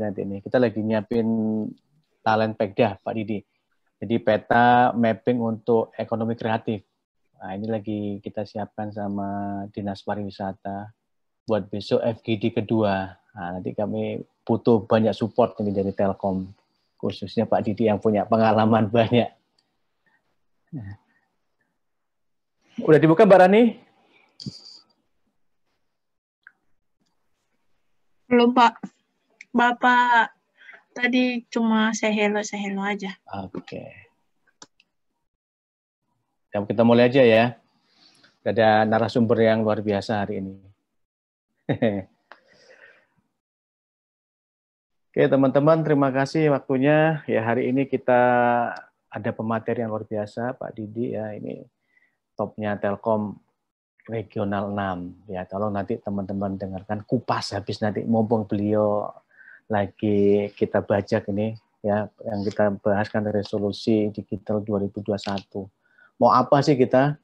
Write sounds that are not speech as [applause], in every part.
nanti ini. Kita lagi nyiapin talent pack dah, Pak Didi. Jadi peta mapping untuk ekonomi kreatif. Nah, ini lagi kita siapkan sama Dinas Pariwisata buat besok FGD kedua. Nah, nanti kami butuh banyak support ini dari Telkom, khususnya Pak Didi yang punya pengalaman [laughs] banyak. Udah dibuka Mbak Rani? Belum Pak. Bapak tadi cuma saya hello, saya hello aja. Oke. Okay. Ya, kita mulai aja ya. Ada narasumber yang luar biasa hari ini. [laughs] Oke teman-teman, terima kasih waktunya. Ya hari ini kita ada pemateri yang luar biasa, Pak Didi ya. Ini topnya Telkom Regional 6. Ya, tolong nanti teman-teman dengarkan kupas habis nanti mumpung beliau lagi kita baca ini ya yang kita bahaskan resolusi digital 2021. Mau apa sih kita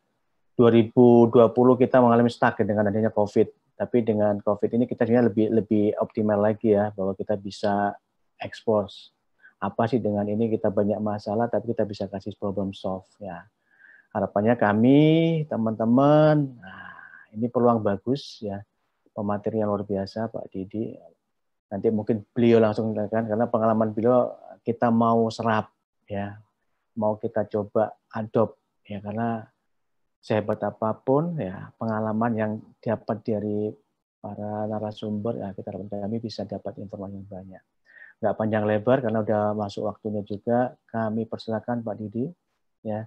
2020 kita mengalami stuck dengan adanya COVID, tapi dengan COVID ini kita sebenarnya lebih lebih optimal lagi ya bahwa kita bisa ekspor. apa sih dengan ini kita banyak masalah tapi kita bisa kasih problem solve ya. Harapannya kami teman-teman nah, ini peluang bagus ya pemateri yang luar biasa Pak Didi nanti mungkin beliau langsung kan karena pengalaman beliau kita mau serap ya mau kita coba adopt ya karena sehebat apapun ya pengalaman yang dapat dari para narasumber ya kita harapkan kami bisa dapat informasi yang banyak nggak panjang lebar karena udah masuk waktunya juga kami persilakan Pak Didi ya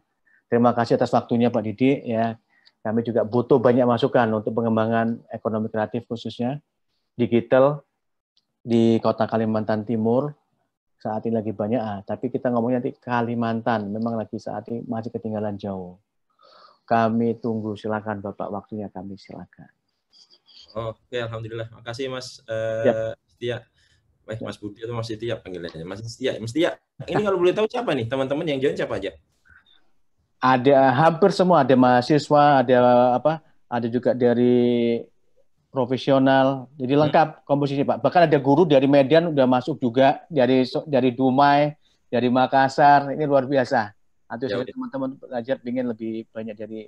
terima kasih atas waktunya Pak Didi ya kami juga butuh banyak masukan untuk pengembangan ekonomi kreatif khususnya digital di kota Kalimantan Timur saat ini lagi banyak ah, tapi kita ngomongnya nanti Kalimantan memang lagi saat ini masih ketinggalan jauh. Kami tunggu silakan Bapak waktunya kami silakan. Oke, alhamdulillah. Makasih Mas uh, Setia. Baik, eh, Mas Budi atau Mas Setia panggilannya. Mas Setia, Mas Setia. Ini kalau boleh tahu siapa nih teman-teman yang join siapa aja? Ada hampir semua, ada mahasiswa, ada apa? Ada juga dari profesional. Jadi hmm. lengkap komposisi Pak. Bahkan ada guru dari Medan udah masuk juga dari dari Dumai, dari Makassar. Ini luar biasa. Atau ya, teman-teman belajar ingin lebih banyak dari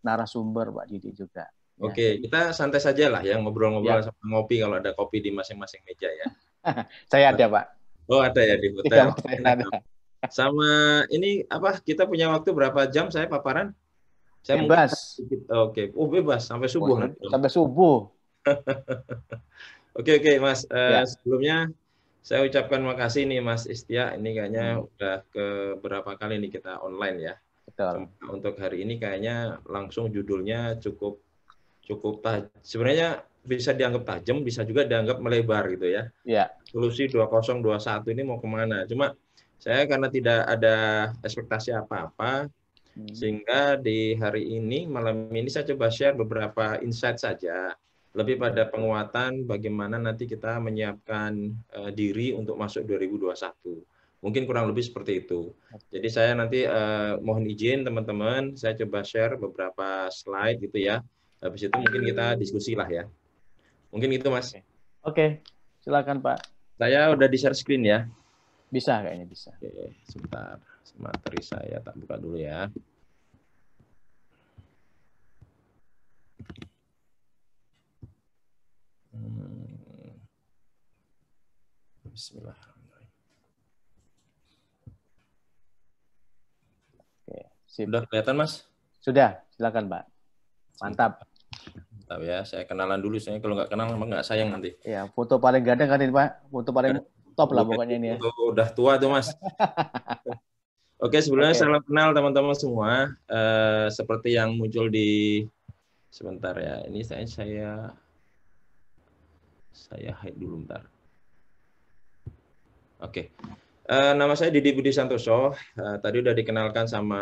narasumber Pak Didi juga. Ya. Oke, kita santai saja lah yang ngobrol-ngobrol ya. sama ngopi kalau ada kopi di masing-masing meja ya. [laughs] Saya ada Pak. Oh ada ya di hotel. Ya, ada. Sama ini apa kita punya waktu berapa jam saya paparan? Saya bebas. Oke, Oke, oh bebas sampai subuh nanti. Sampai subuh. [laughs] oke oke Mas, eh, ya. sebelumnya saya ucapkan makasih nih Mas Istia. Ini kayaknya hmm. udah ke berapa kali nih kita online ya. Betul. Untuk hari ini kayaknya langsung judulnya cukup cukup tajam. sebenarnya bisa dianggap tajam, bisa juga dianggap melebar gitu ya. Iya. Solusi 2021 ini mau kemana? Cuma saya karena tidak ada ekspektasi apa-apa, Hmm. Sehingga di hari ini, malam ini saya coba share beberapa insight saja. Lebih pada penguatan bagaimana nanti kita menyiapkan uh, diri untuk masuk 2021. Mungkin kurang lebih seperti itu. Jadi saya nanti uh, mohon izin teman-teman, saya coba share beberapa slide gitu ya. Habis itu mungkin kita diskusi lah ya. Mungkin gitu Mas. Oke, okay. silakan Pak. Saya udah di share screen ya. Bisa kayaknya bisa. Oke, sebentar materi saya tak buka dulu ya. Hmm. Bismillahirrahmanirrahim. Oke, Sudah kelihatan, Mas? Sudah, silakan, Pak. Mantap. Mantap ya, saya kenalan dulu. Saya kalau nggak kenal memang nggak sayang nanti. Ya foto paling ganteng kan ini, Pak. Foto paling [laughs] top lah pokoknya ini ya. Udah tua tuh, Mas. [laughs] Oke, sebelumnya okay. salam kenal teman-teman semua. Uh, seperti yang muncul di sebentar ya. Ini saya saya saya hide dulu bentar. Oke. Okay. Uh, eh, nama saya Didi Budi Santoso. Uh, tadi udah dikenalkan sama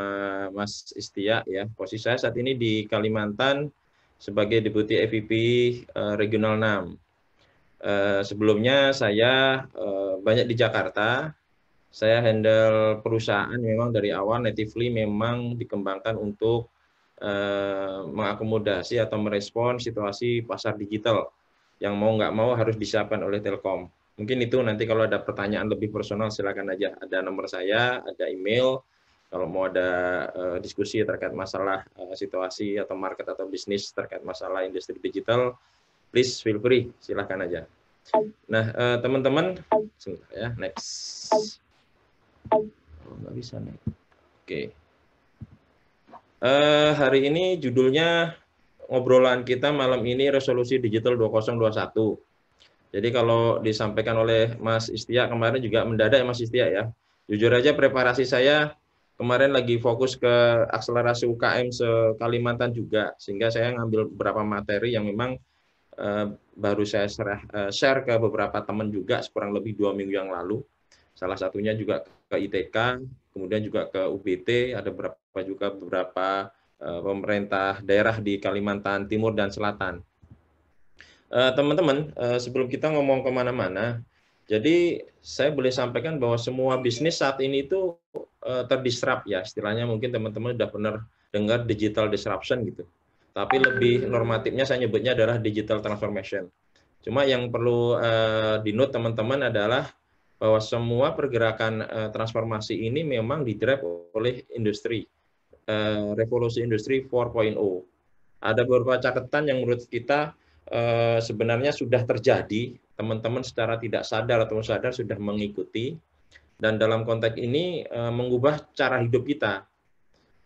Mas Istia ya. Posisi saya saat ini di Kalimantan sebagai Deputi EVP uh, Regional 6. Uh, sebelumnya saya uh, banyak di Jakarta, saya handle perusahaan memang dari awal natively memang dikembangkan untuk eh, mengakomodasi atau merespon situasi pasar digital yang mau nggak mau harus disiapkan oleh Telkom. Mungkin itu nanti kalau ada pertanyaan lebih personal silakan aja ada nomor saya, ada email. Kalau mau ada uh, diskusi terkait masalah uh, situasi atau market atau bisnis terkait masalah industri digital, please feel free, silahkan aja. Nah, eh, teman-teman, uh, sebentar ya, next. Oh, nggak bisa nih. Oke. Uh, hari ini judulnya ngobrolan kita malam ini resolusi digital 2021. Jadi kalau disampaikan oleh Mas Istia kemarin juga mendadak ya Mas Istia ya. Jujur aja preparasi saya kemarin lagi fokus ke akselerasi UKM se Kalimantan juga sehingga saya ngambil beberapa materi yang memang uh, baru saya serah, uh, share ke beberapa teman juga kurang lebih dua minggu yang lalu. Salah satunya juga ke ITK, kemudian juga ke UPT, ada beberapa juga beberapa eh, pemerintah daerah di Kalimantan Timur dan Selatan. Eh, teman-teman, eh, sebelum kita ngomong kemana-mana, jadi saya boleh sampaikan bahwa semua bisnis saat ini itu uh, terdisrupt ya, istilahnya mungkin teman-teman sudah pernah dengar digital disruption gitu. Tapi lebih normatifnya saya nyebutnya adalah digital transformation. Cuma yang perlu uh, di note teman-teman adalah bahwa semua pergerakan uh, transformasi ini memang didrive oleh industri uh, revolusi industri 4.0. Ada beberapa catatan yang menurut kita uh, sebenarnya sudah terjadi, teman-teman secara tidak sadar atau sadar sudah mengikuti dan dalam konteks ini uh, mengubah cara hidup kita.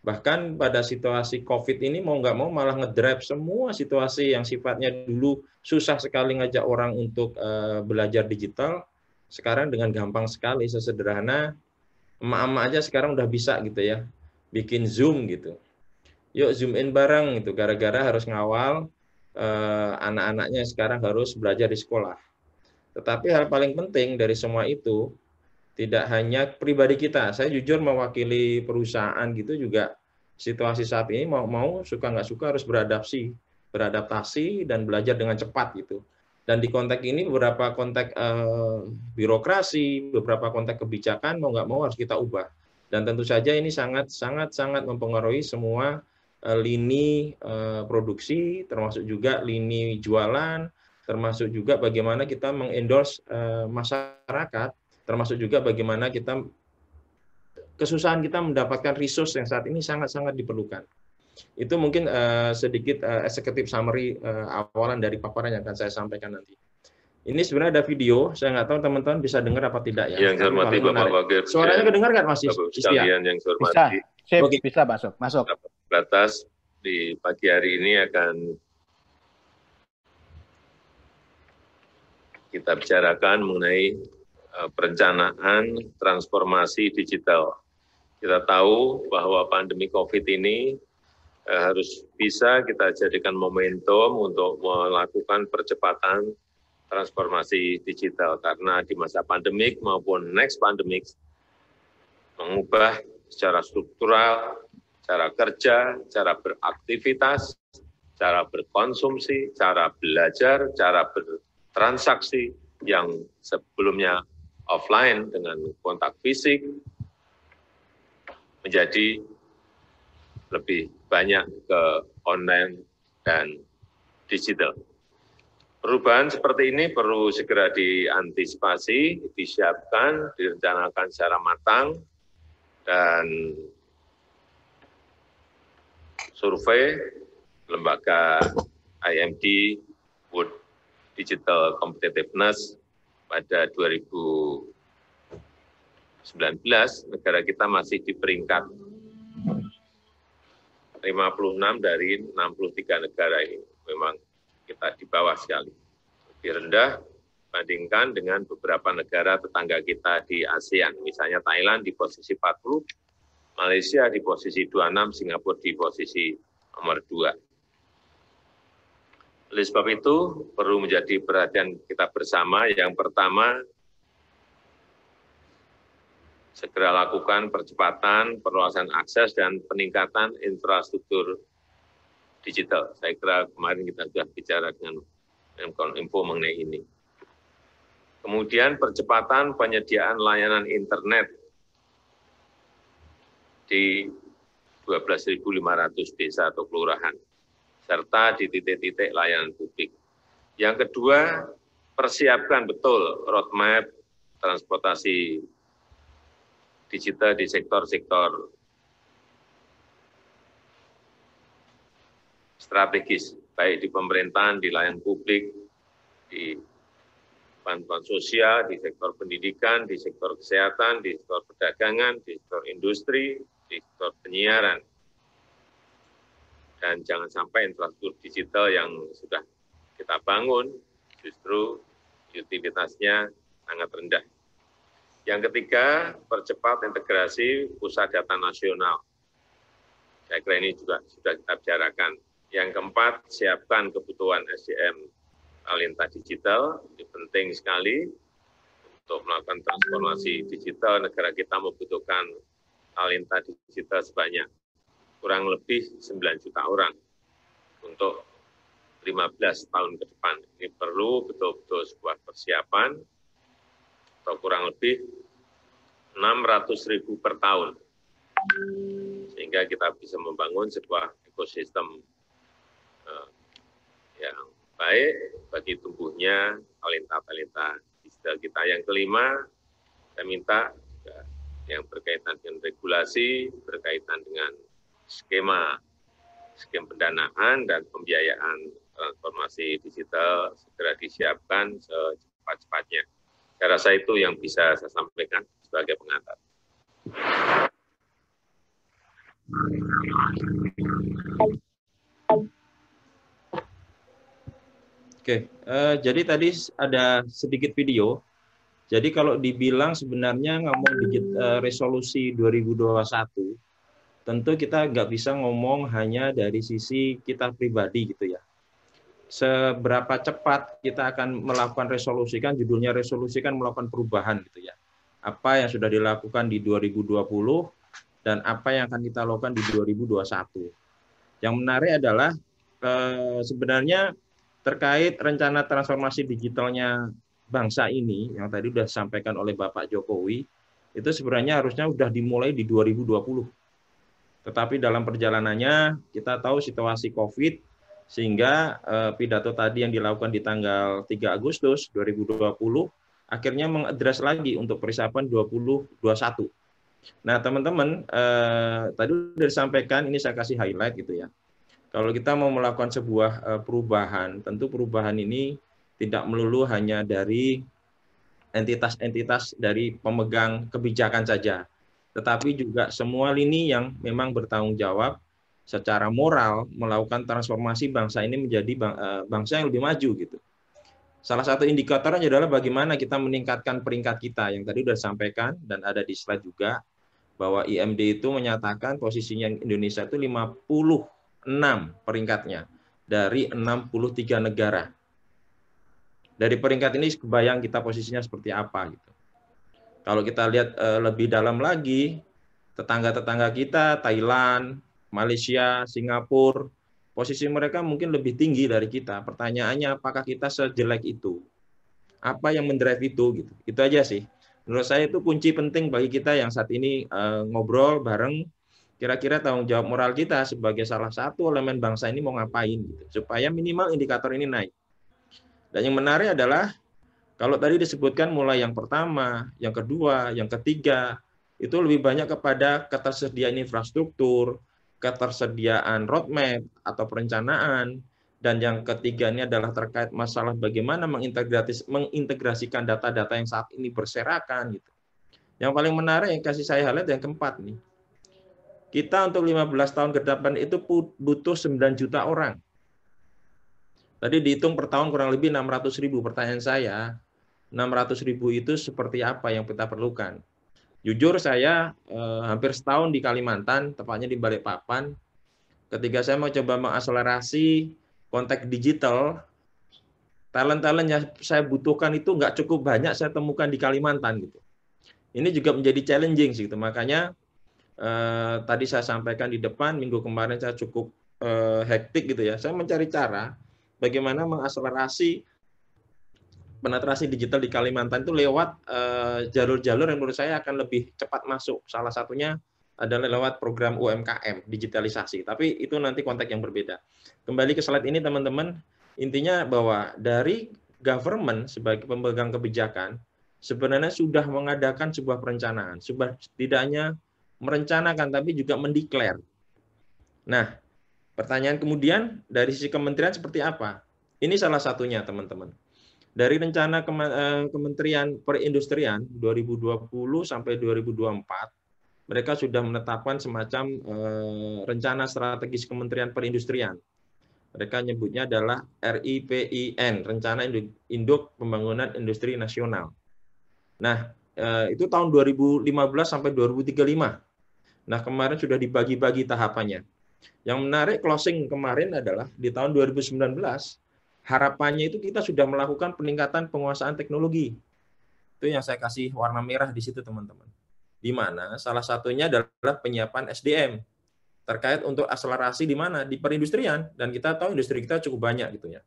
Bahkan pada situasi COVID ini mau nggak mau malah ngedrive semua situasi yang sifatnya dulu susah sekali ngajak orang untuk uh, belajar digital, sekarang dengan gampang sekali sesederhana emak-emak aja sekarang udah bisa gitu ya bikin zoom gitu yuk zoom in bareng gitu gara-gara harus ngawal eh, anak-anaknya sekarang harus belajar di sekolah tetapi hal paling penting dari semua itu tidak hanya pribadi kita saya jujur mewakili perusahaan gitu juga situasi saat ini mau mau suka nggak suka harus beradaptasi beradaptasi dan belajar dengan cepat gitu dan di kontak ini beberapa kontak uh, eh, birokrasi, beberapa kontak kebijakan mau nggak mau harus kita ubah. Dan tentu saja ini sangat sangat sangat mempengaruhi semua uh, lini uh, produksi, termasuk juga lini jualan, termasuk juga bagaimana kita mengendorse uh, masyarakat, termasuk juga bagaimana kita kesusahan kita mendapatkan resource yang saat ini sangat sangat diperlukan. Itu mungkin uh, sedikit uh, eh, eksekutif summary uh, awalan dari paparan yang akan saya sampaikan nanti. Ini sebenarnya ada video, saya nggak tahu teman-teman bisa dengar apa tidak ya. Yang saya hormati Bapak Wakil. Suaranya ya, kedengar nggak masih? Ya? Sekalian yang saya hormati. Bisa, okay. bisa masuk. Masuk. Batas di pagi hari ini akan kita bicarakan mengenai perencanaan transformasi digital. Kita tahu bahwa pandemi COVID ini Eh, harus bisa kita jadikan momentum untuk melakukan percepatan transformasi digital karena di masa pandemik maupun next pandemik mengubah secara struktural cara kerja, cara beraktivitas, cara berkonsumsi, cara belajar, cara bertransaksi yang sebelumnya offline dengan kontak fisik menjadi lebih banyak ke online dan digital. Perubahan seperti ini perlu segera diantisipasi, disiapkan, direncanakan secara matang, dan survei lembaga IMD Wood Digital Competitiveness pada 2019 negara kita masih di peringkat 56 dari 63 negara ini memang kita di bawah sekali. Lebih rendah bandingkan dengan beberapa negara tetangga kita di ASEAN. Misalnya Thailand di posisi 40, Malaysia di posisi 26, Singapura di posisi nomor 2. Oleh sebab itu, perlu menjadi perhatian kita bersama. Yang pertama, segera lakukan percepatan, perluasan akses, dan peningkatan infrastruktur digital. Saya kira kemarin kita sudah bicara dengan Menkom Info mengenai ini. Kemudian percepatan penyediaan layanan internet di 12.500 desa atau kelurahan, serta di titik-titik layanan publik. Yang kedua, persiapkan betul roadmap transportasi digital di sektor-sektor strategis, baik di pemerintahan, di layan publik, di bantuan sosial, di sektor pendidikan, di sektor kesehatan, di sektor perdagangan, di sektor industri, di sektor penyiaran. Dan jangan sampai infrastruktur digital yang sudah kita bangun justru utilitasnya sangat rendah. Yang ketiga, percepat integrasi pusat data nasional. Saya kira ini juga sudah kita bicarakan. Yang keempat, siapkan kebutuhan SDM lintas digital. Ini penting sekali untuk melakukan transformasi digital. Negara kita membutuhkan lintas digital sebanyak kurang lebih 9 juta orang untuk 15 tahun ke depan. Ini perlu betul-betul sebuah persiapan atau kurang lebih 600 ribu per tahun. Sehingga kita bisa membangun sebuah ekosistem eh, yang baik bagi tumbuhnya talenta-talenta digital kita. Yang kelima, saya minta yang berkaitan dengan regulasi, berkaitan dengan skema skema pendanaan dan pembiayaan transformasi eh, digital segera disiapkan secepat-cepatnya. Saya rasa itu yang bisa saya sampaikan sebagai pengantar. Oke, uh, jadi tadi ada sedikit video. Jadi kalau dibilang sebenarnya ngomong digit, uh, eh, resolusi 2021, tentu kita nggak bisa ngomong hanya dari sisi kita pribadi gitu ya seberapa cepat kita akan melakukan resolusikan judulnya resolusikan melakukan perubahan gitu ya apa yang sudah dilakukan di 2020 dan apa yang akan kita lakukan di 2021 yang menarik adalah eh, sebenarnya terkait rencana transformasi digitalnya bangsa ini yang tadi sudah disampaikan oleh Bapak Jokowi itu sebenarnya harusnya sudah dimulai di 2020 tetapi dalam perjalanannya kita tahu situasi COVID sehingga uh, pidato tadi yang dilakukan di tanggal 3 Agustus 2020 akhirnya mengadres lagi untuk persiapan 2021. Nah, teman-teman, eh, tadi sudah disampaikan, ini saya kasih highlight gitu ya. Kalau kita mau melakukan sebuah eh, perubahan, tentu perubahan ini tidak melulu hanya dari entitas-entitas dari pemegang kebijakan saja, tetapi juga semua lini yang memang bertanggung jawab secara moral melakukan transformasi bangsa ini menjadi bang, eh, bangsa yang lebih maju gitu. Salah satu indikatornya adalah bagaimana kita meningkatkan peringkat kita yang tadi sudah sampaikan dan ada di slide juga bahwa IMD itu menyatakan posisinya Indonesia itu 56 peringkatnya dari 63 negara. Dari peringkat ini kebayang kita posisinya seperti apa gitu. Kalau kita lihat eh, lebih dalam lagi, tetangga-tetangga kita Thailand, Malaysia, Singapura, posisi mereka mungkin lebih tinggi dari kita. Pertanyaannya apakah kita sejelek itu? Apa yang mendrive itu gitu. Itu aja sih. Menurut saya itu kunci penting bagi kita yang saat ini uh, ngobrol bareng kira-kira tanggung jawab moral kita sebagai salah satu elemen bangsa ini mau ngapain gitu. Supaya minimal indikator ini naik. Dan yang menarik adalah kalau tadi disebutkan mulai yang pertama, yang kedua, yang ketiga, itu lebih banyak kepada ketersediaan infrastruktur, ketersediaan roadmap atau perencanaan, dan yang ketiga ini adalah terkait masalah bagaimana mengintegrasikan data-data yang saat ini berserakan gitu. Yang paling menarik yang kasih saya highlight yang keempat nih. Kita untuk 15 tahun ke depan itu butuh 9 juta orang. Tadi dihitung per tahun kurang lebih 600 ribu. Pertanyaan saya, 600 ribu itu seperti apa yang kita perlukan? Jujur saya eh, hampir setahun di Kalimantan, tepatnya di Balikpapan. Ketika saya mau coba mengakselerasi kontak digital, talent-talent yang saya butuhkan itu nggak cukup banyak saya temukan di Kalimantan gitu. Ini juga menjadi challenging sih gitu. Makanya eh, tadi saya sampaikan di depan minggu kemarin saya cukup eh, hektik gitu ya. Saya mencari cara bagaimana mengakselerasi penetrasi digital di Kalimantan itu lewat eh, jalur-jalur uh, yang menurut saya akan lebih cepat masuk. Salah satunya adalah lewat program UMKM digitalisasi. Tapi itu nanti konteks yang berbeda. Kembali ke slide ini teman-teman, intinya bahwa dari government sebagai pemegang kebijakan sebenarnya sudah mengadakan sebuah perencanaan, sudah tidak merencanakan tapi juga mendeklar. Nah, pertanyaan kemudian dari sisi kementerian seperti apa? Ini salah satunya, teman-teman dari rencana eh, Kementerian Perindustrian 2020 sampai 2024 mereka sudah menetapkan semacam eh, rencana strategis Kementerian Perindustrian. Mereka nyebutnya adalah RIPIN, Rencana Induk Pembangunan Industri Nasional. Nah, eh, itu tahun 2015 sampai 2035. Nah, kemarin sudah dibagi-bagi tahapannya. Yang menarik closing kemarin adalah di tahun 2019 harapannya itu kita sudah melakukan peningkatan penguasaan teknologi. Itu yang saya kasih warna merah di situ teman-teman. Di mana salah satunya adalah penyiapan SDM terkait untuk akselerasi di mana di perindustrian dan kita tahu industri kita cukup banyak gitu ya.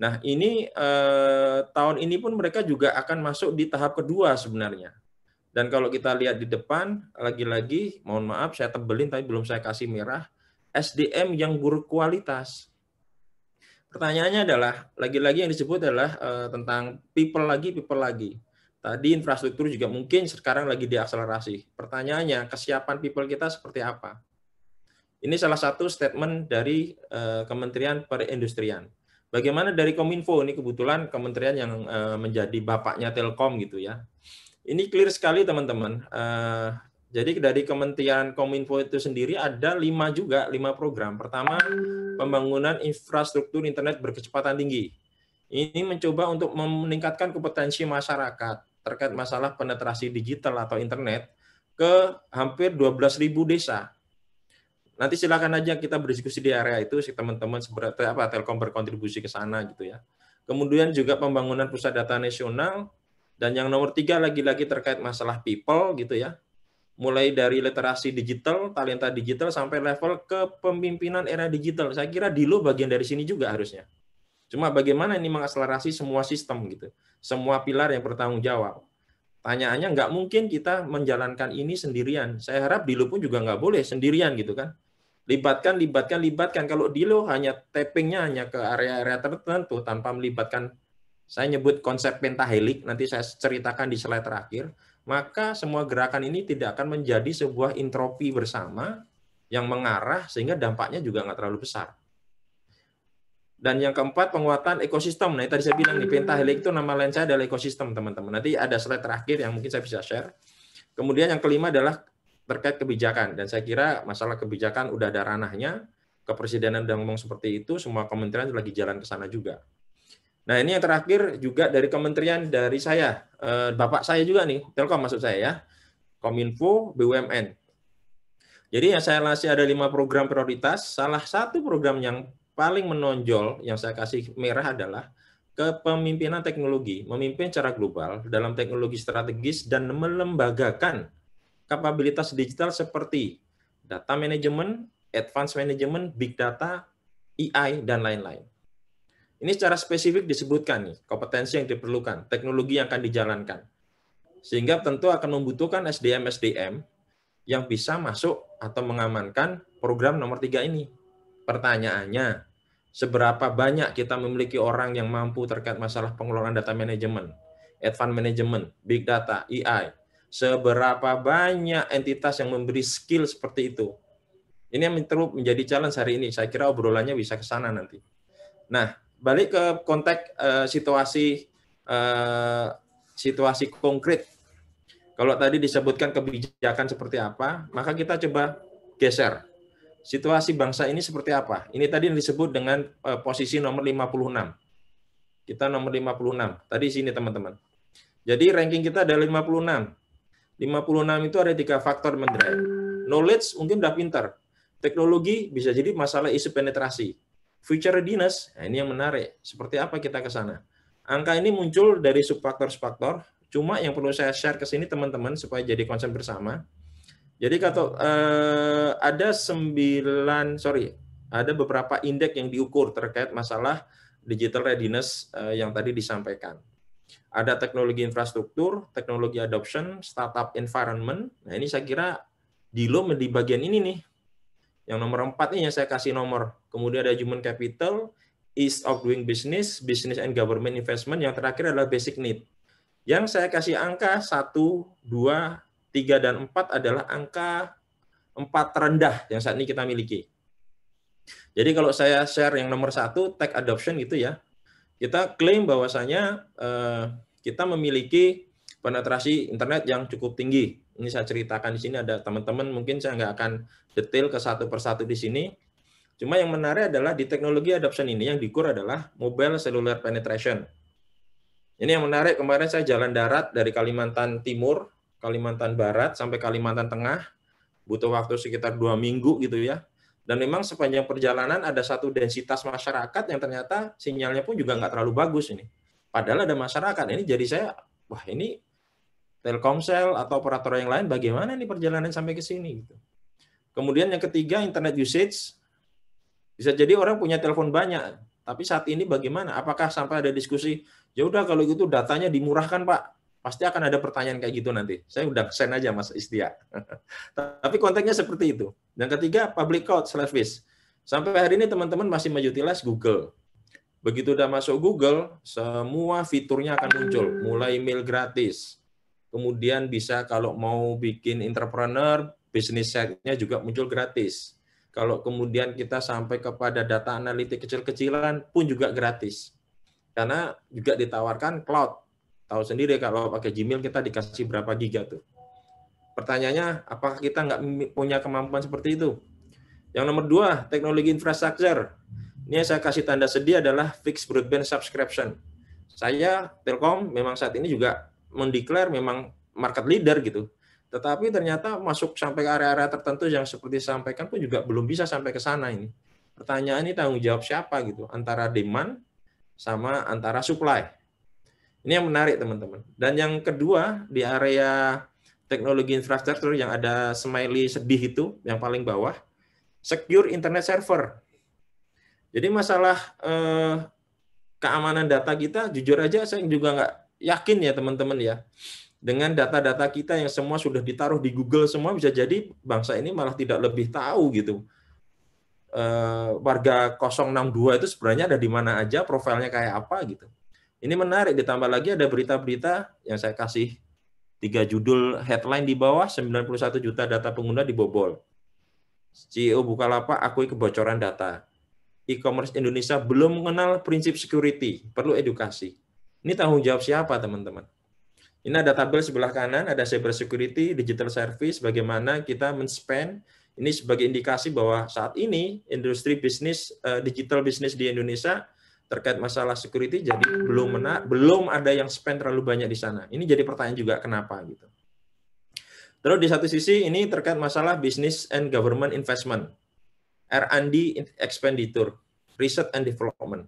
Nah, ini eh, tahun ini pun mereka juga akan masuk di tahap kedua sebenarnya. Dan kalau kita lihat di depan lagi-lagi mohon maaf saya tebelin tapi belum saya kasih merah SDM yang buruk kualitas pertanyaannya adalah lagi-lagi yang disebut adalah uh, tentang people lagi people lagi. Tadi infrastruktur juga mungkin sekarang lagi diakselerasi. Pertanyaannya kesiapan people kita seperti apa? Ini salah satu statement dari uh, Kementerian Perindustrian. Bagaimana dari Kominfo ini kebetulan kementerian yang uh, menjadi bapaknya Telkom gitu ya. Ini clear sekali teman-teman. Uh, jadi dari Kementerian Kominfo itu sendiri ada lima juga, lima program. Pertama, pembangunan infrastruktur internet berkecepatan tinggi. Ini mencoba untuk meningkatkan kompetensi masyarakat terkait masalah penetrasi digital atau internet ke hampir 12.000 desa. Nanti silakan aja kita berdiskusi di area itu si teman-teman seperti apa Telkom berkontribusi ke sana gitu ya. Kemudian juga pembangunan pusat data nasional dan yang nomor tiga lagi-lagi terkait masalah people gitu ya mulai dari literasi digital, talenta digital sampai level kepemimpinan era digital. Saya kira Dilo bagian dari sini juga harusnya. Cuma bagaimana ini mengakselerasi semua sistem gitu, semua pilar yang bertanggung jawab. Tanyaannya nggak mungkin kita menjalankan ini sendirian. Saya harap Dilo pun juga nggak boleh sendirian gitu kan. Libatkan, libatkan, libatkan. Kalau Dilo hanya tappingnya hanya ke area-area tertentu tanpa melibatkan, saya nyebut konsep pentahelik, nanti saya ceritakan di slide terakhir maka semua gerakan ini tidak akan menjadi sebuah entropi bersama yang mengarah sehingga dampaknya juga nggak terlalu besar. Dan yang keempat, penguatan ekosistem. Nah, tadi saya bilang di pentahelik itu nama lain saya adalah ekosistem, teman-teman. Nanti ada slide terakhir yang mungkin saya bisa share. Kemudian yang kelima adalah terkait kebijakan. Dan saya kira masalah kebijakan udah ada ranahnya. Kepresidenan udah ngomong seperti itu, semua kementerian lagi jalan ke sana juga. Nah, ini yang terakhir juga dari kementerian dari saya, eh, Bapak saya juga nih, Telkom maksud saya ya, Kominfo, BUMN. Jadi yang saya kasih ada lima program prioritas, salah satu program yang paling menonjol yang saya kasih merah adalah kepemimpinan teknologi, memimpin secara global dalam teknologi strategis dan melembagakan kapabilitas digital seperti data management, advanced management, big data, AI, dan lain-lain. Ini secara spesifik disebutkan nih, kompetensi yang diperlukan, teknologi yang akan dijalankan. Sehingga tentu akan membutuhkan SDM-SDM yang bisa masuk atau mengamankan program nomor tiga ini. Pertanyaannya, seberapa banyak kita memiliki orang yang mampu terkait masalah pengelolaan data manajemen, advanced management, big data, AI, seberapa banyak entitas yang memberi skill seperti itu. Ini yang menjadi challenge hari ini. Saya kira obrolannya bisa ke sana nanti. Nah, balik ke konteks uh, situasi uh, situasi konkret. Kalau tadi disebutkan kebijakan seperti apa, maka kita coba geser. Situasi bangsa ini seperti apa? Ini tadi yang disebut dengan uh, posisi nomor 56. Kita nomor 56. Tadi sini teman-teman. Jadi ranking kita ada 56. 56 itu ada tiga faktor mendrive. Knowledge mungkin udah pinter. Teknologi bisa jadi masalah isu penetrasi Future readiness, nah ini yang menarik. Seperti apa kita ke sana? Angka ini muncul dari subfaktor-subfaktor. Cuma yang perlu saya share ke sini teman-teman supaya jadi concern bersama. Jadi kalau eh, ada sembilan, sorry, ada beberapa indeks yang diukur terkait masalah digital readiness eh, yang tadi disampaikan. Ada teknologi infrastruktur, teknologi adoption, startup environment. Nah ini saya kira di lo di bagian ini nih yang nomor empat ini yang saya kasih nomor. Kemudian ada human capital, ease of doing business, business and government investment. Yang terakhir adalah basic need. Yang saya kasih angka 1, 2, 3, dan 4 adalah angka 4 terendah yang saat ini kita miliki. Jadi kalau saya share yang nomor satu tech adoption gitu ya, kita klaim bahwasanya uh, kita memiliki penetrasi internet yang cukup tinggi ini saya ceritakan di sini ada teman-teman mungkin saya nggak akan detail ke satu persatu di sini. Cuma yang menarik adalah di teknologi adoption ini yang dikur adalah mobile cellular penetration. Ini yang menarik kemarin saya jalan darat dari Kalimantan Timur, Kalimantan Barat sampai Kalimantan Tengah butuh waktu sekitar dua minggu gitu ya. Dan memang sepanjang perjalanan ada satu densitas masyarakat yang ternyata sinyalnya pun juga nggak terlalu bagus ini. Padahal ada masyarakat ini jadi saya wah ini Telkomsel atau operator yang lain bagaimana nih perjalanan sampai ke sini gitu. Kemudian yang ketiga internet usage bisa jadi orang punya telepon banyak tapi saat ini bagaimana? Apakah sampai ada diskusi ya udah kalau gitu datanya dimurahkan Pak. Pasti akan ada pertanyaan kayak gitu nanti. Saya udah send aja Mas Istia. [laughs] tapi konteksnya seperti itu. Dan ketiga public cloud service. Sampai hari ini teman-teman masih maju tilas Google. Begitu udah masuk Google, semua fiturnya akan muncul, mulai email gratis, Kemudian bisa kalau mau bikin entrepreneur, bisnis setnya juga muncul gratis. Kalau kemudian kita sampai kepada data analitik kecil-kecilan pun juga gratis. Karena juga ditawarkan cloud. Tahu sendiri kalau pakai Gmail kita dikasih berapa giga tuh. Pertanyaannya, apakah kita nggak punya kemampuan seperti itu? Yang nomor dua, teknologi infrastruktur. Ini yang saya kasih tanda sedih adalah fixed broadband subscription. Saya Telkom memang saat ini juga mendeklar memang market leader gitu. Tetapi ternyata masuk sampai ke area-area tertentu yang seperti sampaikan pun juga belum bisa sampai ke sana ini. Pertanyaan ini tanggung jawab siapa gitu, antara demand sama antara supply. Ini yang menarik teman-teman. Dan yang kedua di area teknologi infrastruktur yang ada smiley sedih itu yang paling bawah, secure internet server. Jadi masalah eh, keamanan data kita, jujur aja saya juga nggak yakin ya teman-teman ya dengan data-data kita yang semua sudah ditaruh di Google semua bisa jadi bangsa ini malah tidak lebih tahu gitu. Eh, warga 062 itu sebenarnya ada di mana aja, profilnya kayak apa gitu. Ini menarik ditambah lagi ada berita-berita yang saya kasih tiga judul headline di bawah 91 juta data pengguna dibobol. CEO Bukalapak akui kebocoran data. E-commerce Indonesia belum mengenal prinsip security, perlu edukasi ini tanggung jawab siapa, teman-teman? Ini ada tabel sebelah kanan, ada cyber security, digital service, bagaimana kita men-spend. Ini sebagai indikasi bahwa saat ini industri bisnis, eh, digital bisnis di Indonesia terkait masalah security jadi belum mena belum ada yang spend terlalu banyak di sana. Ini jadi pertanyaan juga kenapa gitu. Terus di satu sisi ini terkait masalah business and government investment, R&D expenditure, research and development.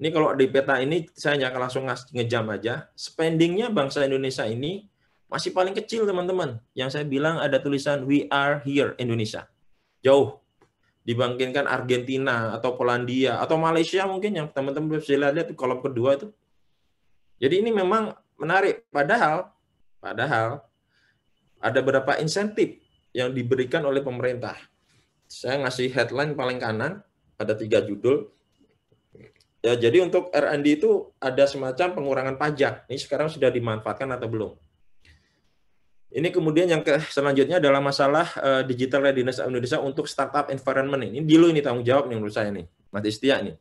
Ini kalau di peta ini saya hanya langsung ngejam aja. Spendingnya bangsa Indonesia ini masih paling kecil teman-teman. Yang saya bilang ada tulisan We are here Indonesia. Jauh dibandingkan Argentina atau Polandia atau Malaysia mungkin yang teman-teman bisa lihat di kolom kedua itu. Jadi ini memang menarik. Padahal, padahal ada beberapa insentif yang diberikan oleh pemerintah. Saya ngasih headline paling kanan ada tiga judul Ya, jadi untuk R&D itu ada semacam pengurangan pajak. Ini sekarang sudah dimanfaatkan atau belum? Ini kemudian yang ke selanjutnya adalah masalah uh, digital readiness Indonesia untuk startup environment. Ini dulu ini tanggung jawab nih menurut saya nih, Mas Istia nih.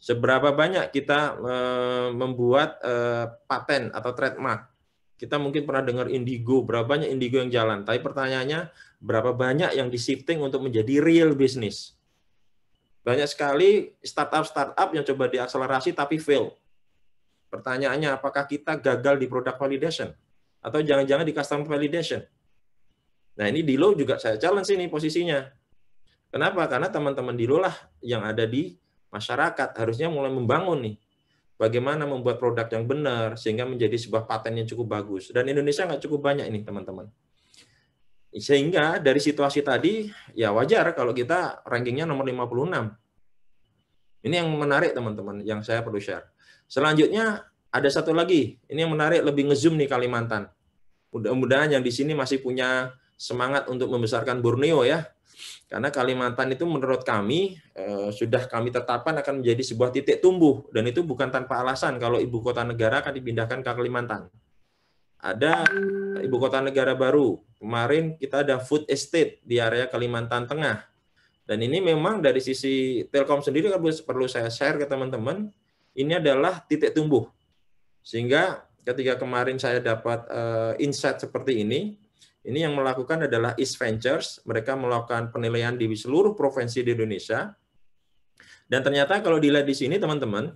Seberapa banyak kita uh, membuat uh, paten atau trademark? Kita mungkin pernah dengar Indigo, berapa banyak Indigo yang jalan. Tapi pertanyaannya, berapa banyak yang di shifting untuk menjadi real business? Banyak sekali startup-startup yang coba diakselerasi tapi fail. Pertanyaannya, apakah kita gagal di product validation? Atau jangan-jangan di customer validation? Nah, ini Dilo juga saya challenge ini posisinya. Kenapa? Karena teman-teman Dilo lah yang ada di masyarakat. Harusnya mulai membangun nih. Bagaimana membuat produk yang benar sehingga menjadi sebuah paten yang cukup bagus. Dan Indonesia nggak cukup banyak ini, teman-teman. Sehingga dari situasi tadi, ya wajar kalau kita rankingnya nomor 56. Ini yang menarik teman-teman, yang saya perlu share. Selanjutnya ada satu lagi, ini yang menarik lebih ngezoom nih Kalimantan. Mudah-mudahan yang di sini masih punya semangat untuk membesarkan Borneo ya. Karena Kalimantan itu menurut kami eh, sudah kami tetapkan akan menjadi sebuah titik tumbuh dan itu bukan tanpa alasan kalau ibu kota negara akan dipindahkan ke Kalimantan. Ada ibu kota negara baru. Kemarin kita ada food estate di area Kalimantan Tengah. Dan ini memang dari sisi Telkom sendiri kan perlu saya share ke teman-teman, ini adalah titik tumbuh. Sehingga ketika kemarin saya dapat uh, insight seperti ini, ini yang melakukan adalah East Ventures, mereka melakukan penilaian di seluruh provinsi di Indonesia. Dan ternyata kalau dilihat di sini teman-teman,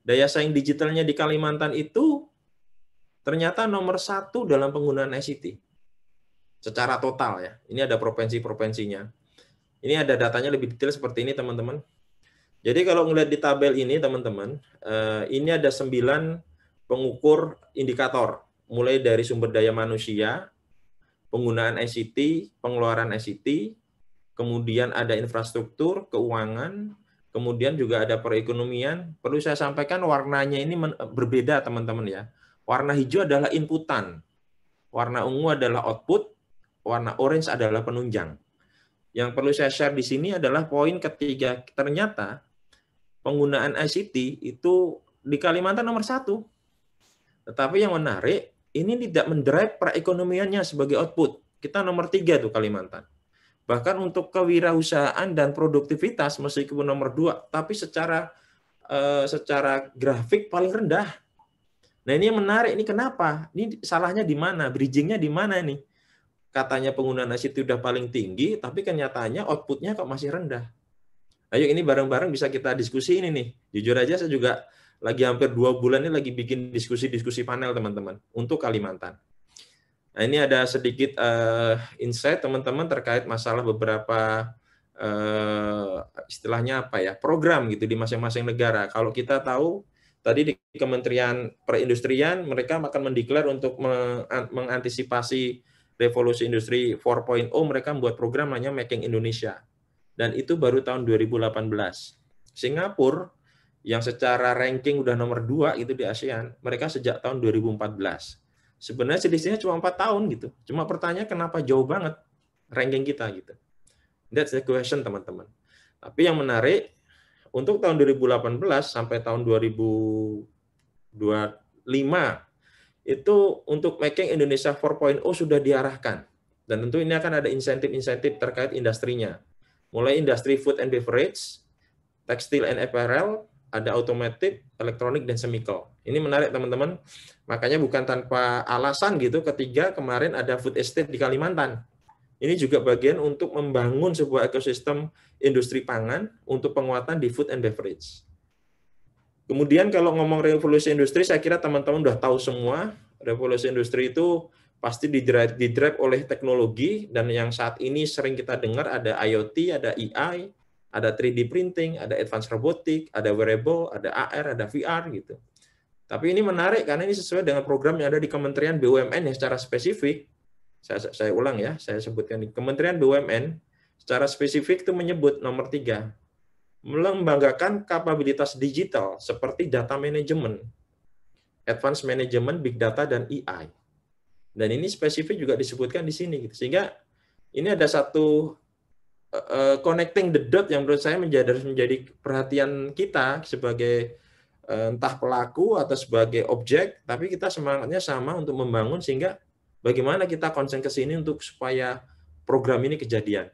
daya saing digitalnya di Kalimantan itu ternyata nomor satu dalam penggunaan ICT secara total ya. Ini ada provinsi-provinsinya. Ini ada datanya lebih detail seperti ini teman-teman. Jadi kalau ngelihat di tabel ini teman-teman, eh, ini ada sembilan pengukur indikator, mulai dari sumber daya manusia, penggunaan ICT, pengeluaran ICT, kemudian ada infrastruktur, keuangan, kemudian juga ada perekonomian. Perlu saya sampaikan warnanya ini berbeda teman-teman ya. Warna hijau adalah inputan, warna ungu adalah output, warna orange adalah penunjang. Yang perlu saya share di sini adalah poin ketiga. Ternyata penggunaan ICT itu di Kalimantan nomor satu. Tetapi yang menarik, ini tidak mendrive perekonomiannya sebagai output. Kita nomor tiga tuh Kalimantan. Bahkan untuk kewirausahaan dan produktivitas meskipun nomor dua, tapi secara eh, secara grafik paling rendah Nah ini yang menarik, ini kenapa? Ini salahnya di mana? Bridgingnya di mana ini Katanya penggunaan itu udah paling tinggi, tapi kenyataannya outputnya kok masih rendah. Ayo ini bareng-bareng bisa kita diskusi ini nih. Jujur aja saya juga lagi hampir dua bulan ini lagi bikin diskusi-diskusi panel teman-teman untuk Kalimantan. Nah ini ada sedikit uh, insight teman-teman terkait masalah beberapa uh, istilahnya apa ya program gitu di masing-masing negara. Kalau kita tahu Tadi di Kementerian Perindustrian mereka akan mendeklar untuk mengantisipasi revolusi industri 4.0 mereka membuat program namanya Making Indonesia. Dan itu baru tahun 2018. Singapura yang secara ranking udah nomor dua itu di ASEAN, mereka sejak tahun 2014. Sebenarnya selisihnya cuma empat tahun gitu. Cuma pertanyaan kenapa jauh banget ranking kita gitu. That's the question teman-teman. Tapi yang menarik untuk tahun 2018 sampai tahun 2025 itu untuk making Indonesia 4.0 sudah diarahkan. Dan tentu ini akan ada insentif-insentif terkait industrinya. Mulai industri food and beverage, tekstil and apparel, ada otomotif, elektronik, dan semiko Ini menarik teman-teman. Makanya bukan tanpa alasan gitu ketiga kemarin ada food estate di Kalimantan ini juga bagian untuk membangun sebuah ekosistem industri pangan untuk penguatan di food and beverage. Kemudian kalau ngomong revolusi industri, saya kira teman-teman sudah tahu semua, revolusi industri itu pasti didrive, didrive oleh teknologi, dan yang saat ini sering kita dengar ada IoT, ada AI, ada 3D printing, ada advanced robotik, ada wearable, ada AR, ada VR gitu. Tapi ini menarik karena ini sesuai dengan program yang ada di Kementerian BUMN yang secara spesifik saya, saya ulang ya, saya sebutkan di Kementerian BUMN secara spesifik itu menyebut nomor tiga, melembagakan kapabilitas digital seperti data manajemen, advanced management, big data, dan AI. Dan ini spesifik juga disebutkan di sini. Gitu. Sehingga ini ada satu uh, connecting the dot yang menurut saya menjadi menjadi perhatian kita sebagai eh, entah pelaku atau sebagai objek, tapi kita semangatnya sama untuk membangun sehingga Bagaimana kita konsen ke sini untuk supaya program ini kejadian.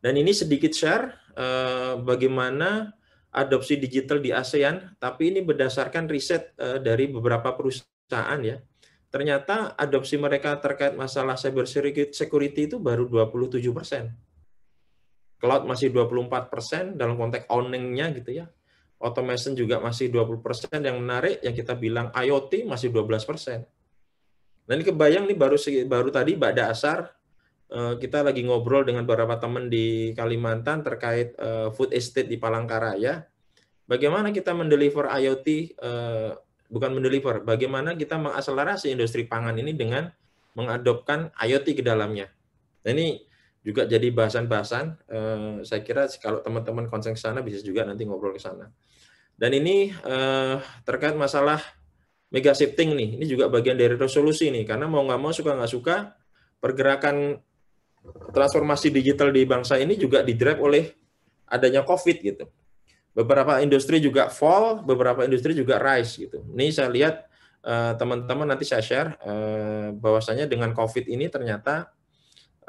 Dan ini sedikit share eh, bagaimana adopsi digital di ASEAN, tapi ini berdasarkan riset eh, dari beberapa perusahaan ya. Ternyata adopsi mereka terkait masalah cyber security itu baru 27 persen. Cloud masih 24 persen dalam konteks owning-nya gitu ya. Automation juga masih 20 persen. Yang menarik yang kita bilang IoT masih 12 persen Nah ini kebayang nih baru baru tadi Bada Asar eh, kita lagi ngobrol dengan beberapa teman di Kalimantan terkait eh, food estate di Palangkaraya. Bagaimana kita mendeliver IoT eh, bukan mendeliver, bagaimana kita mengakselerasi industri pangan ini dengan mengadopkan IoT ke dalamnya. Nah, ini juga jadi bahasan-bahasan. saya kira kalau teman-teman konsen ke sana bisa juga nanti ngobrol ke sana. Dan ini terkait masalah mega shifting nih. Ini juga bagian dari resolusi nih, karena mau nggak mau suka nggak suka pergerakan transformasi digital di bangsa ini juga di didrive oleh adanya COVID gitu. Beberapa industri juga fall, beberapa industri juga rise gitu. Ini saya lihat eh, teman-teman nanti saya share uh, bahwasanya dengan COVID ini ternyata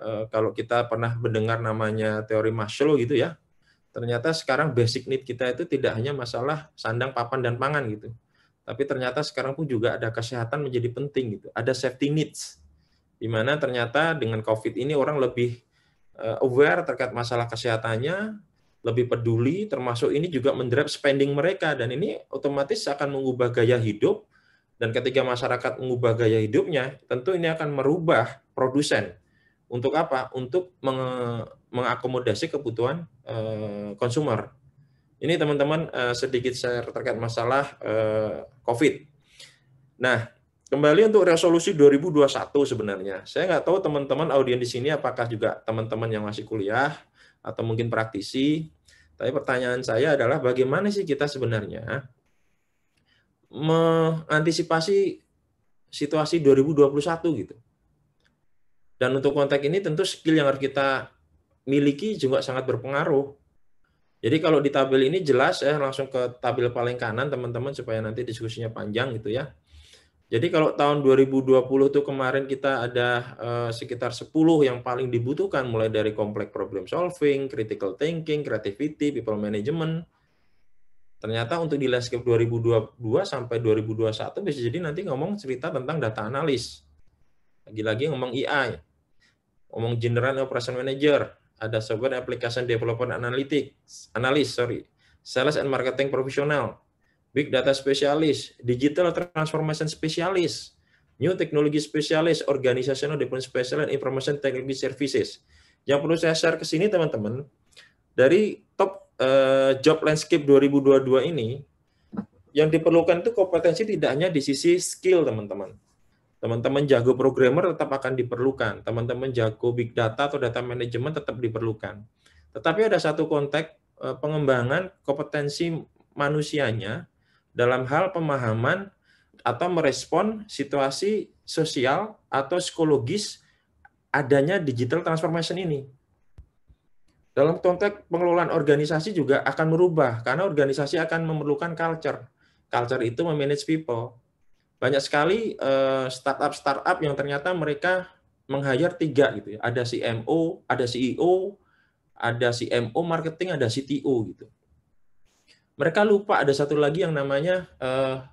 uh, kalau kita pernah mendengar namanya teori Maslow gitu ya, ternyata sekarang basic need kita itu tidak hanya masalah sandang, papan, dan pangan gitu tapi ternyata sekarang pun juga ada kesehatan menjadi penting gitu. Ada safety needs. Di mana ternyata dengan COVID ini orang lebih eh, aware terkait masalah kesehatannya, lebih peduli, termasuk ini juga mendrive spending mereka, dan ini otomatis akan mengubah gaya hidup, dan ketika masyarakat mengubah gaya hidupnya, tentu ini akan merubah produsen. Untuk apa? Untuk mengakomodasi kebutuhan eh, konsumer. konsumer. Ini teman-teman uh, sedikit share terkait masalah uh, COVID. Nah, kembali untuk resolusi 2021 sebenarnya. Saya nggak tahu teman-teman audien di sini apakah juga teman-teman yang masih kuliah atau mungkin praktisi. Tapi pertanyaan saya adalah bagaimana sih kita sebenarnya mengantisipasi situasi 2021 gitu. Dan untuk konteks ini tentu skill yang harus kita miliki juga sangat berpengaruh. Jadi kalau di tabel ini jelas ya langsung ke tabel paling kanan teman-teman supaya nanti diskusinya panjang gitu ya. Jadi kalau tahun 2020 tuh kemarin kita ada uh, sekitar 10 yang paling dibutuhkan mulai dari kompleks problem solving, critical thinking, creativity, people management. Ternyata untuk di landscape 2022 sampai 2021 bisa jadi nanti ngomong cerita tentang data analis. Lagi-lagi ngomong AI, ngomong general operation manager, ada software application development analytics, analis, sorry, sales and marketing profesional, big data specialist, digital transformation specialist, new technology specialist, organizational development specialist, and information technology services. Yang perlu saya share ke sini teman-teman, dari top uh, job landscape 2022 ini, yang diperlukan itu kompetensi tidak hanya di sisi skill teman-teman, Teman-teman jago programmer tetap akan diperlukan. Teman-teman jago big data atau data management tetap diperlukan. Tetapi ada satu konteks eh, pengembangan kompetensi manusianya dalam hal pemahaman atau merespon situasi sosial atau psikologis adanya digital transformation ini. Dalam konteks pengelolaan organisasi juga akan merubah karena organisasi akan memerlukan culture. Culture itu memanage people banyak sekali startup-startup eh, yang ternyata mereka menghajar tiga gitu ya. Ada CMO, ada CEO, ada CMO marketing, ada CTO gitu. Mereka lupa ada satu lagi yang namanya eh,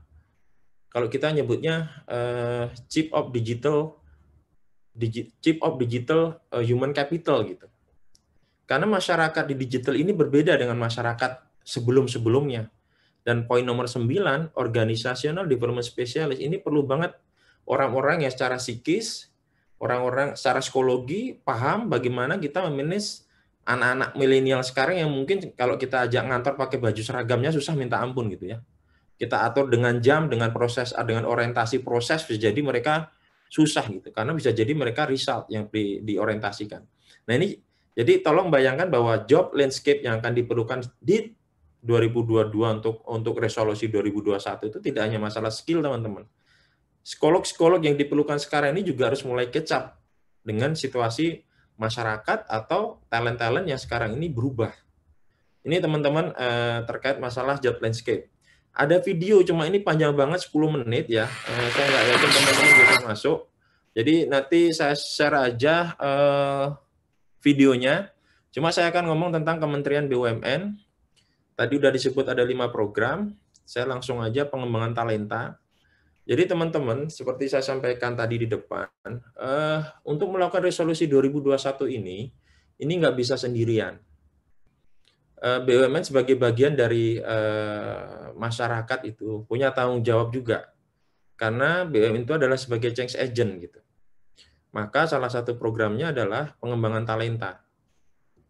kalau kita nyebutnya eh, chip of digital chip of digital human capital gitu. Karena masyarakat di digital ini berbeda dengan masyarakat sebelum-sebelumnya. Dan poin nomor 9, organisasional development specialist ini perlu banget orang-orang yang secara psikis, orang-orang secara psikologi paham bagaimana kita memanage anak-anak milenial sekarang yang mungkin kalau kita ajak ngantor pakai baju seragamnya susah minta ampun gitu ya. Kita atur dengan jam, dengan proses, dengan orientasi proses bisa jadi mereka susah gitu karena bisa jadi mereka result yang di, diorientasikan. Nah ini jadi tolong bayangkan bahwa job landscape yang akan diperlukan di 2022 untuk untuk resolusi 2021 itu tidak hanya masalah skill teman-teman. Psikolog-psikolog yang diperlukan sekarang ini juga harus mulai kecap dengan situasi masyarakat atau talent-talent yang sekarang ini berubah. Ini teman-teman eh, terkait masalah job landscape. Ada video cuma ini panjang banget 10 menit ya. Eh, saya nggak yakin teman-teman bisa masuk. Jadi nanti saya share aja eh, videonya. Cuma saya akan ngomong tentang Kementerian BUMN Tadi udah disebut ada lima program, saya langsung aja pengembangan talenta. Jadi teman-teman, seperti saya sampaikan tadi di depan, uh, untuk melakukan resolusi 2021 ini, ini nggak bisa sendirian. Uh, eh, BUMN sebagai bagian dari uh, masyarakat itu punya tanggung jawab juga, karena BUMN itu adalah sebagai change agent gitu. Maka salah satu programnya adalah pengembangan talenta,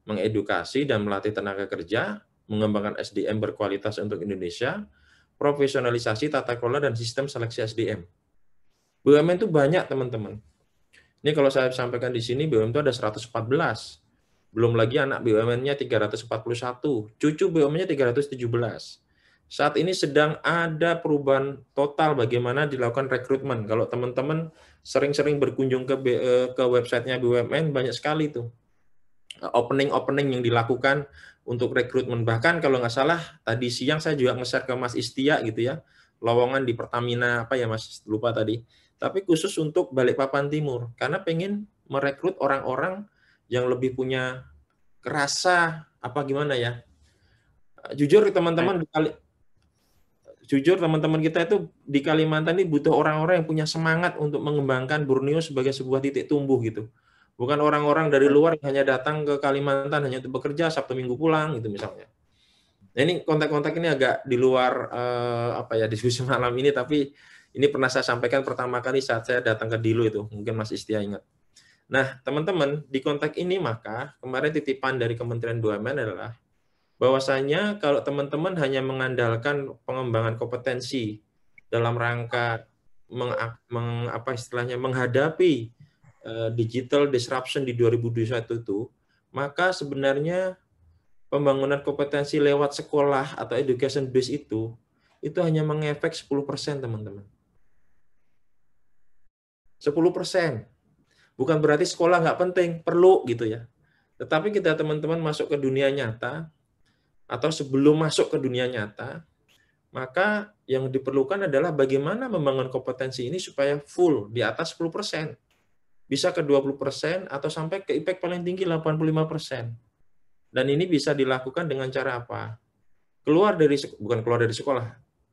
mengedukasi dan melatih tenaga kerja mengembangkan SDM berkualitas untuk Indonesia, profesionalisasi tata kelola dan sistem seleksi SDM. BUMN itu banyak teman-teman. Ini kalau saya sampaikan di sini BUMN itu ada 114. Belum lagi anak BUMN-nya 341, cucu BUMN-nya 317. Saat ini sedang ada perubahan total bagaimana dilakukan rekrutmen. Kalau teman-teman sering-sering berkunjung ke eh, ke websitenya BUMN banyak sekali tuh opening-opening yang dilakukan untuk rekrutmen. Bahkan kalau nggak salah tadi siang saya juga nge-share ke Mas Istia gitu ya, lowongan di Pertamina apa ya Mas lupa tadi. Tapi khusus untuk Balikpapan Timur karena pengen merekrut orang-orang yang lebih punya kerasa apa gimana ya. Eh, jujur teman-teman kali jujur teman-teman kita itu di Kalimantan ini butuh orang-orang yang punya semangat untuk mengembangkan Borneo sebagai sebuah titik tumbuh gitu. Bukan orang-orang dari iya. luar yang hanya datang ke Kalimantan hanya untuk bekerja Sabtu Minggu pulang gitu misalnya. Nah, ini kontak-kontak ini agak di luar eh, apa ya diskusi [laughs] malam ini tapi ini pernah saya sampaikan pertama kali saat saya datang ke Dilu itu, mungkin Mas Istia ingat. Nah, teman-teman, di kontak ini maka kemarin titipan dari Kementerian BUMN adalah bahwasanya kalau teman-teman hanya mengandalkan pengembangan kompetensi dalam rangka meng, meng apa istilahnya menghadapi Eh, digital disruption di 2021 itu, maka sebenarnya pembangunan kompetensi lewat sekolah atau education base itu itu hanya mengefek 10% teman-teman. 10%. Bukan berarti sekolah nggak penting, perlu gitu ya. Tetapi kita teman-teman masuk ke dunia nyata atau sebelum masuk ke dunia nyata, maka yang diperlukan adalah bagaimana membangun kompetensi ini supaya full di atas 10% bisa ke 20% atau sampai ke impact e paling tinggi 85%. Dan ini bisa dilakukan dengan cara apa? Keluar dari bukan keluar dari sekolah.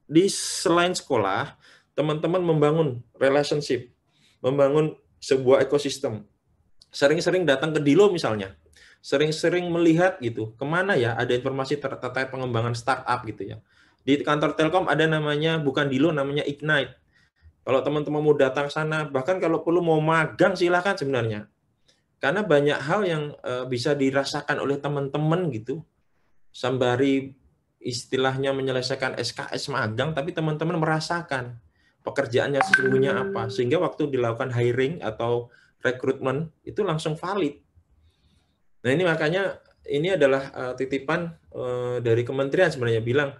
Di selain sekolah, teman-teman membangun relationship, membangun sebuah ekosistem. Sering-sering datang ke Dilo misalnya, sering-sering melihat gitu, kemana ya ada informasi terkait pengembangan startup gitu ya. Di kantor Telkom ada namanya bukan Dilo, namanya Ignite kalau teman-teman mau datang sana, bahkan kalau perlu mau magang silahkan sebenarnya. Karena banyak hal yang eh, bisa dirasakan oleh teman-teman gitu. Sembari istilahnya menyelesaikan SKS magang, tapi teman-teman merasakan pekerjaannya sesungguhnya apa. Sehingga waktu dilakukan hiring atau rekrutmen itu langsung valid. Nah ini makanya ini adalah eh, titipan eh, dari kementerian sebenarnya bilang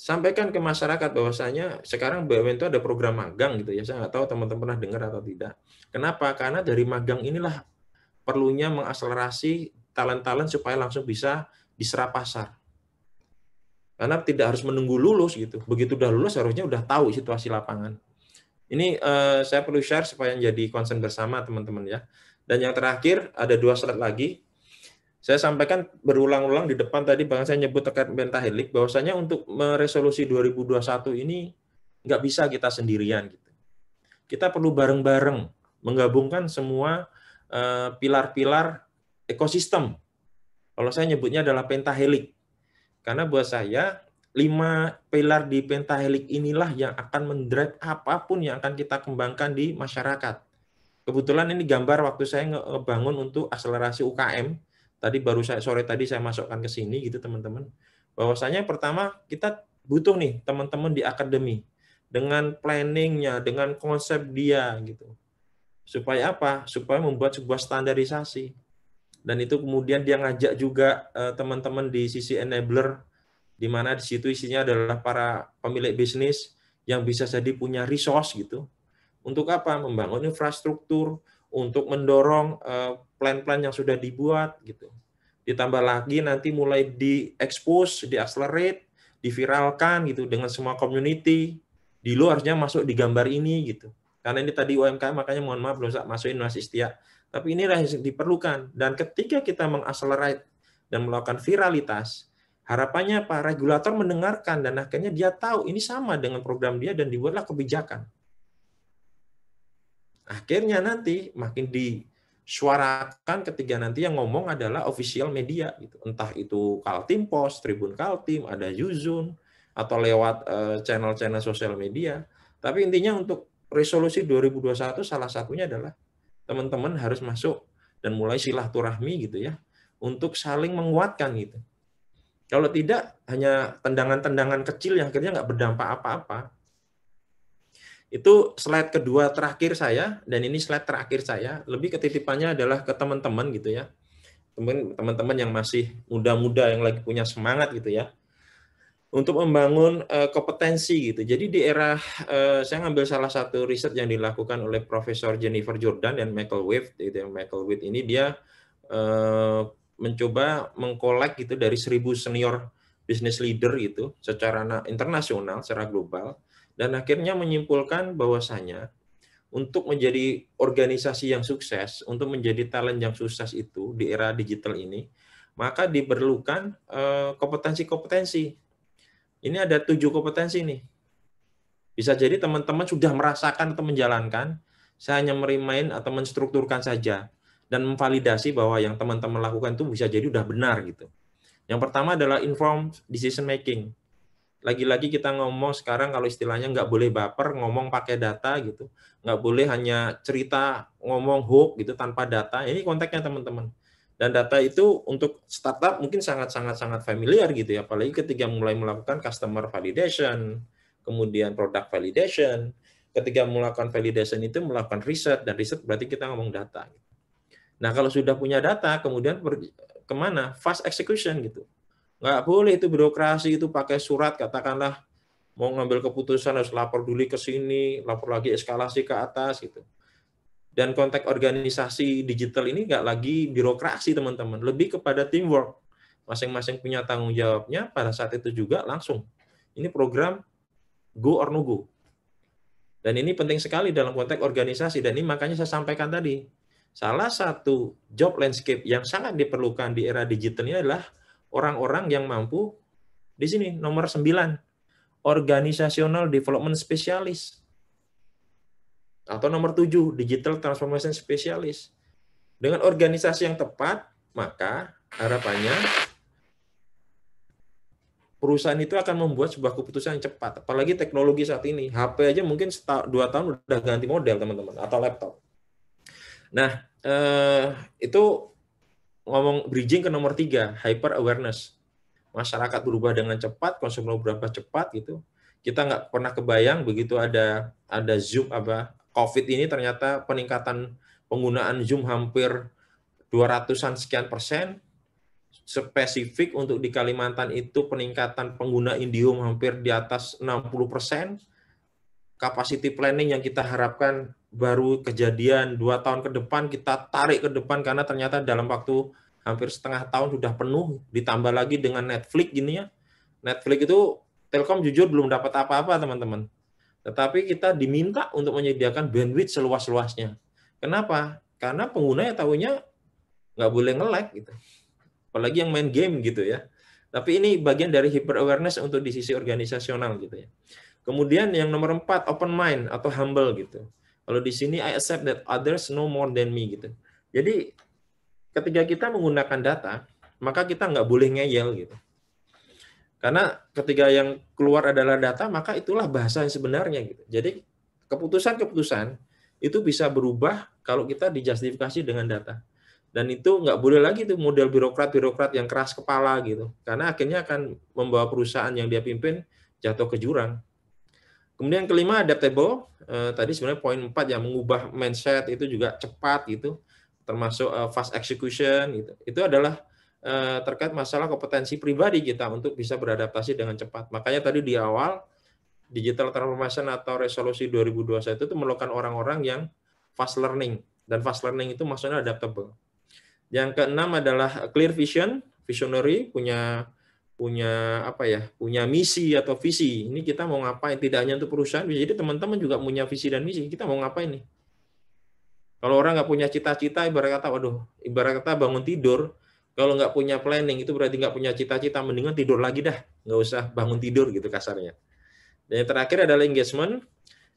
sampaikan ke masyarakat bahwasanya sekarang BUMN itu ada program magang gitu ya. Saya nggak tahu teman-teman pernah dengar atau tidak. Kenapa? Karena dari magang inilah perlunya mengakselerasi talent-talent supaya langsung bisa diserap pasar. Karena tidak harus menunggu lulus gitu. Begitu udah lulus harusnya udah tahu situasi lapangan. Ini uh, saya perlu share supaya jadi concern bersama teman-teman ya. Dan yang terakhir ada dua slide lagi. Saya sampaikan berulang-ulang di depan tadi bahkan saya nyebut terkait pentahelik bahwasanya untuk meresolusi 2021 ini nggak bisa kita sendirian gitu. Kita perlu bareng-bareng menggabungkan semua eh, pilar-pilar uh, ekosistem. Kalau saya nyebutnya adalah pentahelik. Karena buat saya lima pilar di pentahelik inilah yang akan mendrive apapun yang akan kita kembangkan di masyarakat. Kebetulan ini gambar waktu saya ngebangun untuk akselerasi UKM tadi baru saya sore tadi saya masukkan ke sini gitu teman-teman. Bahwasanya pertama kita butuh nih teman-teman di akademi dengan planningnya, dengan konsep dia gitu. Supaya apa? Supaya membuat sebuah standarisasi. Dan itu kemudian dia ngajak juga eh, teman-teman eh, di sisi enabler di mana di situ isinya adalah para pemilik bisnis yang bisa jadi punya resource gitu. Untuk apa? Membangun infrastruktur, untuk mendorong eh, plan-plan yang sudah dibuat gitu. Ditambah lagi nanti mulai diekspos, expose diviralkan gitu dengan semua community. Di luarnya masuk di gambar ini gitu. Karena ini tadi UMKM makanya mohon maaf belum masukin Mas Istia. Tapi inilah yang diperlukan. Dan ketika kita mengaccelerate dan melakukan viralitas, harapannya para regulator mendengarkan dan akhirnya dia tahu ini sama dengan program dia dan dibuatlah kebijakan. Akhirnya nanti makin disuarakan ketika nanti yang ngomong adalah official media gitu. Entah itu Kaltim Pos, Tribun Kaltim, ada Yuzun atau lewat eh, channel-channel sosial media. Tapi intinya untuk resolusi 2021 salah satunya adalah teman-teman harus masuk dan mulai silaturahmi gitu ya untuk saling menguatkan gitu. Kalau tidak hanya tendangan-tendangan kecil yang akhirnya nggak berdampak apa-apa, itu slide kedua terakhir saya dan ini slide terakhir saya. Lebih ketitipannya adalah ke teman-teman gitu ya. Teman-teman yang masih muda-muda yang lagi punya semangat gitu ya untuk membangun uh, kompetensi gitu. Jadi di era uh, saya ngambil salah satu riset yang dilakukan oleh Profesor Jennifer Jordan dan Michael Wave, gitu. Ya. Michael Wave ini dia uh, mencoba mengkolek gitu dari seribu senior business leader gitu secara internasional, secara global dan akhirnya menyimpulkan bahwasanya untuk menjadi organisasi yang sukses, untuk menjadi talent yang sukses itu di era digital ini, maka diperlukan eh, kompetensi-kompetensi. Ini ada tujuh kompetensi nih. Bisa jadi teman-teman sudah merasakan atau menjalankan, saya hanya merimain atau menstrukturkan saja dan memvalidasi bahwa yang teman-teman lakukan itu bisa jadi sudah benar gitu. Yang pertama adalah informed decision making lagi-lagi kita ngomong sekarang kalau istilahnya nggak boleh baper ngomong pakai data gitu nggak boleh hanya cerita ngomong hook gitu tanpa data ini konteksnya teman-teman dan data itu untuk startup mungkin sangat-sangat sangat familiar gitu ya apalagi ketika mulai melakukan customer validation kemudian product validation ketika melakukan validation itu melakukan riset dan riset berarti kita ngomong data gitu. nah kalau sudah punya data kemudian kemana fast execution gitu Nggak boleh itu birokrasi itu pakai surat katakanlah mau ngambil keputusan harus lapor dulu ke sini, lapor lagi eskalasi ke atas gitu. Dan konteks organisasi digital ini nggak lagi birokrasi teman-teman, lebih kepada teamwork. Masing-masing punya tanggung jawabnya pada saat itu juga langsung. Ini program go or no go. Dan ini penting sekali dalam konteks organisasi dan ini makanya saya sampaikan tadi. Salah satu job landscape yang sangat diperlukan di era digital ini adalah orang-orang yang mampu di sini nomor 9 organizational development specialist atau nomor 7 digital transformation specialist. Dengan organisasi yang tepat, maka harapannya perusahaan itu akan membuat sebuah keputusan yang cepat. Apalagi teknologi saat ini, HP aja mungkin dua tahun udah ganti model teman-teman atau laptop. Nah eh, itu ngomong bridging ke nomor tiga, hyper awareness. Masyarakat berubah dengan cepat, konsumen berubah cepat gitu. Kita nggak pernah kebayang begitu ada ada Zoom apa COVID ini ternyata peningkatan penggunaan Zoom hampir 200-an sekian persen. Spesifik untuk di Kalimantan itu peningkatan pengguna Indium hampir di atas 60 persen capacity planning yang kita harapkan baru kejadian dua tahun ke depan kita tarik ke depan karena ternyata dalam waktu hampir setengah tahun sudah penuh ditambah lagi dengan Netflix gini ya Netflix itu Telkom jujur belum dapat apa-apa teman-teman tetapi kita diminta untuk menyediakan bandwidth seluas-luasnya kenapa karena pengguna ya tahunya nggak boleh nge gitu apalagi yang main game gitu ya tapi ini bagian dari hyper awareness untuk di sisi organisasional gitu ya Kemudian yang nomor empat, open mind atau humble gitu. Kalau di sini I accept that others know more than me gitu. Jadi ketika kita menggunakan data, maka kita nggak boleh ngeyel gitu. Karena ketika yang keluar adalah data, maka itulah bahasa yang sebenarnya gitu. Jadi keputusan-keputusan itu bisa berubah kalau kita dijustifikasi dengan data. Dan itu nggak boleh lagi itu model birokrat-birokrat yang keras kepala gitu. Karena akhirnya akan membawa perusahaan yang dia pimpin jatuh ke jurang. Kemudian yang kelima adaptable. Eh, tadi sebenarnya poin empat yang mengubah mindset itu juga cepat gitu, termasuk eh, fast execution gitu. Itu adalah eh, terkait masalah kompetensi pribadi kita untuk bisa beradaptasi dengan cepat. Makanya tadi di awal digital transformation atau resolusi 2021 itu memerlukan orang-orang yang fast learning dan fast learning itu maksudnya adaptable. Yang keenam adalah clear vision, visionary, punya punya apa ya punya misi atau visi ini kita mau ngapain tidak hanya untuk perusahaan jadi teman-teman juga punya visi dan misi kita mau ngapain nih kalau orang nggak punya cita-cita ibarat kata waduh ibarat kata bangun tidur kalau nggak punya planning itu berarti nggak punya cita-cita mendingan tidur lagi dah nggak usah bangun tidur gitu kasarnya dan yang terakhir adalah engagement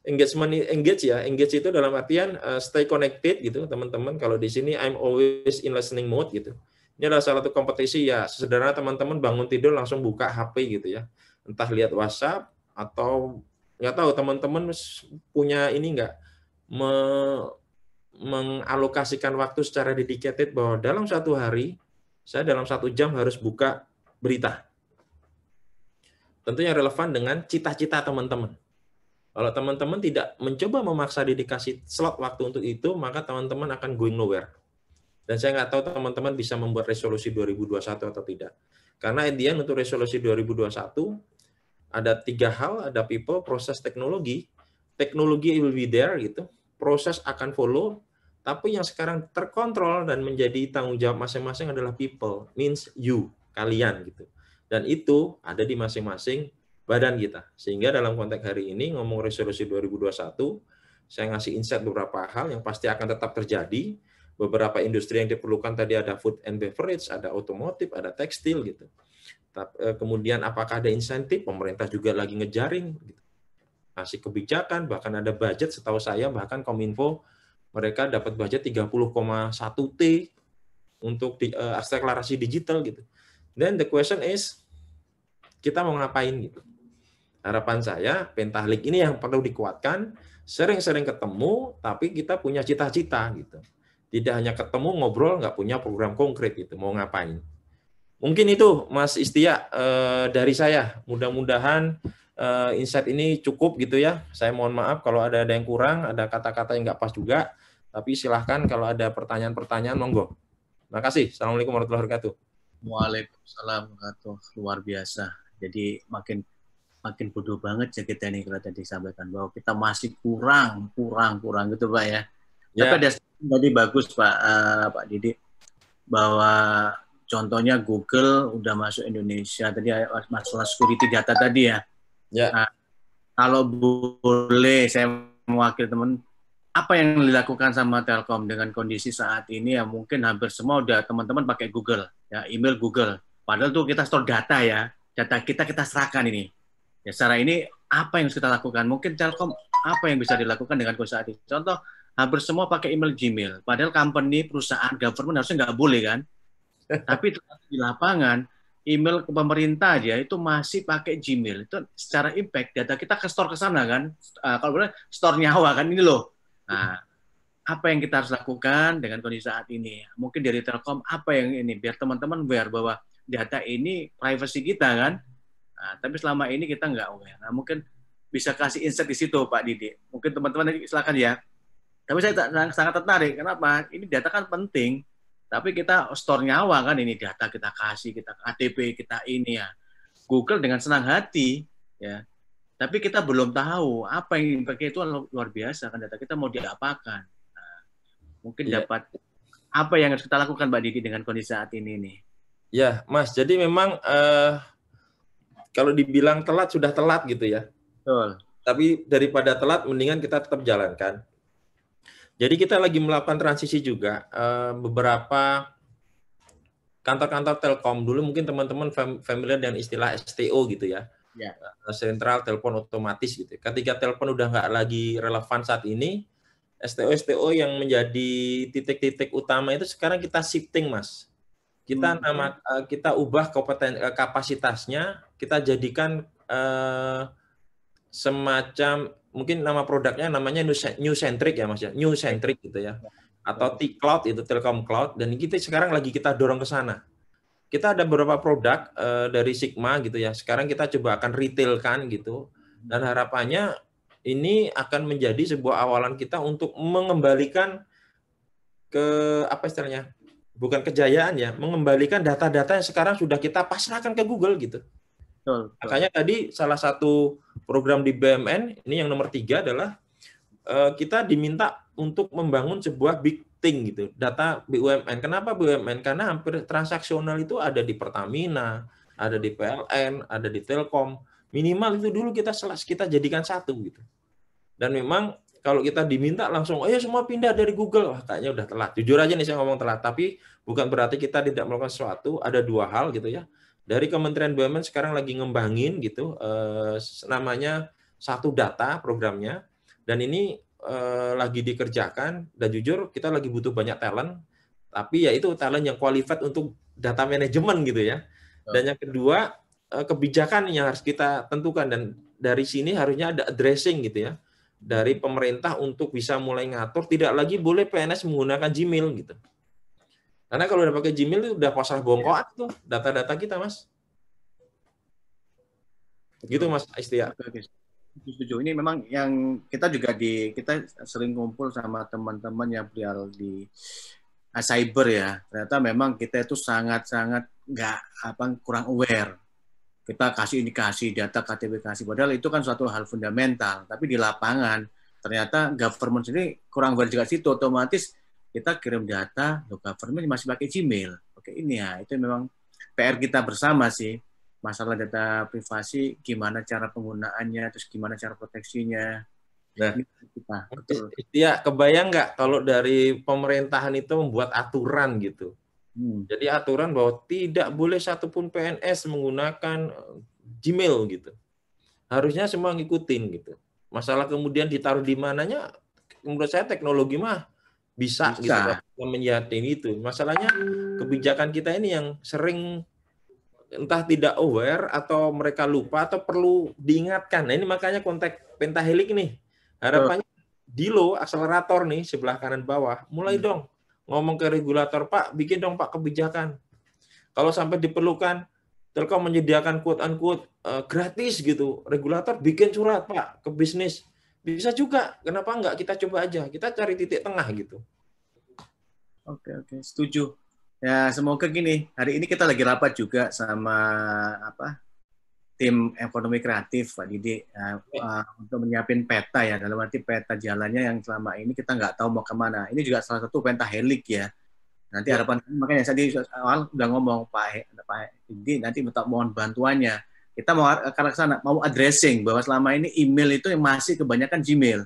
engagement engage ya engage itu dalam artian uh, stay connected gitu teman-teman kalau di sini I'm always in listening mode gitu ini adalah salah satu kompetisi ya sederhana teman-teman bangun tidur langsung buka HP gitu ya. Entah lihat WhatsApp atau nggak tahu teman-teman punya ini nggak me, mengalokasikan waktu secara dedicated bahwa dalam satu hari saya dalam satu jam harus buka berita. Tentunya relevan dengan cita-cita teman-teman. Kalau teman-teman tidak mencoba memaksa dedikasi slot waktu untuk itu, maka teman-teman akan going nowhere. Dan saya nggak tahu teman-teman bisa membuat resolusi 2021 atau tidak. Karena Indian untuk resolusi 2021 ada tiga hal, ada people, proses teknologi. Teknologi will be there gitu, proses akan follow, tapi yang sekarang terkontrol dan menjadi tanggung jawab masing-masing adalah people, means you, kalian gitu. Dan itu ada di masing-masing badan kita. Sehingga dalam konteks hari ini ngomong resolusi 2021, saya ngasih insight beberapa hal yang pasti akan tetap terjadi, beberapa industri yang diperlukan tadi ada food and beverage, ada otomotif, ada tekstil gitu. Eh, kemudian apakah ada insentif? Pemerintah juga lagi ngejaring, gitu. kebijakan, bahkan ada budget setahu saya, bahkan Kominfo mereka dapat budget 30,1 T untuk di, uh, eh, akselerasi digital gitu. Then the question is, kita mau ngapain gitu. Harapan saya, Pentahlik ini yang perlu dikuatkan, sering-sering ketemu, tapi kita punya cita-cita gitu tidak hanya ketemu ngobrol, nggak punya program konkret itu mau ngapain. Mungkin itu Mas Istia eh, dari saya. Mudah-mudahan eh, insight ini cukup gitu ya. Saya mohon maaf kalau ada ada yang kurang, ada kata-kata yang nggak pas juga. Tapi silahkan kalau ada pertanyaan-pertanyaan monggo. Terima kasih. Assalamualaikum warahmatullahi wabarakatuh. Waalaikumsalam warahmatullahi Luar biasa. Jadi makin makin bodoh banget ya kita ini kalau tadi sampaikan bahwa kita masih kurang, kurang, kurang gitu Pak ya. Ya. Tapi ada tadi bagus Pak uh, Pak Didi bahwa contohnya Google udah masuk Indonesia tadi ya, masalah security data tadi ya. Ya. Uh, kalau boleh saya mewakili teman apa yang dilakukan sama Telkom dengan kondisi saat ini ya mungkin hampir semua udah teman-teman pakai Google ya email Google padahal tuh kita store data ya data kita kita serahkan ini ya secara ini apa yang harus kita lakukan mungkin Telkom apa yang bisa dilakukan dengan kondisi saat ini contoh hampir semua pakai email Gmail. Padahal company, perusahaan, government harusnya nggak boleh kan. [laughs] Tapi di lapangan, email ke pemerintah aja itu masih pakai Gmail. Itu secara impact data kita ke store ke sana kan. Uh, kalau boleh store nyawa kan ini loh. Nah, apa yang kita harus lakukan dengan kondisi saat ini? Mungkin dari Telkom apa yang ini biar teman-teman aware bahwa data ini privacy kita kan. Nah, tapi selama ini kita nggak aware. Nah, mungkin bisa kasih insight di situ Pak Didi. Mungkin teman-teman silakan ya. Tapi saya sangat tertarik. Kenapa? Ini data kan penting. Tapi kita store nyawa kan ini data kita kasih, kita ATP kita ini ya. Google dengan senang hati ya. Tapi kita belum tahu apa yang dipakai itu luar biasa kan data kita mau diapakan. Nah, mungkin yeah. dapat apa yang harus kita lakukan Mbak Didi dengan kondisi saat ini nih? Ya, Mas. Jadi memang uh, kalau dibilang telat sudah telat gitu ya. Betul. Tapi daripada telat mendingan kita tetap jalankan jadi kita lagi melakukan transisi juga eh, beberapa kantor-kantor Telkom dulu mungkin teman-teman familiar dengan istilah STO gitu ya. sentral ya. eh, Sentral telepon otomatis gitu. Ketika telepon udah nggak lagi relevan saat ini, STO-STO yang menjadi titik-titik utama itu sekarang kita shifting, Mas. Kita hmm. nama eh, kita ubah kompeten kapasitasnya, kita jadikan semacam mungkin nama produknya namanya New Centric ya Mas ya. New Centric gitu ya. Atau iya. T-Cloud itu Telkom Cloud dan kita sekarang lagi kita dorong ke sana. Kita ada beberapa produk uh, dari Sigma gitu ya. Sekarang kita coba akan retailkan gitu. Dan harapannya ini akan menjadi sebuah awalan kita untuk mengembalikan ke apa istilahnya? Bukan kejayaan ya, mengembalikan data-data yang sekarang sudah kita pasrahkan ke Google gitu. Makanya tadi salah satu program di BMN ini yang nomor tiga adalah eh, kita diminta untuk membangun sebuah big thing gitu data BUMN. Kenapa BUMN? Karena hampir transaksional itu ada di Pertamina, ada di PLN, ada di Telkom. Minimal itu dulu kita kita jadikan satu gitu. Dan memang kalau kita diminta langsung, oh ya semua pindah dari Google, wah kayaknya udah telat. Jujur aja nih saya ngomong telat, tapi bukan berarti kita tidak melakukan sesuatu. Ada dua hal gitu ya dari Kementerian BUMN sekarang lagi ngembangin gitu eh, namanya satu data programnya dan ini eh, lagi dikerjakan dan jujur kita lagi butuh banyak talent tapi ya itu talent yang qualified untuk data manajemen gitu ya dan yang kedua eh, kebijakan yang harus kita tentukan dan dari sini harusnya ada addressing gitu ya dari pemerintah untuk bisa mulai ngatur tidak lagi boleh PNS menggunakan Gmail gitu karena kalau udah pakai Gmail itu udah pasrah bongkoan iya. tuh data-data kita, Mas. Gitu, Mas Istia. Setuju. Ini memang yang kita juga di kita sering kumpul sama teman-teman yang perihal di eh, cyber ya. Ternyata memang kita itu sangat-sangat nggak apa kurang aware. Kita kasih indikasi data KTP kasih padahal itu kan suatu hal fundamental, tapi di lapangan ternyata government sendiri kurang berjaga situ otomatis kita kirim data ke government masih pakai Gmail. Oke, ini ya, itu memang PR kita bersama sih. Masalah data privasi, gimana cara penggunaannya, terus gimana cara proteksinya. Nah, kita, betul. Ya, kebayang nggak kalau dari pemerintahan itu membuat aturan gitu. Hmm. Jadi aturan bahwa tidak boleh satupun PNS menggunakan eh, Gmail gitu. Harusnya semua ngikutin gitu. Masalah kemudian ditaruh di mananya, menurut saya teknologi mah bisa, bisa. gitu kan, menjahatin itu. Masalahnya kebijakan kita ini yang sering entah tidak aware atau mereka lupa atau perlu diingatkan. Nah, ini makanya kontak pentahelik nih. Harapannya Dilo akselerator nih sebelah kanan bawah. Mulai hmm. dong ngomong ke regulator, Pak, bikin dong Pak kebijakan. Kalau sampai diperlukan Telkom menyediakan quote unquote uh, eh, gratis gitu. Regulator bikin surat, Pak, ke bisnis bisa juga, kenapa enggak kita coba aja? Kita cari titik tengah gitu. Oke, oke, setuju. Ya, semoga gini. Hari ini kita lagi rapat juga sama apa? tim ekonomi kreatif Pak Didi uh, ya, ya. eh, uh, untuk menyiapin peta ya dalam arti peta jalannya yang selama ini kita nggak tahu mau kemana ini juga salah satu peta helik ya nanti ya. harapan makanya tadi awal udah ngomong Pak Pak Didi nanti minta mohon bantuannya kita mau ke sana, mau addressing bahwa selama ini email itu yang masih kebanyakan Gmail.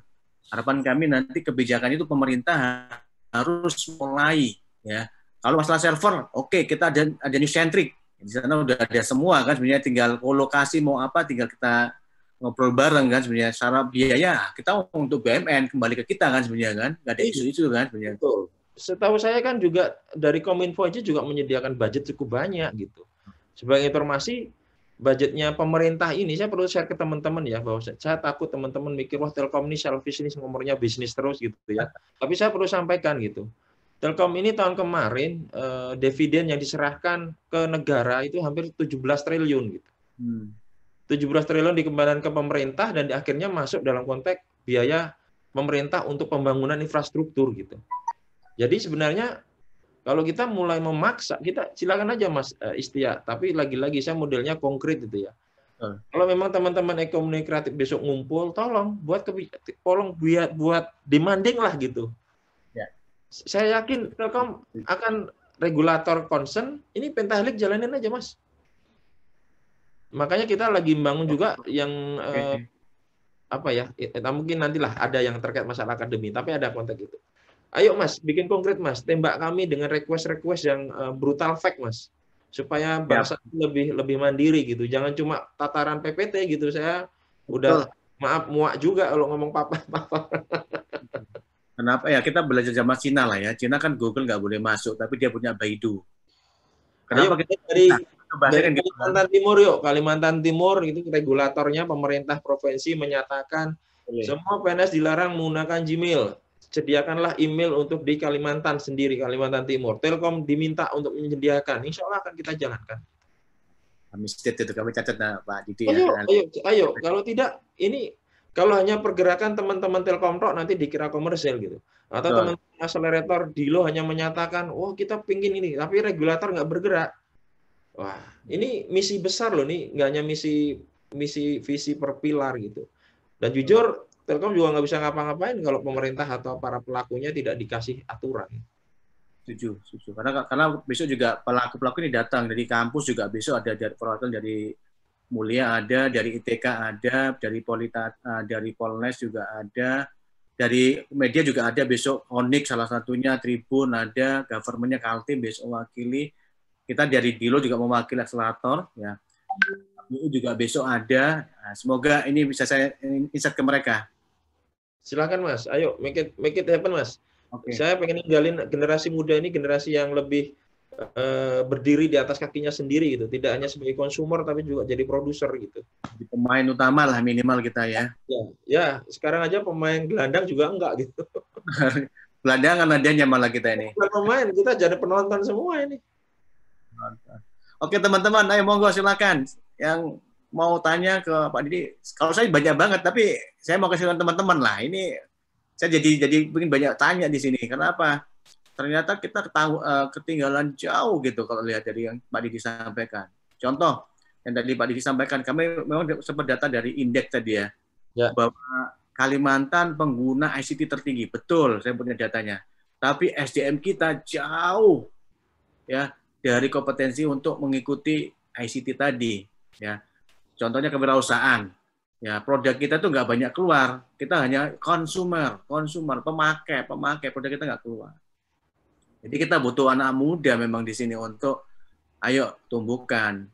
Harapan kami nanti kebijakan itu pemerintah harus mulai ya. Kalau masalah server, oke okay, kita ada ada new centric. Di sana udah ada semua kan sebenarnya tinggal kolokasi mau apa tinggal kita ngobrol bareng kan sebenarnya secara biaya kita untuk BMN kembali ke kita kan sebenarnya kan nggak ada iya. isu-isu kan sebenarnya. Betul. Setahu saya kan juga dari Kominfo aja juga menyediakan budget cukup banyak gitu. Sebagai informasi budgetnya pemerintah ini saya perlu share ke teman-teman ya bahwa saya takut teman-teman mikir wah Telkom ini selfish ini ngomongnya bisnis terus gitu ya. Tapi saya perlu sampaikan gitu. Telkom ini tahun kemarin eh, dividen yang diserahkan ke negara itu hampir 17 triliun gitu. Hmm. 17 triliun dikembalikan ke pemerintah dan akhirnya masuk dalam konteks biaya pemerintah untuk pembangunan infrastruktur gitu. Jadi sebenarnya kalau kita mulai memaksa, kita silakan aja Mas eh, Istia, tapi lagi-lagi saya modelnya konkret itu ya. Hmm. Kalau memang teman-teman ekonomi kreatif besok ngumpul, tolong buat tolong buat buat demanding lah gitu. Ya. Saya yakin Telkom akan regulator concern ini pentahlik jalanin aja mas. Makanya kita lagi membangun juga yang okay. eh, apa ya? Kita ya, ya, mungkin nantilah ada yang terkait masalah akademi, tapi ada konteks itu. Ayo Mas, bikin konkret Mas, tembak kami dengan request-request yang uh, brutal fact Mas, supaya ya. bangsa ya. lebih lebih mandiri gitu. Jangan cuma tataran PPT gitu. Saya udah maaf muak juga kalau ngomong papa [laughs] papa. Kenapa ya kita belajar sama Cina lah ya. Cina kan Google nggak boleh masuk, tapi dia punya Baidu. Kenapa Ayo, kita dari nah, kan gitu, Kalimantan Timur yuk, Kalimantan Timur itu regulatornya pemerintah provinsi menyatakan Oke. semua PNS dilarang menggunakan Gmail sediakanlah email untuk di Kalimantan sendiri, Kalimantan Timur. Telkom diminta untuk menyediakan, insya Allah akan kita jalankan. Kami itu kami catat nah, Pak Didi. Ya. Ayo, ya. ayo, ayo. Kalau tidak, ini kalau hanya pergerakan teman-teman Telkom Rock nanti dikira komersil gitu. Atau teman teman akselerator Dilo hanya menyatakan, wah oh, kita pingin ini, tapi regulator nggak bergerak. Wah, ini misi besar loh nih, nggak hanya misi misi visi per pilar gitu. Dan jujur Telkom juga nggak bisa ngapa-ngapain kalau pemerintah atau para pelakunya tidak dikasih aturan. Setuju, setuju. Karena karena besok juga pelaku-pelaku ini datang dari kampus juga besok ada dari perwakilan dari Mulia ada, dari ITK ada, dari Polita, eh, dari Polnes juga ada, dari media juga ada besok Onik salah satunya, Tribun ada, governmentnya Kaltim besok mewakili kita dari Dilo juga mewakili akselerator ya. juga besok ada. Nah, semoga ini bisa saya insert ke mereka. Silahkan Mas, ayo make it, make it happen Mas. Okay. Saya pengen ninggalin generasi muda ini generasi yang lebih uh, berdiri di atas kakinya sendiri gitu, tidak hanya sebagai konsumer tapi juga jadi produser gitu. Jadi pemain utama lah minimal kita ya. Ya, ya sekarang aja pemain gelandang juga enggak gitu. [laughs] gelandangan adanya malah kita ini. Bukan pemain, kita jadi penonton semua ini. Oke teman-teman, ayo monggo silakan yang mau tanya ke Pak Didi, kalau saya banyak banget, tapi saya mau kasih teman-teman lah. Ini saya jadi jadi ingin banyak tanya di sini. Kenapa? Ternyata kita ketahu, uh, ketinggalan jauh gitu kalau lihat dari yang Pak Didi sampaikan. Contoh yang tadi Pak Didi sampaikan, kami memang sempat data dari indeks tadi ya, ya. bahwa Kalimantan pengguna ICT tertinggi. Betul, saya punya datanya. Tapi SDM kita jauh ya dari kompetensi untuk mengikuti ICT tadi ya Contohnya kewirausahaan. Ya, produk kita tuh nggak banyak keluar. Kita hanya konsumer, consumer, pemakai, pemakai. Produk kita nggak keluar. Jadi kita butuh anak muda memang di sini untuk ayo tumbuhkan.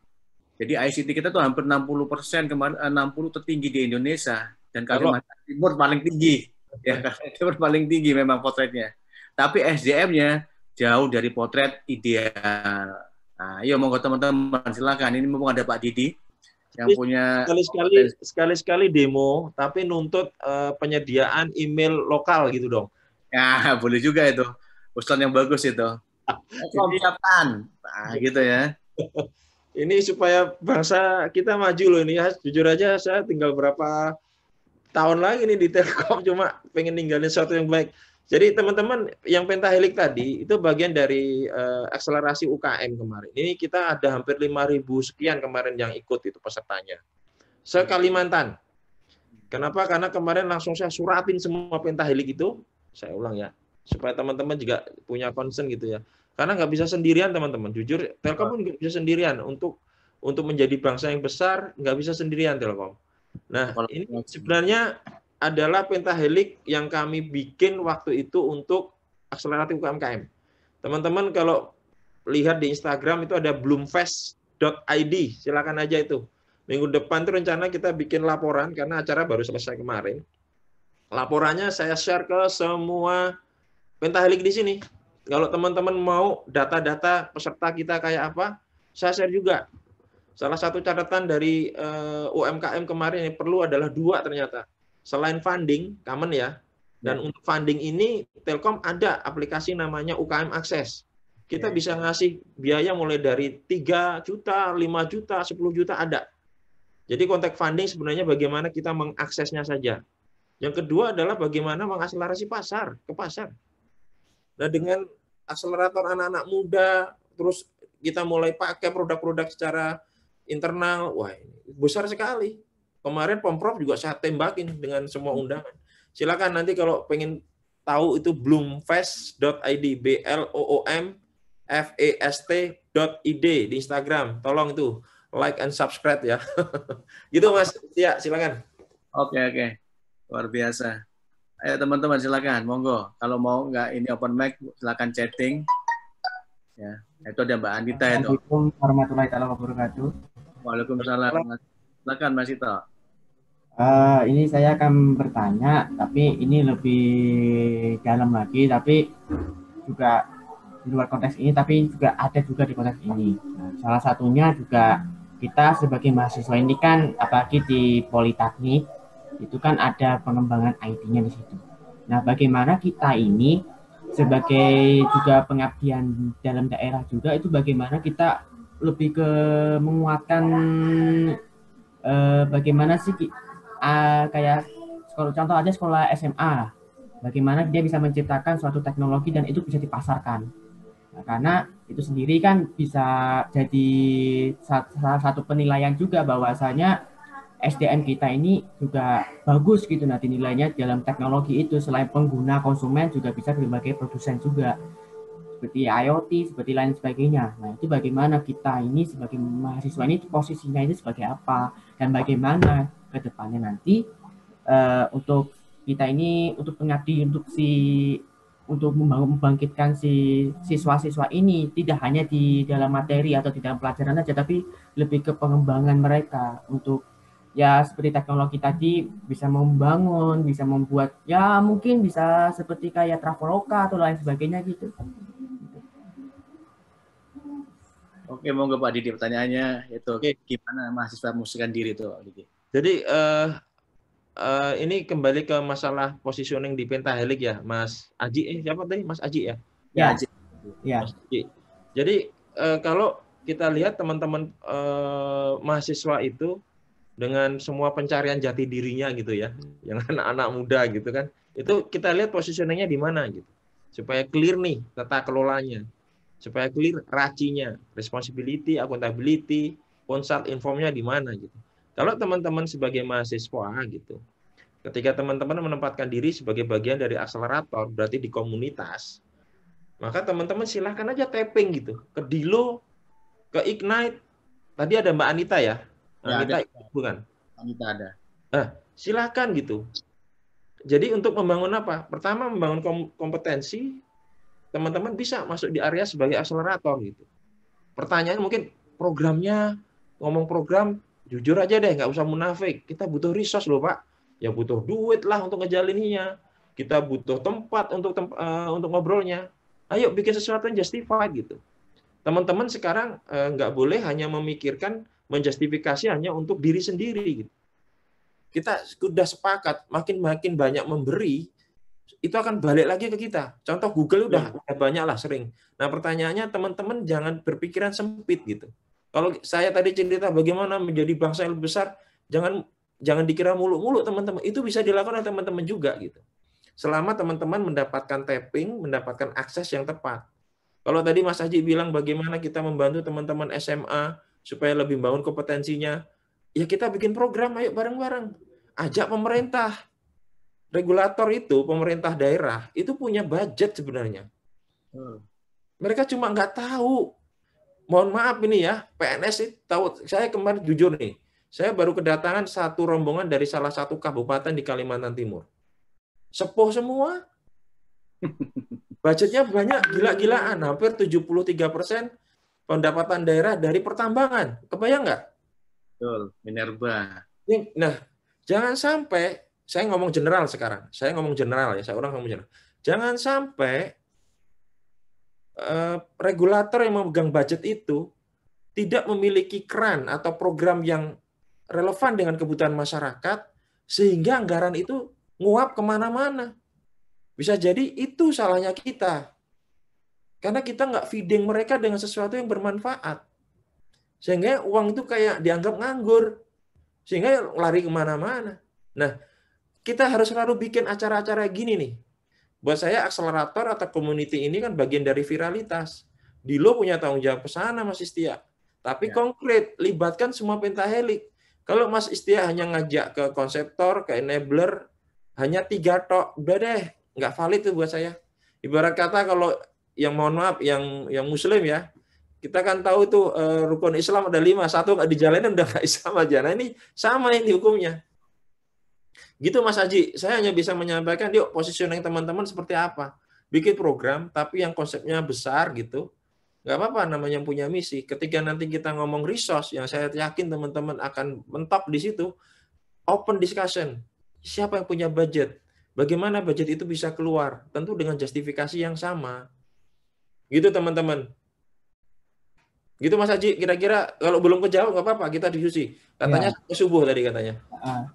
Jadi ICT kita tuh hampir 60 persen kemarin eh, 60 tertinggi di Indonesia dan Kalimantan Timur paling tinggi. [laughs] Ya, Timur paling tinggi memang potretnya. Tapi SDM-nya jauh dari potret ideal. Nah, ayo monggo teman-teman silakan. Ini mumpung ada Pak Didi yang punya sekali-sekali sekali-sekali demo tapi nuntut uh, penyediaan email lokal gitu dong. Ya, [laughs] boleh juga itu. Usulan yang bagus itu. [laughs] Kesiapan. Nah, gitu ya. [laughs] ini supaya bangsa kita maju loh ini. Ya, jujur aja saya tinggal berapa tahun lagi nih di Telkom cuma pengen ninggalin sesuatu yang baik. Jadi teman-teman yang pentahelik tadi itu bagian dari uh, akselerasi UKM kemarin. Ini kita ada hampir 5.000 sekian kemarin yang ikut itu pesertanya. Se hmm. Kalimantan. Kenapa? Karena kemarin langsung saya suratin semua pentahelik itu. Saya ulang ya, supaya teman-teman juga punya concern gitu ya. Karena nggak bisa sendirian teman-teman. Jujur, Telkom pun nggak bisa sendirian untuk untuk menjadi bangsa yang besar nggak bisa sendirian Telkom. Nah ini sebenarnya adalah pentahelik yang kami bikin waktu itu untuk akselerasi UMKM. Teman-teman kalau lihat di Instagram itu ada bloomfest.id, silakan aja itu. Minggu depan itu rencana kita bikin laporan karena acara baru selesai kemarin. Laporannya saya share ke semua pentahelik di sini. Kalau teman-teman mau data-data peserta kita kayak apa, saya share juga. Salah satu catatan dari uh, eh, UMKM kemarin yang perlu adalah dua ternyata. Selain funding, common ya. Dan ya. untuk funding ini Telkom ada aplikasi namanya UKM Akses. Kita ya. bisa ngasih biaya mulai dari 3 juta, 5 juta, 10 juta ada. Jadi kontak funding sebenarnya bagaimana kita mengaksesnya saja. Yang kedua adalah bagaimana mengakselerasi pasar ke pasar. Nah dengan akselerator anak-anak muda, terus kita mulai pakai produk-produk secara internal, wah ini besar sekali. Kemarin Pemprov juga saya tembakin dengan semua hmm. undangan. Silakan nanti kalau pengen tahu itu bloomfest.id b l o o m f e s t .id di Instagram. Tolong itu like and subscribe ya. [laughs] gitu Mas. Ya, silakan. Oke, okay, oke. Okay. Luar biasa. Ayo teman-teman silakan, monggo. Kalau mau nggak ini open mic, silakan chatting. Ya, itu ada Mbak Andita itu. Assalamualaikum warahmatullahi wabarakatuh. Waalaikumsalam. Silakan Mas Ito. Uh, ini saya akan bertanya, tapi ini lebih dalam lagi, tapi juga di luar konteks ini, tapi juga ada juga di konteks ini. Nah, salah satunya juga kita sebagai mahasiswa ini kan, apalagi di Politeknik, itu kan ada pengembangan IT-nya di situ. Nah, bagaimana kita ini sebagai juga pengabdian dalam daerah juga itu bagaimana kita lebih ke menguatkan uh, bagaimana sih uh, kayak sekolah, contoh aja sekolah SMA, bagaimana dia bisa menciptakan suatu teknologi dan itu bisa dipasarkan. Nah, karena itu sendiri kan bisa jadi salah satu penilaian juga bahwasanya SDM kita ini juga bagus gitu nanti nilainya dalam teknologi itu selain pengguna konsumen juga bisa berbagai produsen juga seperti IoT seperti lain sebagainya nah itu bagaimana kita ini sebagai mahasiswa ini posisinya ini sebagai apa dan bagaimana ke depannya nanti uh, untuk kita ini untuk pengabdi untuk si untuk membangun membangkitkan si siswa-siswa ini tidak hanya di dalam materi atau di dalam pelajaran saja tapi lebih ke pengembangan mereka untuk ya seperti teknologi tadi bisa membangun, bisa membuat ya mungkin bisa seperti kayak Traveloka atau lain sebagainya gitu. Oke, monggo Pak Didi pertanyaannya itu oke gimana mahasiswa musikan diri itu Didi? Jadi uh, uh, ini kembali ke masalah positioning di pentahelik ya, Mas Aji. Eh siapa tadi? Mas Aji ya? Ya. ya. Aji. ya. Mas Aji. Jadi uh, kalau kita lihat teman-teman uh, mahasiswa itu dengan semua pencarian jati dirinya gitu ya, [laughs] yang anak-anak muda gitu kan, itu kita lihat positioningnya di mana gitu, supaya clear nih tata kelolanya, supaya clear racinya, responsibility, accountability, konsult informnya di mana gitu. Kalau teman-teman sebagai mahasiswa gitu, ketika teman-teman menempatkan diri sebagai bagian dari akselerator, berarti di komunitas, maka teman-teman silahkan aja tapping gitu, ke Dilo, ke Ignite. Tadi ada Mbak Anita ya? ya Anita ada. bukan? Anita ada. Nah, silahkan gitu. Jadi untuk membangun apa? Pertama membangun kompetensi, teman-teman bisa masuk di area sebagai akselerator gitu. Pertanyaan mungkin programnya, ngomong program, Jujur aja deh, nggak usah munafik. Kita butuh resource loh, Pak. Ya butuh duit lah untuk ngejalininya. Kita butuh tempat untuk tem uh, untuk ngobrolnya. Ayo bikin sesuatu yang justified gitu. Teman-teman sekarang uh, nggak boleh hanya memikirkan menjustifikasi hanya untuk diri sendiri. Gitu. Kita sudah sepakat, makin-makin banyak memberi, itu akan balik lagi ke kita. Contoh Google udah, iya. udah banyak lah sering. Nah pertanyaannya teman-teman jangan berpikiran sempit gitu. Kalau saya tadi cerita bagaimana menjadi bangsa yang lebih besar, jangan jangan dikira muluk-muluk teman-teman. Itu bisa dilakukan oleh teman-teman juga gitu. Selama teman-teman mendapatkan tapping, mendapatkan akses yang tepat. Kalau tadi Mas Haji bilang bagaimana kita membantu teman-teman SMA supaya lebih bangun kompetensinya, ya kita bikin program ayo bareng-bareng. Ajak pemerintah. Regulator itu, pemerintah daerah, itu punya budget sebenarnya. Hmm. Mereka cuma nggak tahu mohon maaf ini ya, PNS tahu saya kemarin jujur nih, saya baru kedatangan satu rombongan dari salah satu kabupaten di Kalimantan Timur. Sepuh semua. Budgetnya banyak gila-gilaan, hampir 73 persen pendapatan daerah dari pertambangan. Kebayang nggak? Betul, Minerba. Nah, jangan sampai, saya ngomong general sekarang, saya ngomong general ya, saya orang ngomong general. Jangan sampai Eh, regulator yang memegang budget itu tidak memiliki keran atau program yang relevan dengan kebutuhan masyarakat, sehingga anggaran itu nguap kemana-mana. Bisa jadi itu salahnya kita. Karena kita nggak feeding mereka dengan sesuatu yang bermanfaat. Sehingga uang itu kayak dianggap nganggur. Sehingga lari kemana-mana. Nah, kita harus selalu bikin acara-acara gini nih. Buat saya akselerator atau community ini kan bagian dari viralitas. di lo punya tanggung jawab ke sana Mas Istia. Tapi ya. konkret, libatkan semua pentahelik. Kalau Mas Istia hanya ngajak ke konseptor, ke enabler, hanya tiga tok, udah deh, nggak valid tuh buat saya. Ibarat kata kalau yang mohon maaf, yang yang Muslim ya, kita kan tahu tuh eh, rukun Islam ada lima, satu nggak dijalankan udah nggak [laughs] Islam aja. Nah ini sama ini hukumnya. Gitu Mas Aji, saya hanya bisa menyampaikan, yuk positioning teman-teman seperti apa. Bikin program, tapi yang konsepnya besar gitu, nggak apa-apa namanya punya misi. Ketika nanti kita ngomong resource, yang saya yakin teman-teman akan mentok di situ, open discussion. Siapa yang punya budget? Bagaimana budget itu bisa keluar? Tentu dengan justifikasi yang sama. Gitu teman-teman. Gitu Mas Haji, kira-kira kalau belum kejawab nggak apa-apa, kita diskusi. Katanya ya. subuh tadi katanya. Uh.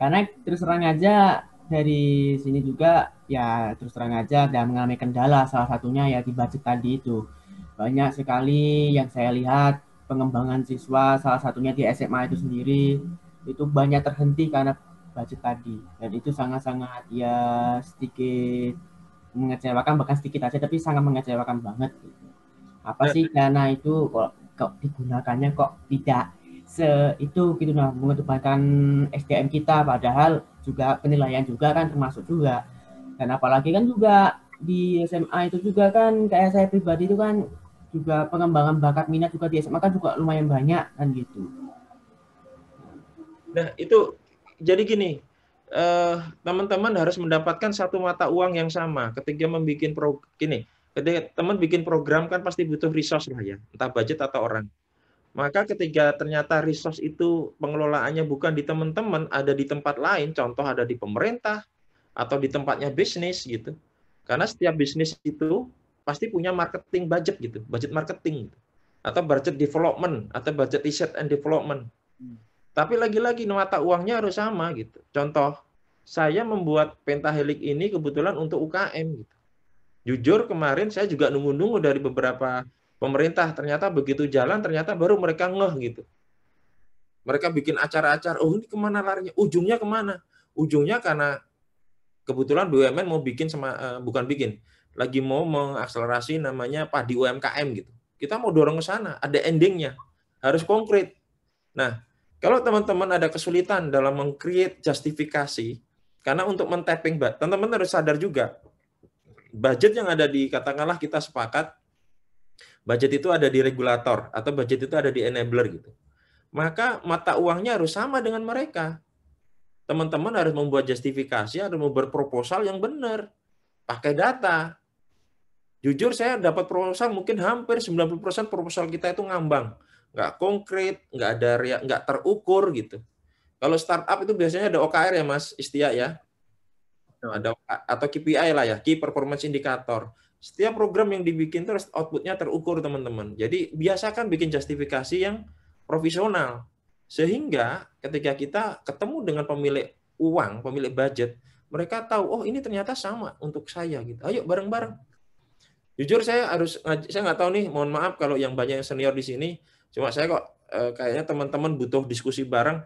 Karena terus terang aja dari sini juga ya terus terang aja dan mengalami kendala salah satunya ya di budget tadi itu. Banyak sekali yang saya lihat pengembangan siswa salah satunya di SMA itu sendiri itu banyak terhenti karena budget tadi dan itu sangat-sangat ya sedikit mengecewakan bahkan sedikit aja tapi sangat mengecewakan banget apa eh, sih dana itu kok kok digunakannya kok tidak se itu gitu nah mengedepankan SDM kita padahal juga penilaian juga kan termasuk juga dan apalagi kan juga di SMA itu juga kan kayak saya pribadi itu kan juga pengembangan bakat minat juga di SMA kan juga lumayan banyak kan gitu nah itu jadi gini eh, teman-teman uh, harus mendapatkan satu mata uang yang sama ketika membuat pro gini ketika teman bikin program kan pasti butuh resource lah ya entah budget atau orang maka ketika ternyata resource itu pengelolaannya bukan di teman-teman, ada di tempat lain, contoh ada di pemerintah atau di tempatnya bisnis gitu. Karena setiap bisnis itu pasti punya marketing budget gitu, budget marketing gitu. atau budget development atau budget research and development. Hmm. Tapi lagi-lagi mata uangnya harus sama gitu. Contoh, saya membuat pentahelik ini kebetulan untuk UKM gitu. Jujur kemarin saya juga nunggu-nunggu dari beberapa pemerintah ternyata begitu jalan ternyata baru mereka ngeh gitu mereka bikin acara-acara oh ini kemana larinya ujungnya kemana ujungnya karena kebetulan BUMN mau bikin sama eh, bukan bikin lagi mau mengakselerasi namanya padi UMKM gitu kita mau dorong ke sana ada endingnya harus konkret nah kalau teman-teman ada kesulitan dalam mengcreate justifikasi karena untuk men-tapping, teman-teman harus sadar juga, budget yang ada di, katakanlah kita sepakat, budget itu ada di regulator atau budget itu ada di enabler gitu. Maka mata uangnya harus sama dengan mereka. Teman-teman harus membuat justifikasi, harus membuat proposal yang benar. Pakai data. Jujur saya dapat proposal mungkin hampir 90% proposal kita itu ngambang. Nggak konkret, nggak ada nggak terukur gitu. Kalau startup itu biasanya ada OKR ya Mas Istia ya. Ada atau KPI lah ya, key performance indicator setiap program yang dibikin terus outputnya terukur teman-teman. Jadi biasakan bikin justifikasi yang profesional sehingga ketika kita ketemu dengan pemilik uang, pemilik budget, mereka tahu oh ini ternyata sama untuk saya gitu. Ayo bareng-bareng. Jujur saya harus saya nggak tahu nih, mohon maaf kalau yang banyak yang senior di sini, cuma saya kok eh, kayaknya teman-teman butuh diskusi bareng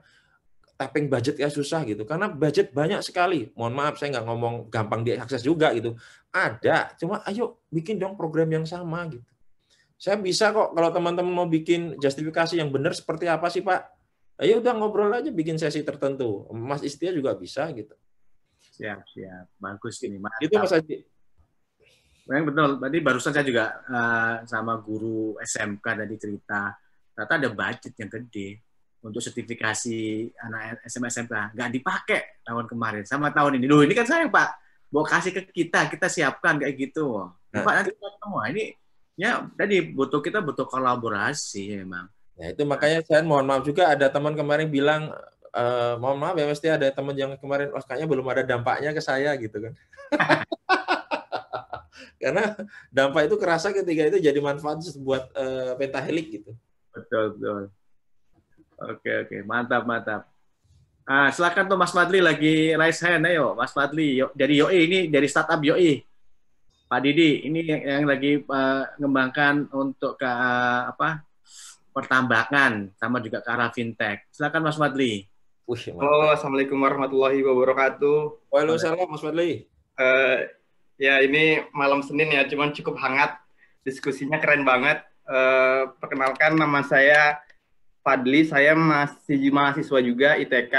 tapping budget ya susah gitu karena budget banyak sekali mohon maaf saya nggak ngomong gampang diakses juga gitu ada, cuma ayo bikin dong program yang sama gitu. Saya bisa kok kalau teman-teman mau bikin justifikasi yang benar seperti apa sih Pak? Ayo udah ngobrol aja bikin sesi tertentu. Mas Istia juga bisa gitu. Siap, siap. Bagus ini. mas Itu Mas Haji. Yang betul. Tadi barusan saya juga uh, sama guru SMK tadi cerita, ternyata ada budget yang gede untuk sertifikasi anak SMA SMK. Nggak dipakai tahun kemarin sama tahun ini. Loh, ini kan sayang Pak bawa kasih ke kita, kita siapkan kayak gitu. Nah. Pak nah. nanti ketemu. Ini ya tadi butuh kita butuh kolaborasi memang. Ya itu makanya saya mohon maaf juga ada teman kemarin bilang e, mohon maaf ya mesti ada teman yang kemarin oh, kayaknya belum ada dampaknya ke saya gitu kan. [laughs] Karena dampak itu kerasa ketika itu jadi manfaat buat uh, pentahelik gitu. Betul betul. Oke oke mantap mantap. Ah, silakan tuh Mas Fadli lagi raise hand ayo Mas Fadli yo, dari YOI ini dari startup YOI. Pak Didi ini yang, yang lagi uh, untuk ke uh, apa? pertambakan sama juga ke arah fintech. Silakan Mas Fadli. Halo, Assalamualaikum warahmatullahi wabarakatuh. Waalaikumsalam Mas Fadli. Uh, ya ini malam Senin ya, cuman cukup hangat. Diskusinya keren banget. Uh, perkenalkan nama saya Fadli, saya masih mahasiswa juga ITK.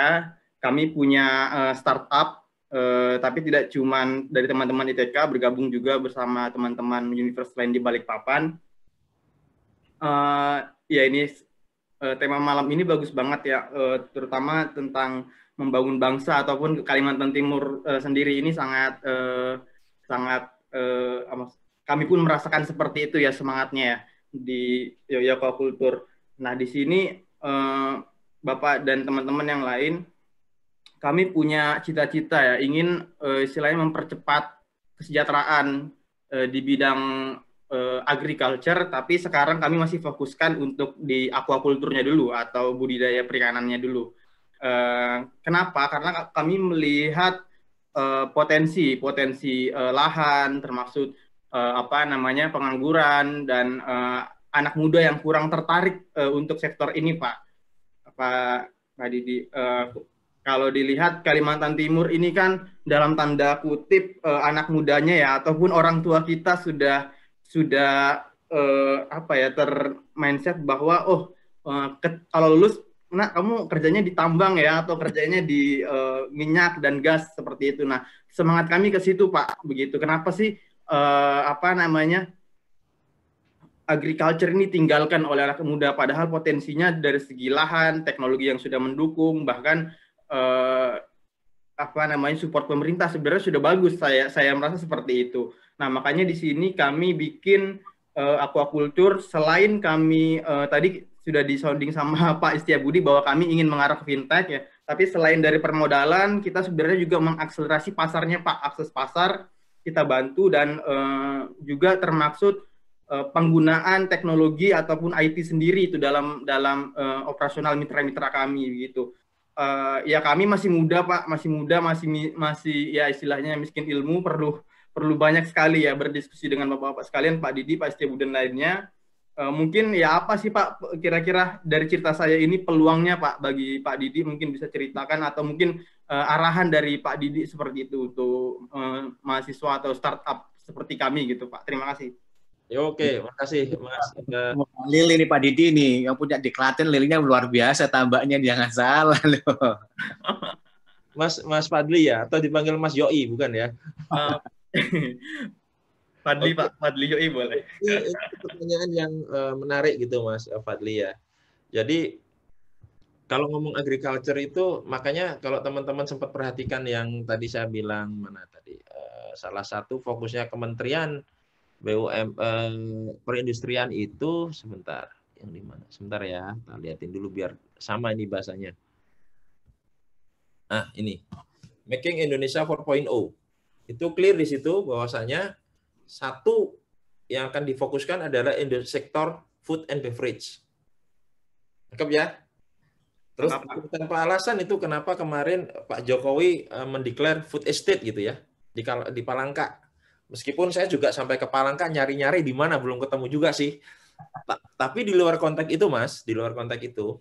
Kami punya uh, startup, uh, tapi tidak cuma dari teman-teman ITK, bergabung juga bersama teman-teman Universitas lain di Balikpapan. Uh, ya ini uh, tema malam ini bagus banget ya, uh, terutama tentang membangun bangsa ataupun Kalimantan Timur uh, sendiri ini sangat uh, sangat uh, kami pun merasakan seperti itu ya semangatnya ya di Yogyakarta Kultur. Nah, di sini eh, Bapak dan teman-teman yang lain kami punya cita-cita ya ingin eh, istilahnya mempercepat kesejahteraan eh, di bidang eh, agriculture tapi sekarang kami masih fokuskan untuk di aquaculturnya dulu atau budidaya perikanannya dulu. Eh, kenapa? Karena kami melihat potensi potensi lahan termasuk apa namanya pengangguran dan anak muda yang kurang tertarik uh, untuk sektor ini, Pak. Pak Pak Didi, uh, kalau dilihat Kalimantan Timur ini kan dalam tanda kutip uh, anak mudanya ya ataupun orang tua kita sudah sudah uh, apa ya ter mindset bahwa oh uh, ke, kalau lulus nah kamu kerjanya di tambang ya atau kerjanya di uh, minyak dan gas seperti itu. Nah, semangat kami ke situ Pak begitu. Kenapa sih uh, apa namanya agriculture ini tinggalkan oleh anak muda padahal potensinya dari segi lahan teknologi yang sudah mendukung bahkan eh, apa namanya support pemerintah sebenarnya sudah bagus saya saya merasa seperti itu nah makanya di sini kami bikin eh, aquaculture selain kami eh, tadi sudah disounding sama [laughs] Pak Istia Budi bahwa kami ingin mengarah ke fintech ya tapi selain dari permodalan kita sebenarnya juga mengakselerasi pasarnya Pak akses pasar kita bantu dan eh, juga termaksud Eh, penggunaan teknologi ataupun IT sendiri itu dalam dalam uh, operasional mitra-mitra kami gitu. Uh, ya kami masih muda Pak, masih muda, masih masih ya istilahnya miskin ilmu perlu perlu banyak sekali ya berdiskusi dengan Bapak-bapak sekalian, Pak Didi, Pak Setia dan lainnya. Uh, mungkin ya apa sih Pak kira-kira dari cerita saya ini peluangnya Pak bagi Pak Didi mungkin bisa ceritakan atau mungkin uh, arahan dari Pak Didi seperti itu untuk uh, mahasiswa atau startup seperti kami gitu Pak. Terima kasih. Ya, oke, makasih Mas. Lil ini Pak Didi nih, yang punya di Klaten luar biasa tambaknya jangan salah loh. [laughs] Mas Mas Padli ya atau dipanggil Mas Yoi bukan ya? Padli ah. [laughs] Pak Padli Yoi boleh. Ini, ini pertanyaan yang eh, menarik gitu Mas Padli eh, ya. Jadi kalau ngomong agriculture itu makanya kalau teman-teman sempat perhatikan yang tadi saya bilang mana tadi eh, salah satu fokusnya kementerian BUM eh, perindustrian itu sebentar yang di mana? Sebentar ya, kita liatin dulu biar sama ini bahasanya. Nah, ini. Making Indonesia 4.0. Itu clear di situ bahwasanya satu yang akan difokuskan adalah sektor food and beverage. Cukup ya? Terus kenapa? tanpa alasan itu kenapa kemarin Pak Jokowi eh, mendeklar food estate gitu ya di di Palangka Meskipun saya juga sampai ke Palangka nyari-nyari di mana belum ketemu juga sih. Ta tapi di luar konteks itu, Mas, di luar konteks itu,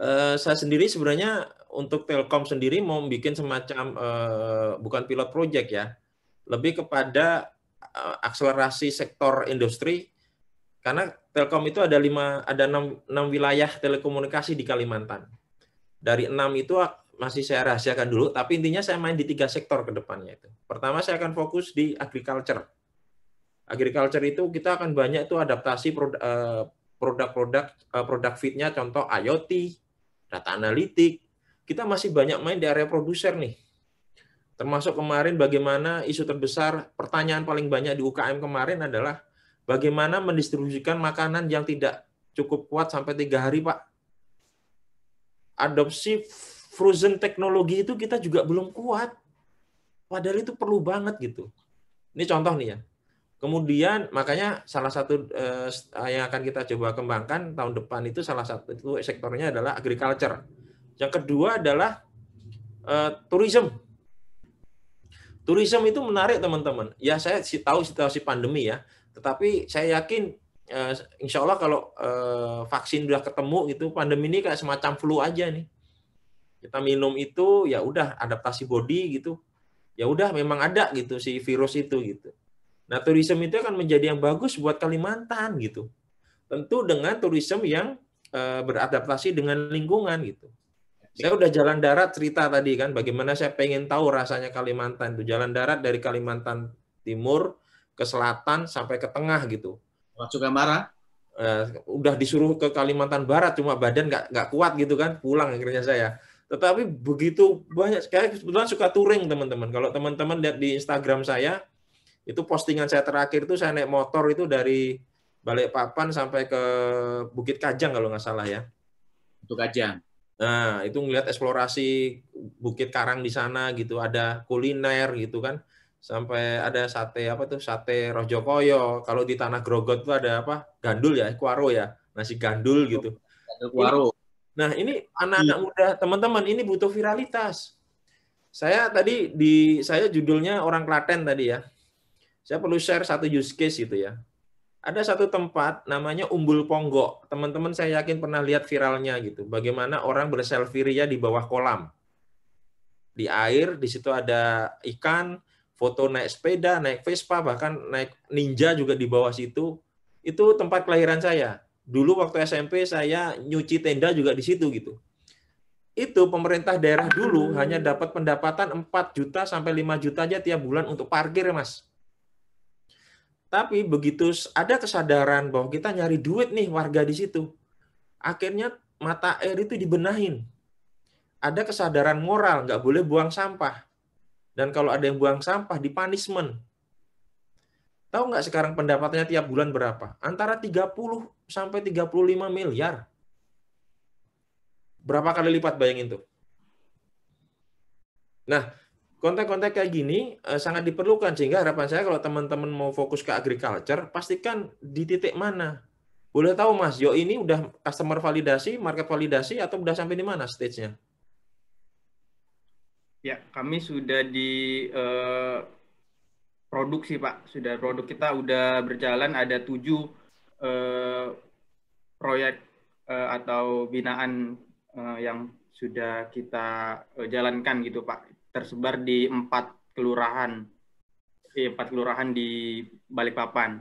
uh, saya sendiri sebenarnya untuk Telkom sendiri mau bikin semacam uh, bukan pilot project ya, lebih kepada uh, akselerasi sektor industri karena Telkom itu ada lima ada enam, enam wilayah telekomunikasi di Kalimantan. Dari enam itu masih saya rahasiakan dulu, tapi intinya saya main di tiga sektor ke depannya itu. Pertama saya akan fokus di agriculture. Agriculture itu kita akan banyak itu adaptasi eh, produk-produk eh, produk fitnya contoh IoT, data analitik. Kita masih banyak main di area produser nih. Termasuk kemarin bagaimana isu terbesar pertanyaan paling banyak di UKM kemarin adalah bagaimana mendistribusikan makanan yang tidak cukup kuat sampai tiga hari, Pak. Adopsi frozen teknologi itu kita juga belum kuat. Padahal itu perlu banget gitu. Ini contoh nih ya. Kemudian makanya salah satu eh, eh, yang akan kita coba kembangkan tahun depan itu salah satu itu sektornya adalah agriculture. Yang kedua adalah eh, tourism. Tourism itu menarik teman-teman. Ya saya tahu situasi pandemi ya, tetapi saya yakin eh, insya Allah kalau eh, vaksin sudah ketemu gitu, pandemi ini kayak semacam flu aja nih kita minum itu ya udah adaptasi body gitu ya udah memang ada gitu si virus itu gitu nah turisme itu akan menjadi yang bagus buat Kalimantan gitu tentu dengan turisme yang e, beradaptasi dengan lingkungan gitu saya udah jalan darat cerita tadi kan bagaimana saya pengen tahu rasanya Kalimantan itu jalan darat dari Kalimantan Timur ke selatan sampai ke tengah gitu Mas marah. Eh, uh, udah disuruh ke Kalimantan Barat cuma badan nggak nggak kuat gitu kan pulang akhirnya saya tetapi begitu banyak sekali kebetulan suka touring teman-teman. Kalau teman-teman lihat di Instagram saya, itu postingan saya terakhir itu saya naik motor itu dari Balikpapan sampai ke Bukit Kajang kalau nggak salah ya. Bukit Kajang. Nah, itu ngelihat eksplorasi Bukit Karang di sana gitu, ada kuliner gitu kan. Sampai ada sate apa tuh, sate Rojokoyo. Kalau di Tanah Grogot itu ada apa? Gandul ya, kuaro ya, nasi gandul gitu. Gandul kuaro. Nah, ini anak-anak iya. muda, teman-teman, ini butuh viralitas. Saya tadi di saya judulnya orang Klaten tadi ya. Saya perlu share satu use case gitu ya. Ada satu tempat namanya Umbul Ponggok. Teman-teman saya yakin pernah lihat viralnya gitu. Bagaimana orang berselfie ya di bawah kolam. Di air, di situ ada ikan, foto naik sepeda, naik Vespa, bahkan naik ninja juga di bawah situ. Itu tempat kelahiran saya dulu waktu SMP saya nyuci tenda juga di situ gitu. Itu pemerintah daerah dulu hmm. hanya dapat pendapatan 4 juta sampai 5 juta aja tiap bulan untuk parkir, Mas. Tapi begitu ada kesadaran bahwa kita nyari duit nih warga di situ. Akhirnya mata air itu dibenahin. Ada kesadaran moral, nggak boleh buang sampah. Dan kalau ada yang buang sampah, dipanismen. Tahu nggak sekarang pendapatannya tiap bulan berapa? Antara 30 sampai 35 miliar. Berapa kali lipat bayangin tuh? Nah, konten-konten kayak gini eh, sangat diperlukan sehingga harapan saya kalau teman-teman mau fokus ke agriculture, pastikan di titik mana. Boleh tahu Mas, yo ini udah customer validasi, market validasi atau udah sampai di mana stage-nya? Ya, kami sudah di uh, produk sih Pak. Sudah produk kita udah berjalan ada tujuh eh, proyek eh, atau binaan eh, yang sudah kita eh, jalankan gitu Pak. Tersebar di empat kelurahan, eh, empat kelurahan di Balikpapan.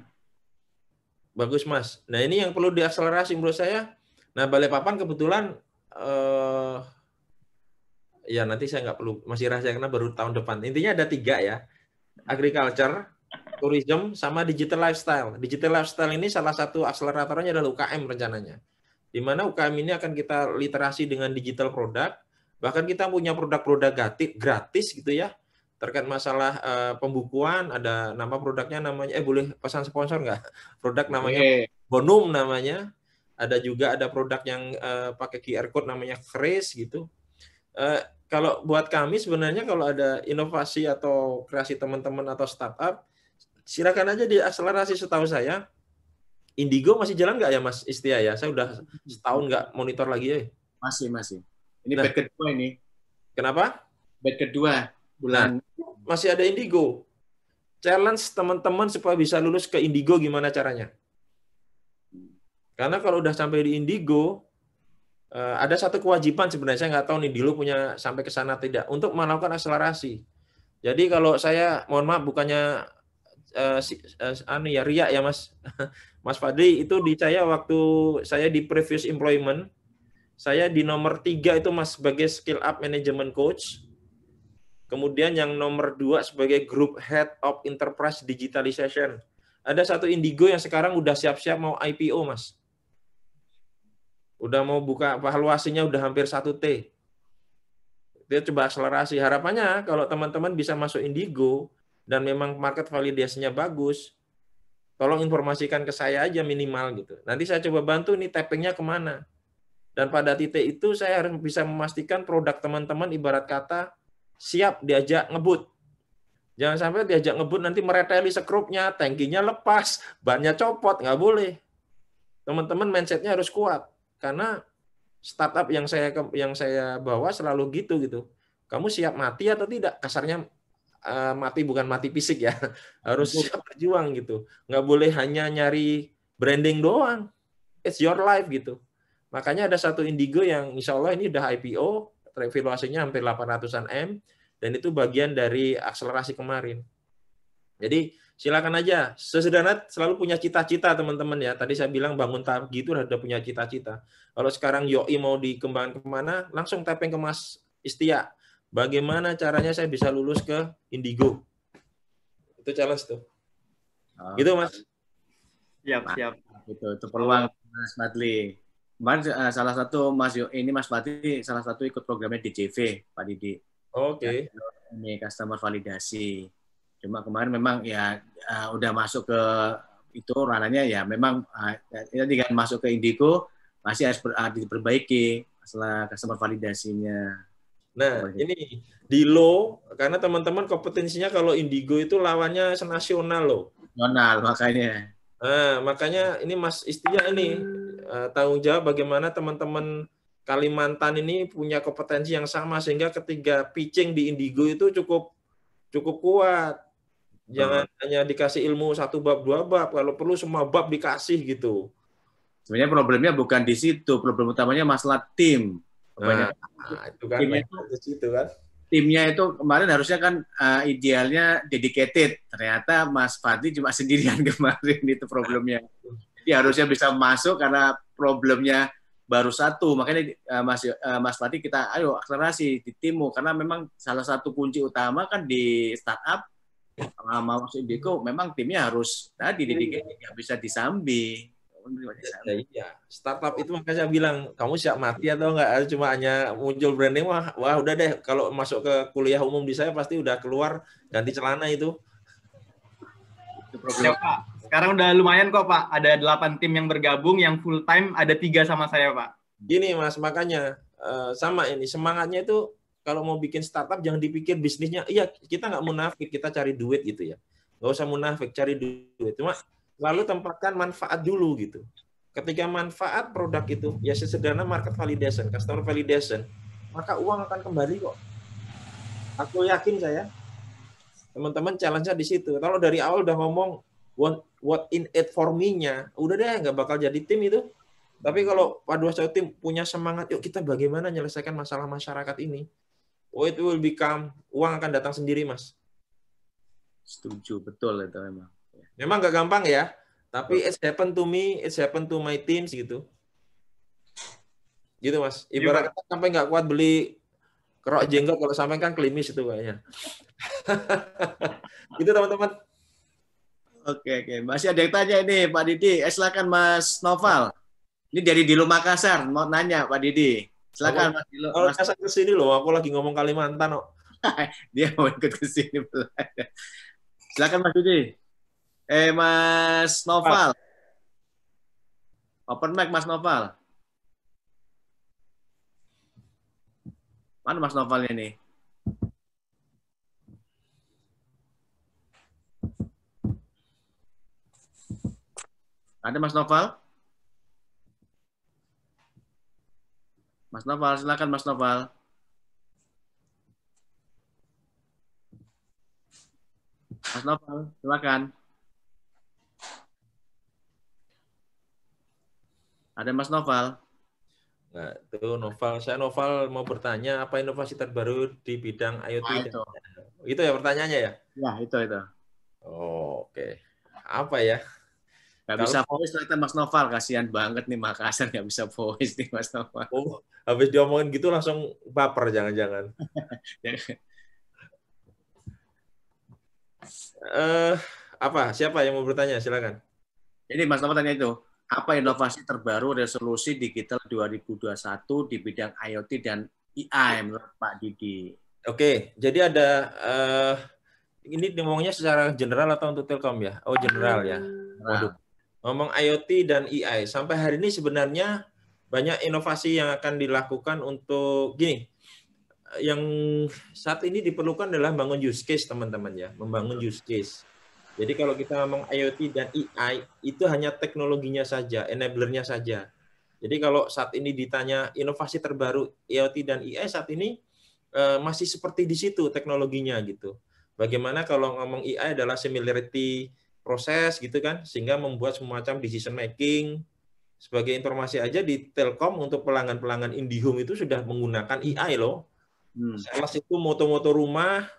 Bagus Mas. Nah ini yang perlu diakselerasi menurut saya. Nah Balikpapan kebetulan eh, ya nanti saya nggak perlu masih rahasia karena baru tahun depan. Intinya ada tiga ya agriculture, tourism, sama digital lifestyle. Digital lifestyle ini salah satu akseleratornya adalah UKM rencananya. Di mana UKM ini akan kita literasi dengan digital produk, bahkan kita punya produk-produk gratis, gratis gitu ya, terkait masalah uh, pembukuan ada nama produknya namanya eh boleh pesan sponsor nggak [laughs] produk namanya okay. Bonum namanya ada juga ada produk yang uh, pakai QR code namanya Kris gitu uh, kalau buat kami sebenarnya kalau ada inovasi atau kreasi teman-teman atau startup, silakan aja diakselerasi setahu saya. Indigo masih jalan nggak ya Mas Istia ya? Saya udah setahun nggak monitor lagi ya. Masih, masih. Ini nah, bed kedua ini. Kenapa? Bed kedua bulan. Nah, masih ada Indigo. Challenge teman-teman supaya bisa lulus ke Indigo gimana caranya? Karena kalau udah sampai di Indigo, Eh, ada satu kewajiban sebenarnya saya nggak tahu nih dulu punya sampai ke sana tidak untuk melakukan akselerasi. Jadi kalau saya mohon maaf bukannya uh, si, uh, anu ya riak ya Mas [laughs] Mas Fadli itu di saya waktu saya di previous employment saya di nomor tiga itu Mas sebagai skill up management coach. Kemudian yang nomor dua sebagai Group Head of Enterprise Digitalization. Ada satu Indigo yang sekarang udah siap-siap mau IPO, Mas udah mau buka valuasinya udah hampir 1 T. Dia coba akselerasi. Harapannya kalau teman-teman bisa masuk Indigo dan memang market validasinya bagus, tolong informasikan ke saya aja minimal gitu. Nanti saya coba bantu nih tappingnya kemana. Dan pada titik itu saya harus bisa memastikan produk teman-teman ibarat kata siap diajak ngebut. Jangan sampai diajak ngebut nanti mereteli sekrupnya, tangkinya lepas, bannya copot, nggak boleh. Teman-teman mindsetnya harus kuat karena startup yang saya yang saya bawa selalu gitu gitu. Kamu siap mati atau tidak? Kasarnya eh, mati bukan mati fisik ya. [laughs] Harus Betul. siap berjuang gitu. Nggak boleh hanya nyari branding doang. It's your life gitu. Makanya ada satu Indigo yang insya Allah ini udah IPO, valuasinya hampir 800-an M, dan itu bagian dari akselerasi kemarin. Jadi silakan aja. Sesederhana selalu punya cita-cita teman-teman ya. Tadi saya bilang bangun gitu itu ada punya cita-cita. Kalau sekarang Yoi mau dikembangkan kemana, langsung tapeng ke Mas Istia. Bagaimana caranya saya bisa lulus ke Indigo? Itu challenge tuh. Oh. Gitu Mas. Siap, siap. Nah, itu, itu peluang Mas Madli. Kemarin eh, salah satu Mas Yoi ini Mas Madli salah satu ikut programnya DJV Pak Didi. Oke. Okay. Nah, ini customer validasi Cuma kemarin memang ya uh, udah masuk ke itu rananya ya memang uh, ya, kan masuk ke Indigo masih harus ber, uh, diperbaiki masalah customer validasinya. Nah, Seperti. ini di low karena teman-teman kompetensinya kalau Indigo itu lawannya senasional loh. Nasional makanya. Nah, makanya ini Mas istilah ini uh, tanggung jawab bagaimana teman-teman Kalimantan ini punya kompetensi yang sama sehingga ketiga pitching di Indigo itu cukup cukup kuat. Jangan hmm. hanya dikasih ilmu satu bab dua bab, kalau perlu semua bab dikasih gitu. Sebenarnya problemnya bukan di situ, problem utamanya masalah tim. Nah, nah, itu kan timnya itu, di situ kan. Timnya itu kemarin harusnya kan uh, idealnya dedicated. Ternyata Mas Fadli cuma [laughs] sendirian kemarin itu problemnya. Jadi harusnya bisa masuk karena problemnya baru satu makanya uh, Mas uh, Mas Fadli kita ayo akselerasi di timmu karena memang salah satu kunci utama kan di startup mau si memang timnya harus tadi iya, iya. dididik nggak bisa disambi. ya. Iya. startup itu makanya saya bilang kamu siap mati atau enggak cuma hanya muncul branding wah wah udah deh kalau masuk ke kuliah umum di saya pasti udah keluar ganti celana itu. itu Ya, Pak. Sekarang udah lumayan kok Pak, ada delapan tim yang bergabung yang full time ada tiga sama saya Pak. Gini Mas, makanya eh, sama ini semangatnya itu kalau mau bikin startup jangan dipikir bisnisnya iya kita nggak munafik kita cari duit gitu ya nggak usah munafik cari duit cuma lalu tempatkan manfaat dulu gitu ketika manfaat produk itu ya sesederhana market validation customer validation maka uang akan kembali kok aku yakin saya teman-teman challenge-nya di situ kalau dari awal udah ngomong what, what in it for me-nya udah deh nggak bakal jadi tim itu tapi kalau Padua Satu Tim punya semangat, yuk kita bagaimana menyelesaikan masalah masyarakat ini oh it will become uang akan datang sendiri mas setuju betul itu memang memang gak gampang ya tapi it's happen to me it's happen to my teams gitu gitu mas iya, ibaratnya yeah. sampai nggak kuat beli kerok jenggot kalau sampai kan klimis itu kayaknya [laughs] gitu teman-teman Oke, oke. Masih ada yang tanya ini, Pak Didi. Eh, silakan Mas Novel. Ini dari Dilu Makassar, mau nanya Pak Didi. Silakan Mas Dilo. Kalau mas... ke sini loh, aku lagi ngomong Kalimantan kok. [laughs] Dia mau ikut ke sini. [laughs] Silakan Mas Didi. Eh Mas Noval. Open mic Mas Noval. Mana Mas Novalnya nih? Ada Mas Noval? Mas Noval, silakan Mas Noval. Mas Novel, silakan. Ada Mas Noval. Nah, itu Noval. Saya Novel mau bertanya apa inovasi terbaru di bidang IoT? Nah, itu. itu ya pertanyaannya ya? Ya, itu itu. Oh, oke. Okay. Apa ya? Gak bisa voice ternyata Mas Noval, kasihan banget nih Makassar gak bisa voice nih Mas Noval. Oh, habis diomongin gitu langsung baper jangan-jangan. uh, [laughs] apa? Siapa yang mau bertanya? Silakan. Jadi Mas Noval tanya itu, apa inovasi terbaru resolusi digital 2021 di bidang IoT dan AI menurut Pak Didi? Oke, jadi ada uh, ini ngomongnya secara general atau untuk Telkom ya? Oh, general ya. Waduh ngomong IoT dan AI. E Sampai hari ini sebenarnya banyak inovasi yang akan dilakukan untuk gini. Yang saat ini diperlukan adalah bangun use case teman-teman ya, membangun use case. Jadi kalau kita ngomong IoT dan AI e itu hanya teknologinya saja, enablernya saja. Jadi kalau saat ini ditanya inovasi terbaru IoT dan AI e saat ini eh, masih seperti di situ teknologinya gitu. Bagaimana kalau ngomong AI adalah similarity proses gitu kan sehingga membuat semacam decision making sebagai informasi aja di Telkom untuk pelanggan-pelanggan IndiHome itu sudah menggunakan AI loh hmm. sales itu moto-moto rumah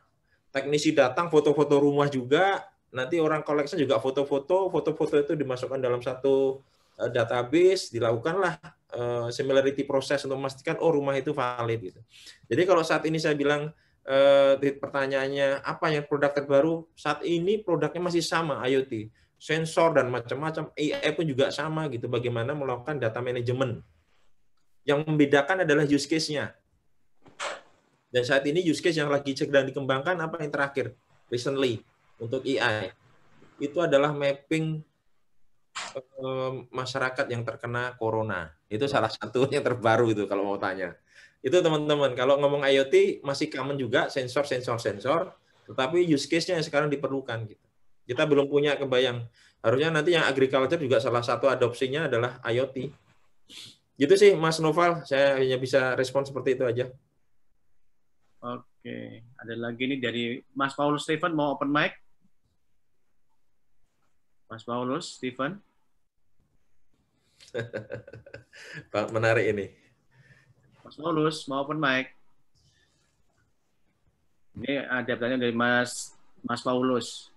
teknisi datang foto-foto rumah juga nanti orang koleksi juga foto-foto foto-foto itu dimasukkan dalam satu eh, database dilakukanlah uh, similarity proses untuk memastikan oh rumah itu valid gitu jadi kalau saat ini saya bilang eh, pertanyaannya apa yang produk terbaru saat ini produknya masih sama IoT sensor dan macam-macam AI pun juga sama gitu bagaimana melakukan data manajemen yang membedakan adalah use case-nya dan saat ini use case yang lagi cek dan dikembangkan apa yang terakhir recently untuk AI itu adalah mapping eh, masyarakat yang terkena corona itu salah satu [laughs] yang terbaru itu kalau mau tanya itu teman-teman, kalau ngomong IoT masih common juga sensor, sensor, sensor, tetapi use case-nya yang sekarang diperlukan. Gitu. Kita belum punya kebayang. Harusnya nanti yang agriculture juga salah satu adopsinya adalah IoT. Gitu sih Mas Noval, saya hanya bisa respon seperti itu aja. Oke, ada lagi nih dari Mas Paulus Stephen mau open mic? Mas Paulus, Stephen Pak [laughs] menarik ini. Mas Paulus maupun Mike. Ini ada pertanyaan dari Mas Mas Paulus.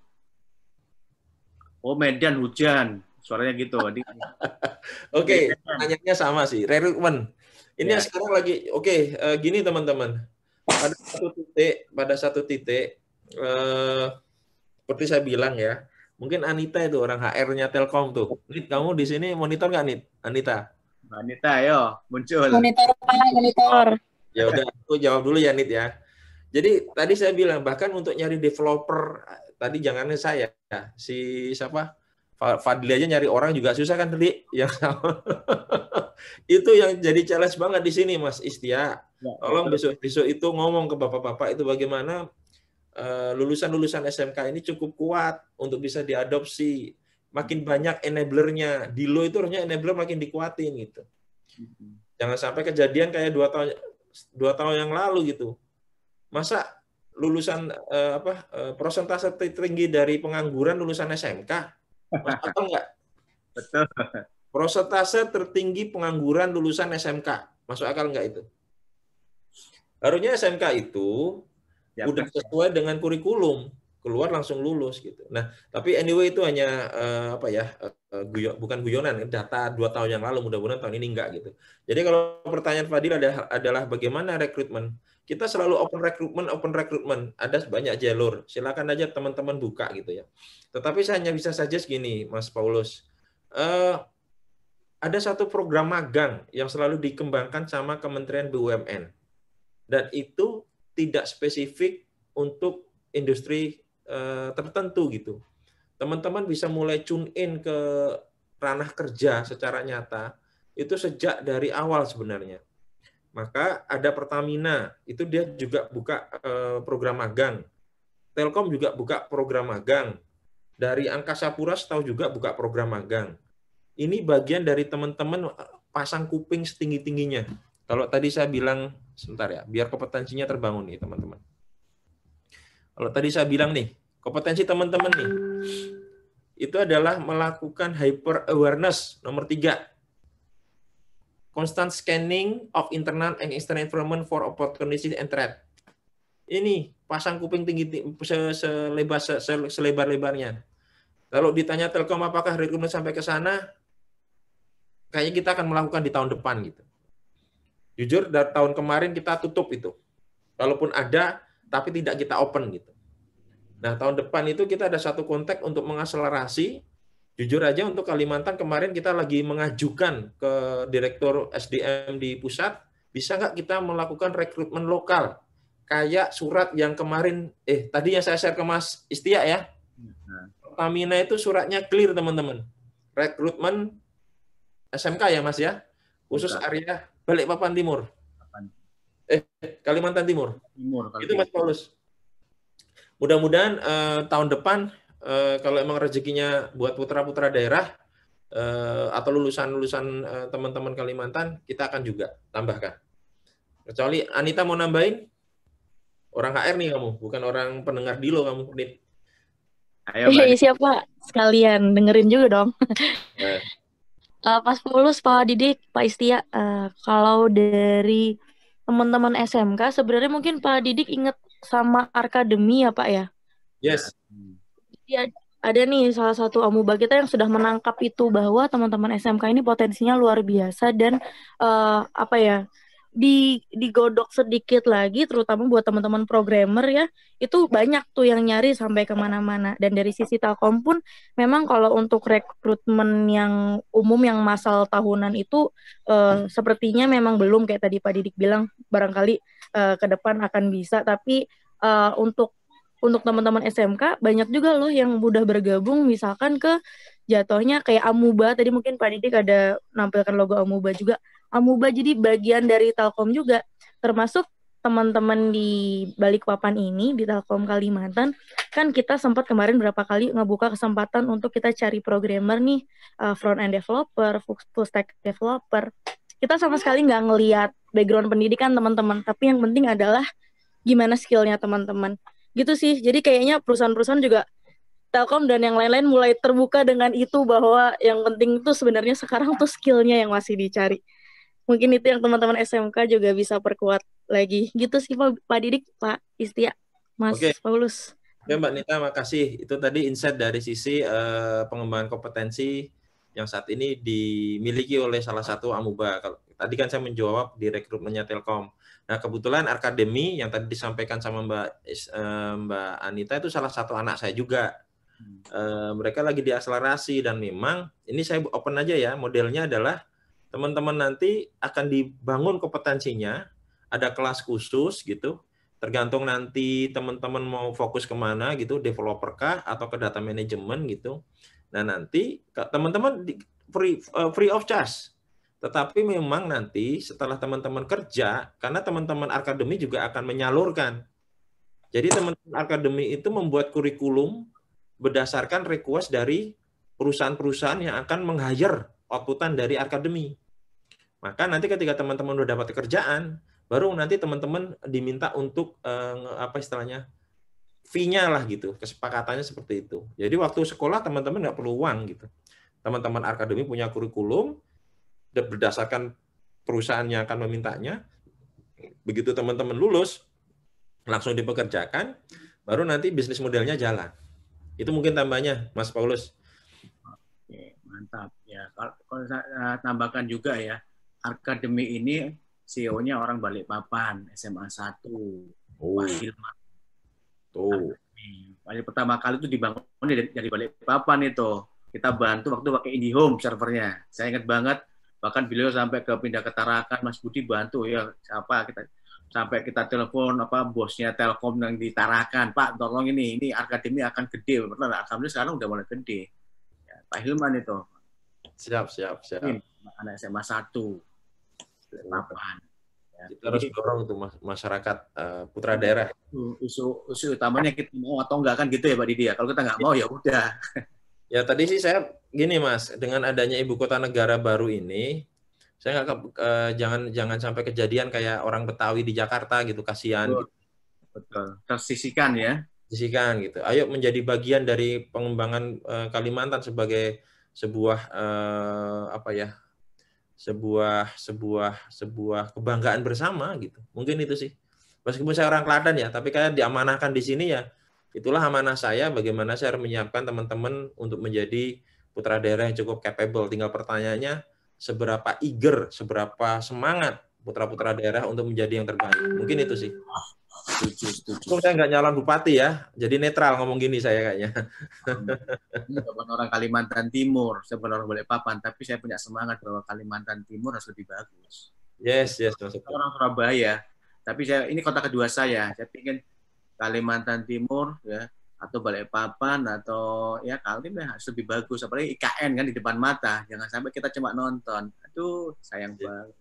Oh Medan hujan, suaranya gitu. [laughs] Oke, okay, pertanyaannya sama sih. Rekrutmen. Ini yeah. Ya. sekarang lagi oke okay, uh, eh, gini teman-teman. Pada satu titik, pada satu titik uh, seperti saya bilang ya, mungkin Anita itu orang HR-nya Telkom tuh. Nit, kamu di sini monitor nggak Nit? Anita? Wanita, ayo muncul. Monitor kepala monitor. Ya udah, aku jawab dulu ya Nit ya. Jadi tadi saya bilang bahkan untuk nyari developer tadi jangannya saya si siapa Fadli aja nyari orang juga susah kan tadi yang [laughs] itu yang jadi challenge banget di sini Mas Istia. Ya, Tolong besok besok itu ngomong ke bapak-bapak itu bagaimana eh, lulusan-lulusan uh, lulusan -lulusan SMK ini cukup kuat untuk bisa diadopsi makin banyak enablernya. Di lo itu harusnya enabler makin dikuatin gitu. Jangan sampai kejadian kayak dua tahun dua tahun yang lalu gitu. Masa lulusan eh, apa eh, persentase tertinggi dari pengangguran lulusan SMK? atau [laughs] enggak? Betul. Prosentase tertinggi pengangguran lulusan SMK. Masuk akal enggak itu? Harusnya SMK itu ya, udah sesuai dengan kurikulum keluar langsung lulus gitu. Nah, tapi anyway itu hanya uh, apa ya uh, guyo, bukan guyonan data dua tahun yang lalu mudah-mudahan tahun ini enggak gitu. Jadi kalau pertanyaan Fadil adalah, adalah bagaimana rekrutmen? Kita selalu open rekrutmen, open rekrutmen. Ada banyak jalur. Silakan aja teman-teman buka gitu ya. Tetapi saya hanya bisa saja segini, Mas Paulus. Uh, ada satu program magang yang selalu dikembangkan sama Kementerian BUMN. Dan itu tidak spesifik untuk industri Eh, tertentu gitu. Teman-teman bisa mulai tune in ke ranah kerja secara nyata itu sejak dari awal sebenarnya. Maka ada Pertamina, itu dia juga buka eh, program magang. Telkom juga buka program magang. Dari Angkasa Pura setahu juga buka program magang. Ini bagian dari teman-teman eh, pasang kuping setinggi-tingginya. Kalau tadi saya bilang, sebentar ya, biar kompetensinya terbangun nih teman-teman. Kalau tadi saya bilang nih, kompetensi teman-teman nih, itu adalah melakukan hyper awareness nomor tiga. Constant scanning of internal and external environment for opportunities and threat. Ini pasang kuping tinggi selebar selebar lebarnya. Lalu ditanya Telkom apakah rekrutmen sampai ke sana, kayaknya kita akan melakukan di tahun depan gitu. Jujur dari tahun kemarin kita tutup itu. Walaupun ada tapi tidak kita open gitu. Nah, tahun depan itu kita ada satu konteks untuk mengakselerasi. Jujur aja untuk Kalimantan kemarin kita lagi mengajukan ke Direktur SDM di pusat, bisa nggak kita melakukan rekrutmen lokal? Kayak surat yang kemarin, eh tadi yang saya share ke Mas Istia ya. Pertamina itu suratnya clear teman-teman. Rekrutmen SMK ya Mas ya, khusus area Balikpapan Timur eh Kalimantan Timur. Timur Itu Mas Paulus. Mudah-mudahan uh, tahun depan uh, kalau emang rezekinya buat putra-putra daerah uh, atau lulusan-lulusan uh, teman-teman Kalimantan, kita akan juga tambahkan. Kecuali Anita mau nambahin? Orang HR nih kamu, bukan orang pendengar Dilo kamu, Nit. Ayo, Iya, siap, Pak. Sekalian dengerin juga dong. Eh. uh, Paulus, Pak Didik, Pak Istia, uh, kalau dari teman-teman SMK sebenarnya mungkin Pak Didik inget sama Arkademi ya Pak ya? Yes. Iya, ada nih salah satu amuba kita yang sudah menangkap itu bahwa teman-teman SMK ini potensinya luar biasa dan uh, apa ya di digodok sedikit lagi terutama buat teman-teman programmer ya itu banyak tuh yang nyari sampai kemana-mana dan dari sisi Telkom pun memang kalau untuk rekrutmen yang umum yang masal tahunan itu uh, sepertinya memang belum kayak tadi Pak Didik bilang barangkali uh, ke depan akan bisa tapi uh, untuk untuk teman-teman SMK banyak juga loh yang mudah bergabung misalkan ke jatuhnya kayak Amuba tadi mungkin Pak Didik ada nampilkan logo Amuba juga Amuba jadi bagian dari Telkom juga termasuk teman-teman di Balikpapan ini di Telkom Kalimantan kan kita sempat kemarin berapa kali ngebuka kesempatan untuk kita cari programmer nih uh, eh, front end developer, full stack developer. Kita sama sekali nggak ngelihat background pendidikan teman-teman, tapi yang penting adalah gimana skillnya teman-teman. Gitu sih. Jadi kayaknya perusahaan-perusahaan juga Telkom dan yang lain-lain mulai terbuka dengan itu bahwa yang penting itu sebenarnya sekarang tuh skillnya yang masih dicari mungkin itu yang teman-teman SMK juga bisa perkuat lagi gitu sih Pak, Pak Didik Pak Istia Mas okay. Paulus Oke Mbak Nita makasih itu tadi insight dari sisi uh, pengembangan kompetensi yang saat ini dimiliki oleh salah satu amuba kalau tadi kan saya menjawab di rekrutmennya Telkom nah kebetulan akademi yang tadi disampaikan sama Mbak uh, Mbak Anita itu salah satu anak saya juga Uh, mereka lagi diakselerasi dan memang ini saya open aja ya modelnya adalah teman-teman nanti akan dibangun kompetensinya, ada kelas khusus gitu, tergantung nanti teman-teman mau fokus kemana gitu, developer kah atau ke data management gitu. Nah nanti teman-teman free, eh, free of charge. Tetapi memang nanti setelah teman-teman kerja, karena teman-teman akademi juga akan menyalurkan. Jadi teman-teman akademi itu membuat kurikulum berdasarkan request dari perusahaan-perusahaan yang akan meng-hire outputan dari akademi. Maka nanti ketika teman-teman udah dapat kerjaan, baru nanti teman-teman diminta untuk eh, apa istilahnya fee-nya lah gitu, kesepakatannya seperti itu. Jadi waktu sekolah teman-teman nggak perlu uang gitu. Teman-teman akademi punya kurikulum berdasarkan perusahaan yang akan memintanya. Begitu teman-teman lulus, langsung dipekerjakan, baru nanti bisnis modelnya jalan. Itu mungkin tambahnya, Mas Paulus mantap ya kalau, saya eh, tambahkan juga ya akademi ini CEO-nya orang Balikpapan SMA 1 oh. Pak Hilman tuh Paling pertama kali itu dibangun dari, Balikpapan itu kita bantu waktu pakai IndiHome servernya saya ingat banget bahkan beliau sampai ke pindah ke Tarakan Mas Budi bantu ya apa kita sampai kita telepon apa bosnya Telkom yang ditarakan Pak tolong ini ini akademi akan gede benar akademi sekarang udah mulai gede Pak Hilman itu. Siap, siap, siap. anak SMA 1. Papan. Ya. Kita harus dorong tuh masyarakat eh, putra daerah. Hmm, isu, isu utamanya kita mau atau enggak kan gitu ya Pak Didi ya. Kalau kita nggak mau ya udah. [laughs] Ya tadi sih saya gini Mas, dengan adanya ibu kota negara baru ini, saya nggak eh, jangan jangan sampai kejadian kayak orang Betawi di Jakarta gitu kasihan. Betul. Gitu. Betul. Tersisikan ya diskusikan gitu. Ayo menjadi bagian dari pengembangan uh, Kalimantan sebagai sebuah uh, apa ya? sebuah sebuah sebuah kebanggaan bersama gitu. Mungkin itu sih. Meskipun saya orang Klaten ya, tapi kayak diamanahkan di sini ya. Itulah amanah saya bagaimana saya harus menyiapkan teman-teman untuk menjadi putra daerah yang cukup capable. Tinggal pertanyaannya seberapa eager, seberapa semangat putra-putra daerah untuk menjadi yang terbaik. Mungkin itu sih. Setuju, setuju. Kok saya nggak nyalon bupati ya, jadi netral ngomong gini saya kayaknya. Ini bukan orang Kalimantan Timur, saya bukan orang Balikpapan, tapi saya punya semangat bahwa Kalimantan Timur harus lebih bagus. Yes, yes. Saya orang Surabaya, tapi saya ini kota kedua saya. Saya ingin Kalimantan Timur ya atau Balikpapan atau ya kali ya harus lebih bagus apalagi IKN kan di depan mata jangan sampai kita cuma nonton aduh sayang iya. banget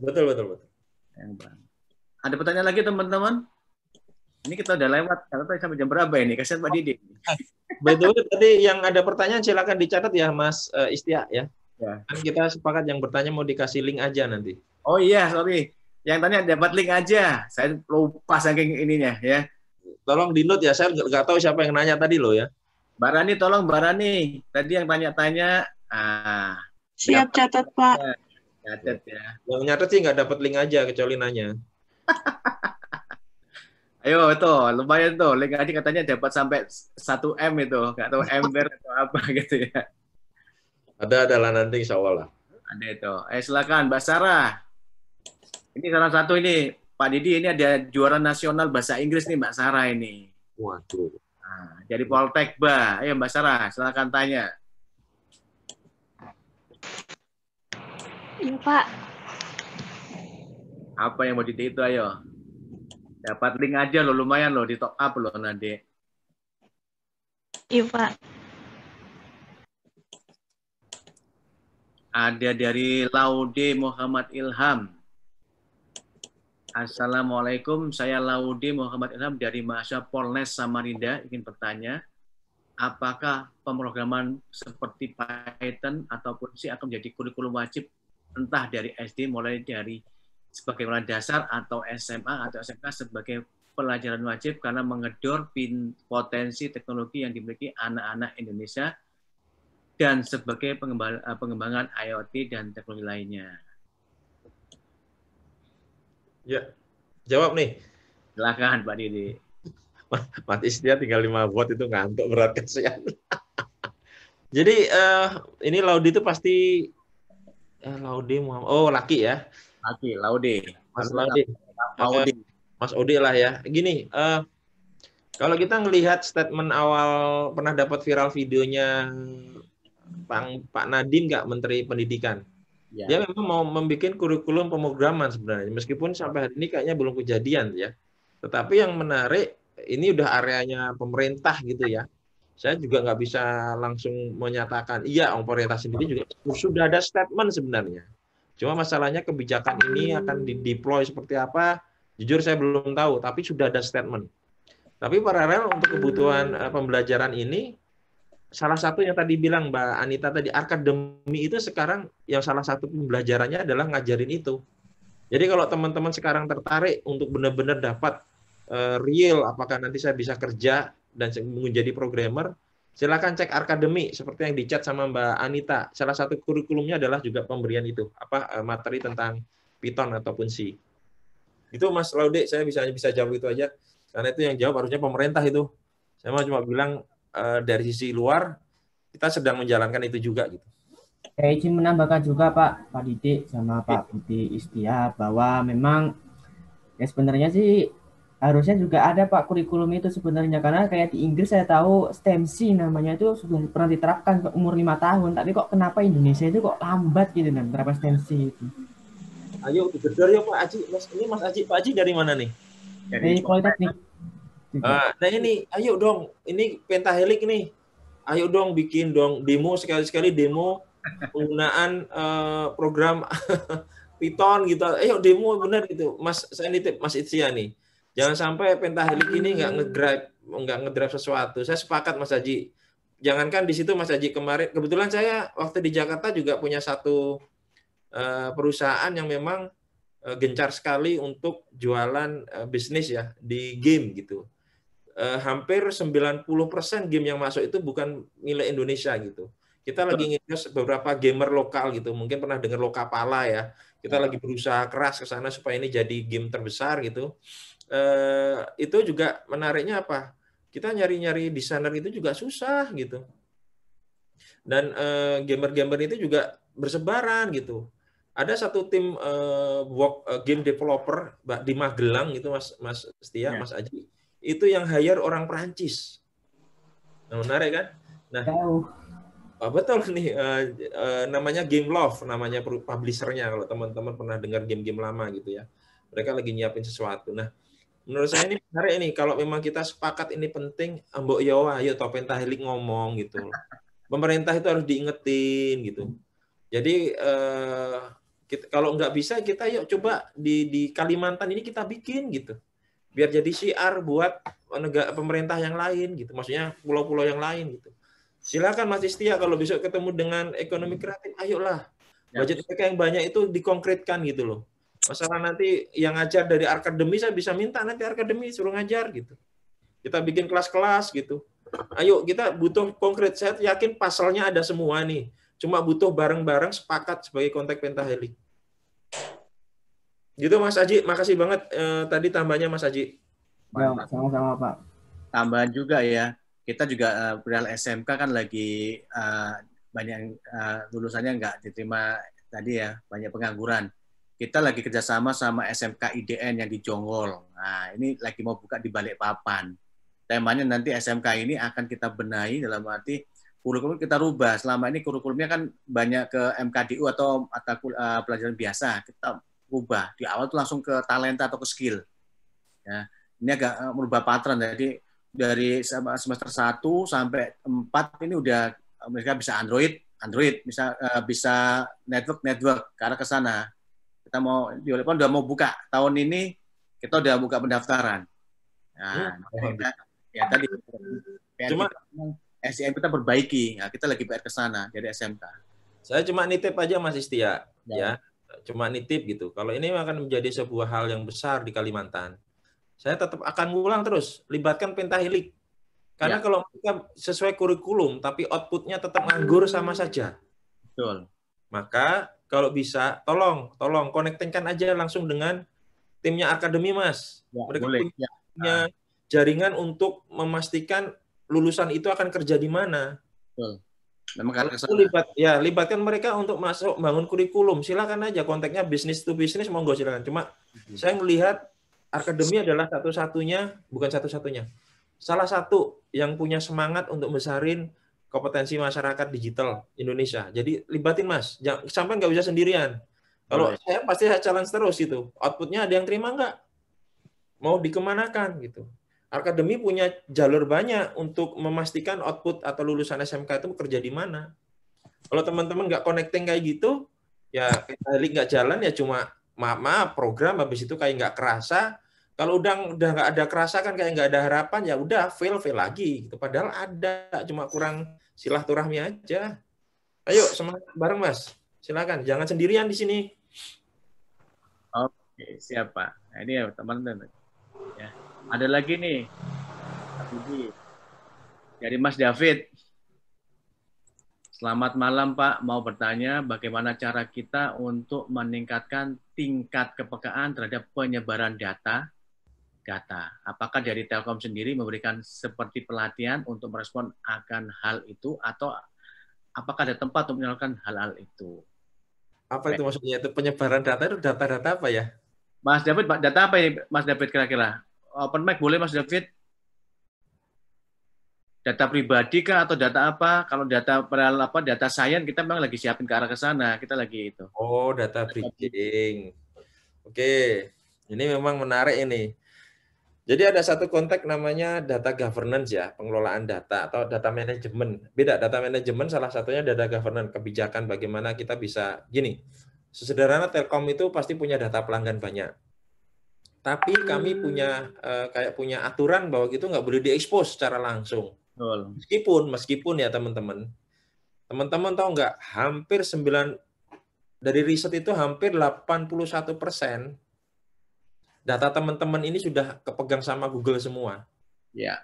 betul betul betul sayang banget ada pertanyaan lagi teman-teman? Ini kita udah lewat. Kalau sampai jam berapa ini? Kasihan Pak Didi. [laughs] Betul. Tadi yang ada pertanyaan silakan dicatat ya Mas uh, eh, Istia ya. ya. Kan kita sepakat yang bertanya mau dikasih link aja nanti. Oh iya, sorry. Yang tanya dapat link aja. Saya lupa saking ininya ya. Tolong di note ya. Saya nggak tahu siapa yang nanya tadi loh ya. Barani tolong Barani. Tadi yang tanya-tanya. Ah, Siap catat Pak. Ya, catat ya. Yang nyatet sih nggak dapat link aja kecuali nanya. [laughs] Ayo itu lumayan tuh. Link tadi katanya dapat sampai 1 M itu, nggak tahu ember atau apa [laughs] gitu ya. Ada adalah nanti insya Allah Ada itu. Eh silakan Mbak Sarah. Ini salah satu ini Pak Didi ini ada juara nasional bahasa Inggris nih Mbak Sarah ini. Waduh. Nah, jadi Poltek Mbak. Ayo Mbak Sarah, silakan tanya. Iya Pak. Apa yang mau di itu ayo. Dapat link aja lo lumayan lo di top up lo nanti. Iya Pak. Ada dari Laude Muhammad Ilham. Assalamualaikum, saya Laude Muhammad Ilham dari mahasiswa Polnes Samarinda ingin bertanya, apakah pemrograman seperti Python ataupun C akan menjadi kurikulum wajib entah dari SD mulai dari sebagai pelajaran dasar atau SMA atau SMK sebagai pelajaran wajib karena mengedor pin, potensi teknologi yang dimiliki anak-anak Indonesia dan sebagai eh, pengembangan IoT dan teknologi lainnya. Ya, jawab nih. Silakan Pak Didi. [laughs] Mati setia tinggal lima watt itu ngantuk berat kesian [laughs] Jadi uh, ini Laudi itu pasti uh, eh, Laudi Muhammad. Oh, laki ya. Laki, Laude. Mas Laude. Laude. Mas Ode lah ya. Gini, uh, kalau kita ngelihat statement awal pernah dapat viral videonya Pak, Pak Nadiem nggak Menteri Pendidikan. Ya. Dia memang mau membuat kurikulum pemrograman sebenarnya. Meskipun sampai hari ini kayaknya belum kejadian ya. Tetapi yang menarik ini udah areanya pemerintah gitu ya. Saya juga nggak bisa langsung menyatakan iya, pemerintah sendiri juga sudah ada statement sebenarnya. Cuma masalahnya kebijakan ini akan dideploy seperti apa, jujur saya belum tahu, tapi sudah ada statement. Tapi paralel untuk kebutuhan eh, pembelajaran ini, salah satu yang tadi bilang Mbak Anita tadi, akademi itu sekarang yang salah satu pembelajarannya adalah ngajarin itu. Jadi kalau teman-teman sekarang tertarik untuk benar-benar dapat eh, real, apakah nanti saya bisa kerja dan menjadi programmer, Silakan cek akademi seperti yang dicat sama Mbak Anita. Salah satu kurikulumnya adalah juga pemberian itu, apa eh, materi tentang Python ataupun C. Itu Mas Laude, saya bisa bisa jawab itu aja. Karena itu yang jawab harusnya pemerintah itu. Saya cuma bilang eh, dari sisi luar kita sedang menjalankan itu juga gitu. Saya izin menambahkan juga Pak Pak Didik sama Pak iya. Budi Istia bahwa memang ya sebenarnya sih harusnya juga ada Pak kurikulum itu sebenarnya karena kayak di Inggris saya tahu STEMC namanya itu sudah pernah diterapkan ke umur lima tahun tapi kok kenapa Indonesia itu kok lambat gitu dan berapa STEMC itu ayo digedor ya Pak Aji Mas ini Mas Aji Pak Aji dari mana nih dari politeknik nih ah, nah ini ayo dong ini pentahelik nih ayo dong bikin dong demo sekali-sekali demo penggunaan uh, program [laughs] Python gitu ayo demo bener gitu Mas saya nitip Mas Itsia nih Jangan sampai pentahelik ini nggak ngedrive nggak ngedrive sesuatu. Saya sepakat Mas Haji. Jangankan di situ Mas Haji kemarin kebetulan saya waktu di Jakarta juga punya satu eh, perusahaan yang memang eh, gencar sekali untuk jualan eh, bisnis ya di game gitu. sembilan hampir 90% game yang masuk itu bukan milik Indonesia gitu. Kita lagi nginvest beberapa gamer lokal gitu. Mungkin pernah dengar Lokapala ya. Kita iya. lagi berusaha keras ke sana supaya ini jadi game terbesar gitu Eh, itu juga menariknya apa? Kita nyari-nyari desainer itu juga susah gitu. Dan eh, gamer-gamer itu juga bersebaran gitu. Ada satu tim uh, work, game developer di Magelang gitu Mas Mas Setia, ya. Mas Aji. Itu yang hire orang Perancis. Nah, menarik kan? Nah, Oh, betul nih uh, uh, namanya Game Love namanya publishernya kalau teman-teman pernah dengar game-game lama gitu ya mereka lagi nyiapin sesuatu nah menurut saya ini menarik ini kalau memang kita sepakat ini penting ah, mbok yo ayo topeng tahlil ngomong gitu pemerintah itu harus diingetin gitu jadi eh, kita, kalau nggak bisa kita yuk coba di di Kalimantan ini kita bikin gitu biar jadi siar buat negara pemerintah yang lain gitu maksudnya pulau-pulau yang lain gitu silakan Mas Istia kalau bisa ketemu dengan ekonomi kreatif ayolah ya. budget mereka yang banyak itu dikonkretkan gitu loh Masalah nanti yang ngajar dari akademi saya bisa minta nanti akademi suruh ngajar gitu. Kita bikin kelas-kelas gitu. Ayo kita butuh konkret. Saya yakin pasalnya ada semua nih. Cuma butuh bareng-bareng sepakat sebagai kontak pentahelik. Gitu Mas Aji, makasih banget eh, tadi tambahnya Mas Aji. Ya, sama-sama Pak. Tambahan juga ya, kita juga uh, eh, SMK kan lagi uh, banyak uh, lulusannya nggak diterima tadi ya banyak pengangguran kita lagi kerjasama sama SMK IDN yang di Jonggol. Nah, ini lagi mau buka di Balikpapan. Temanya nanti SMK ini akan kita benahi dalam arti kurikulum kita rubah. Selama ini kurikulumnya kan banyak ke MKDU atau mata uh, pelajaran biasa. Kita rubah. Di awal itu langsung ke talenta atau ke skill. Ya. Ini agak eh, merubah patron. Jadi dari semester 1 sampai 4 ini udah eh, mereka bisa Android, Android bisa uh, bisa network network ke arah ke sana kita mau di Olepon udah mau buka tahun ini kita udah buka pendaftaran. Nah, oh, kita, oh, gitu. ya tadi PR cuma kita, e kita perbaiki. Nah, kita lagi PR ke sana jadi SMK. Saya cuma nitip aja Mas Istia ya. ya. Cuma nitip gitu. Kalau ini akan menjadi sebuah hal yang besar di Kalimantan. Saya tetap akan ngulang terus libatkan pentahilik. Karena ya. kalau kita sesuai kurikulum tapi outputnya tetap nganggur sama saja. Betul. Maka kalau bisa tolong tolong konektingkan aja langsung dengan timnya akademi mas ya, mereka boleh. Ya. punya ya. jaringan untuk memastikan lulusan itu akan kerja di mana libat, ya libatkan mereka untuk masuk bangun kurikulum silakan aja kontaknya bisnis to bisnis monggo silakan cuma hmm. saya melihat akademi adalah satu-satunya bukan satu-satunya salah satu yang punya semangat untuk besarin kompetensi masyarakat digital Indonesia. Jadi libatin mas, jangan sampai nggak bisa sendirian. Kalau right. saya pasti saya challenge terus itu. Outputnya ada yang terima nggak? Mau dikemanakan gitu. Akademi punya jalur banyak untuk memastikan output atau lulusan SMK itu kerja di mana. Kalau teman-teman nggak connecting kayak gitu, ya kali nggak jalan ya cuma maaf maaf program habis itu kayak nggak kerasa. Kalau udah udah nggak ada kerasa kan kayak nggak ada harapan ya udah fail fail lagi gitu. Padahal ada cuma kurang silaturahmi aja. Ayo semangat bareng Mas. Silakan, jangan sendirian di sini. Oke, siapa? Nah, ini ya teman-teman. Ya. Ada lagi nih. Jadi Dari Mas David. Selamat malam Pak, mau bertanya bagaimana cara kita untuk meningkatkan tingkat kepekaan terhadap penyebaran data data. Apakah dari Telkom sendiri memberikan seperti pelatihan untuk merespon akan hal itu atau apakah ada tempat untuk menyalurkan hal-hal itu? Apa itu maksudnya? Itu penyebaran data itu data-data apa ya? Mas David, data apa ini Mas David kira-kira? Open mic boleh Mas David? Data pribadi kah atau data apa? Kalau data apa data sains kita memang lagi siapin ke arah ke sana. Kita lagi itu. Oh, data breeding. Oke. Okay. Ini memang menarik ini jadi ada satu konteks namanya data governance ya, pengelolaan data atau data management. Beda data management salah satunya data governance, kebijakan bagaimana kita bisa gini. Sesederhana Telkom itu pasti punya data pelanggan banyak. Tapi kami hmm. punya eh, kayak punya aturan bahwa itu nggak boleh diekspos secara langsung. Meskipun meskipun ya teman-teman. Teman-teman tahu nggak hampir 9 dari riset itu hampir 81 persen data teman-teman ini sudah kepegang sama Google semua. Ya.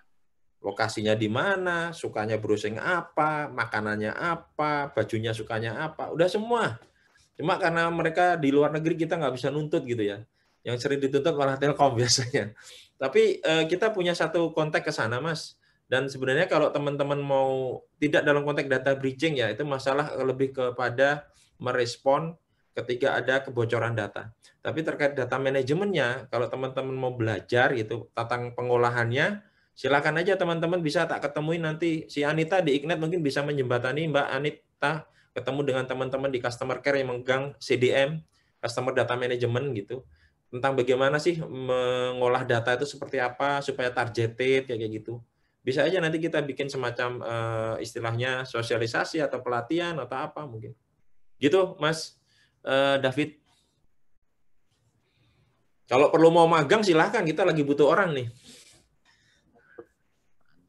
Lokasinya di mana, sukanya browsing apa, makanannya apa, bajunya sukanya apa, udah semua. Cuma karena mereka di luar negeri kita nggak bisa nuntut gitu ya. Yang sering dituntut malah Telkom [laughs] biasanya. Tapi eh, kita punya satu kontak ke sana, Mas. Dan sebenarnya kalau teman-teman mau tidak dalam konteks data bridging ya, itu masalah lebih kepada merespon ketika ada kebocoran data. Tapi terkait data manajemennya, kalau teman-teman mau belajar gitu tentang pengolahannya, silakan aja teman-teman bisa tak ketemuin nanti si Anita di Ignite mungkin bisa menjembatani Mbak Anita ketemu dengan teman-teman di customer care yang menggang CDM, customer data management gitu tentang bagaimana sih mengolah data itu seperti apa supaya targeted kayak gitu. Bisa aja nanti kita bikin semacam uh, istilahnya sosialisasi atau pelatihan atau apa mungkin. Gitu, Mas. Eh, David? Kalau perlu mau magang silahkan, kita lagi butuh orang nih.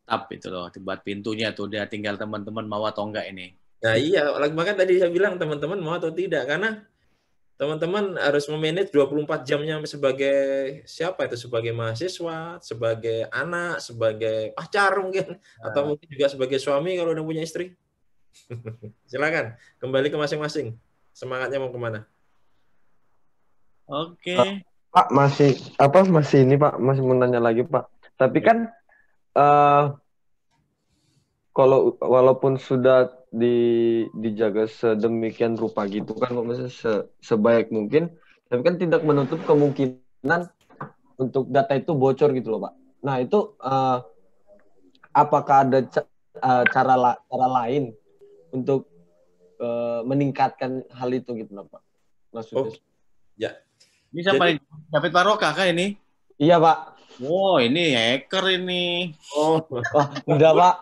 Mantap itu loh, buat pintunya tuh dia tinggal teman-teman mau atau enggak ini. Nah iya, makan tadi saya bilang teman-teman mau atau tidak, karena teman-teman harus memanage 24 jamnya sebagai siapa itu sebagai mahasiswa, sebagai anak, sebagai pacar mungkin nah. atau mungkin juga sebagai suami kalau udah punya istri. [laughs] Silakan kembali ke masing-masing. Semangatnya mau kemana? Oke. Okay. Pak masih apa masih ini Pak masih mau nanya lagi Pak. Tapi ya. kan uh, kalau walaupun sudah di dijaga sedemikian rupa gitu kan masih se, sebaik mungkin, tapi kan tidak menutup kemungkinan untuk data itu bocor gitu loh Pak. Nah itu uh, apakah ada ca uh, cara la cara lain untuk Eh, meningkatkan hal itu gitu loh Pak. Maksudnya. Okay. Ya. Ini siapa Jadi, David Paroka kah ini? Iya Pak. Wow oh, ini hacker ini. Oh, Wah, udah Pak.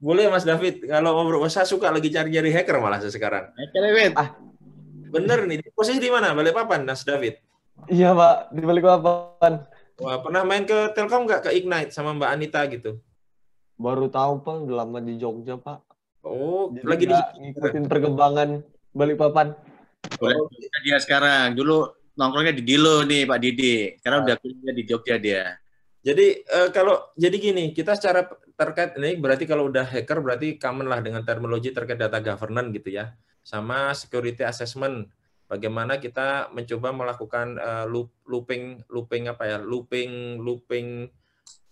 Boleh Mas David, kalau ngobrol saya suka lagi cari-cari hacker malah sekarang. Hacker David. Ah. Bener nih, posisi di mana? Balikpapan, Mas David? Iya Pak, di Balikpapan. Wah, pernah main ke Telkom nggak ke Ignite sama Mbak Anita gitu? Baru tahu Pak, udah lama di Jogja Pak. Oh, Jadi lagi di ngikutin perkembangan Balikpapan. Boleh oh. dia sekarang. Dulu nongkrongnya di Dilo nih Pak Didi. Karena udah ah. kuliah di Jogja dia. Jadi uh, kalau jadi gini, kita secara terkait ini berarti kalau udah hacker berarti common lah dengan terminologi terkait data governance gitu ya. Sama security assessment. Bagaimana kita mencoba melakukan uh, eh, loop, looping looping apa ya? looping looping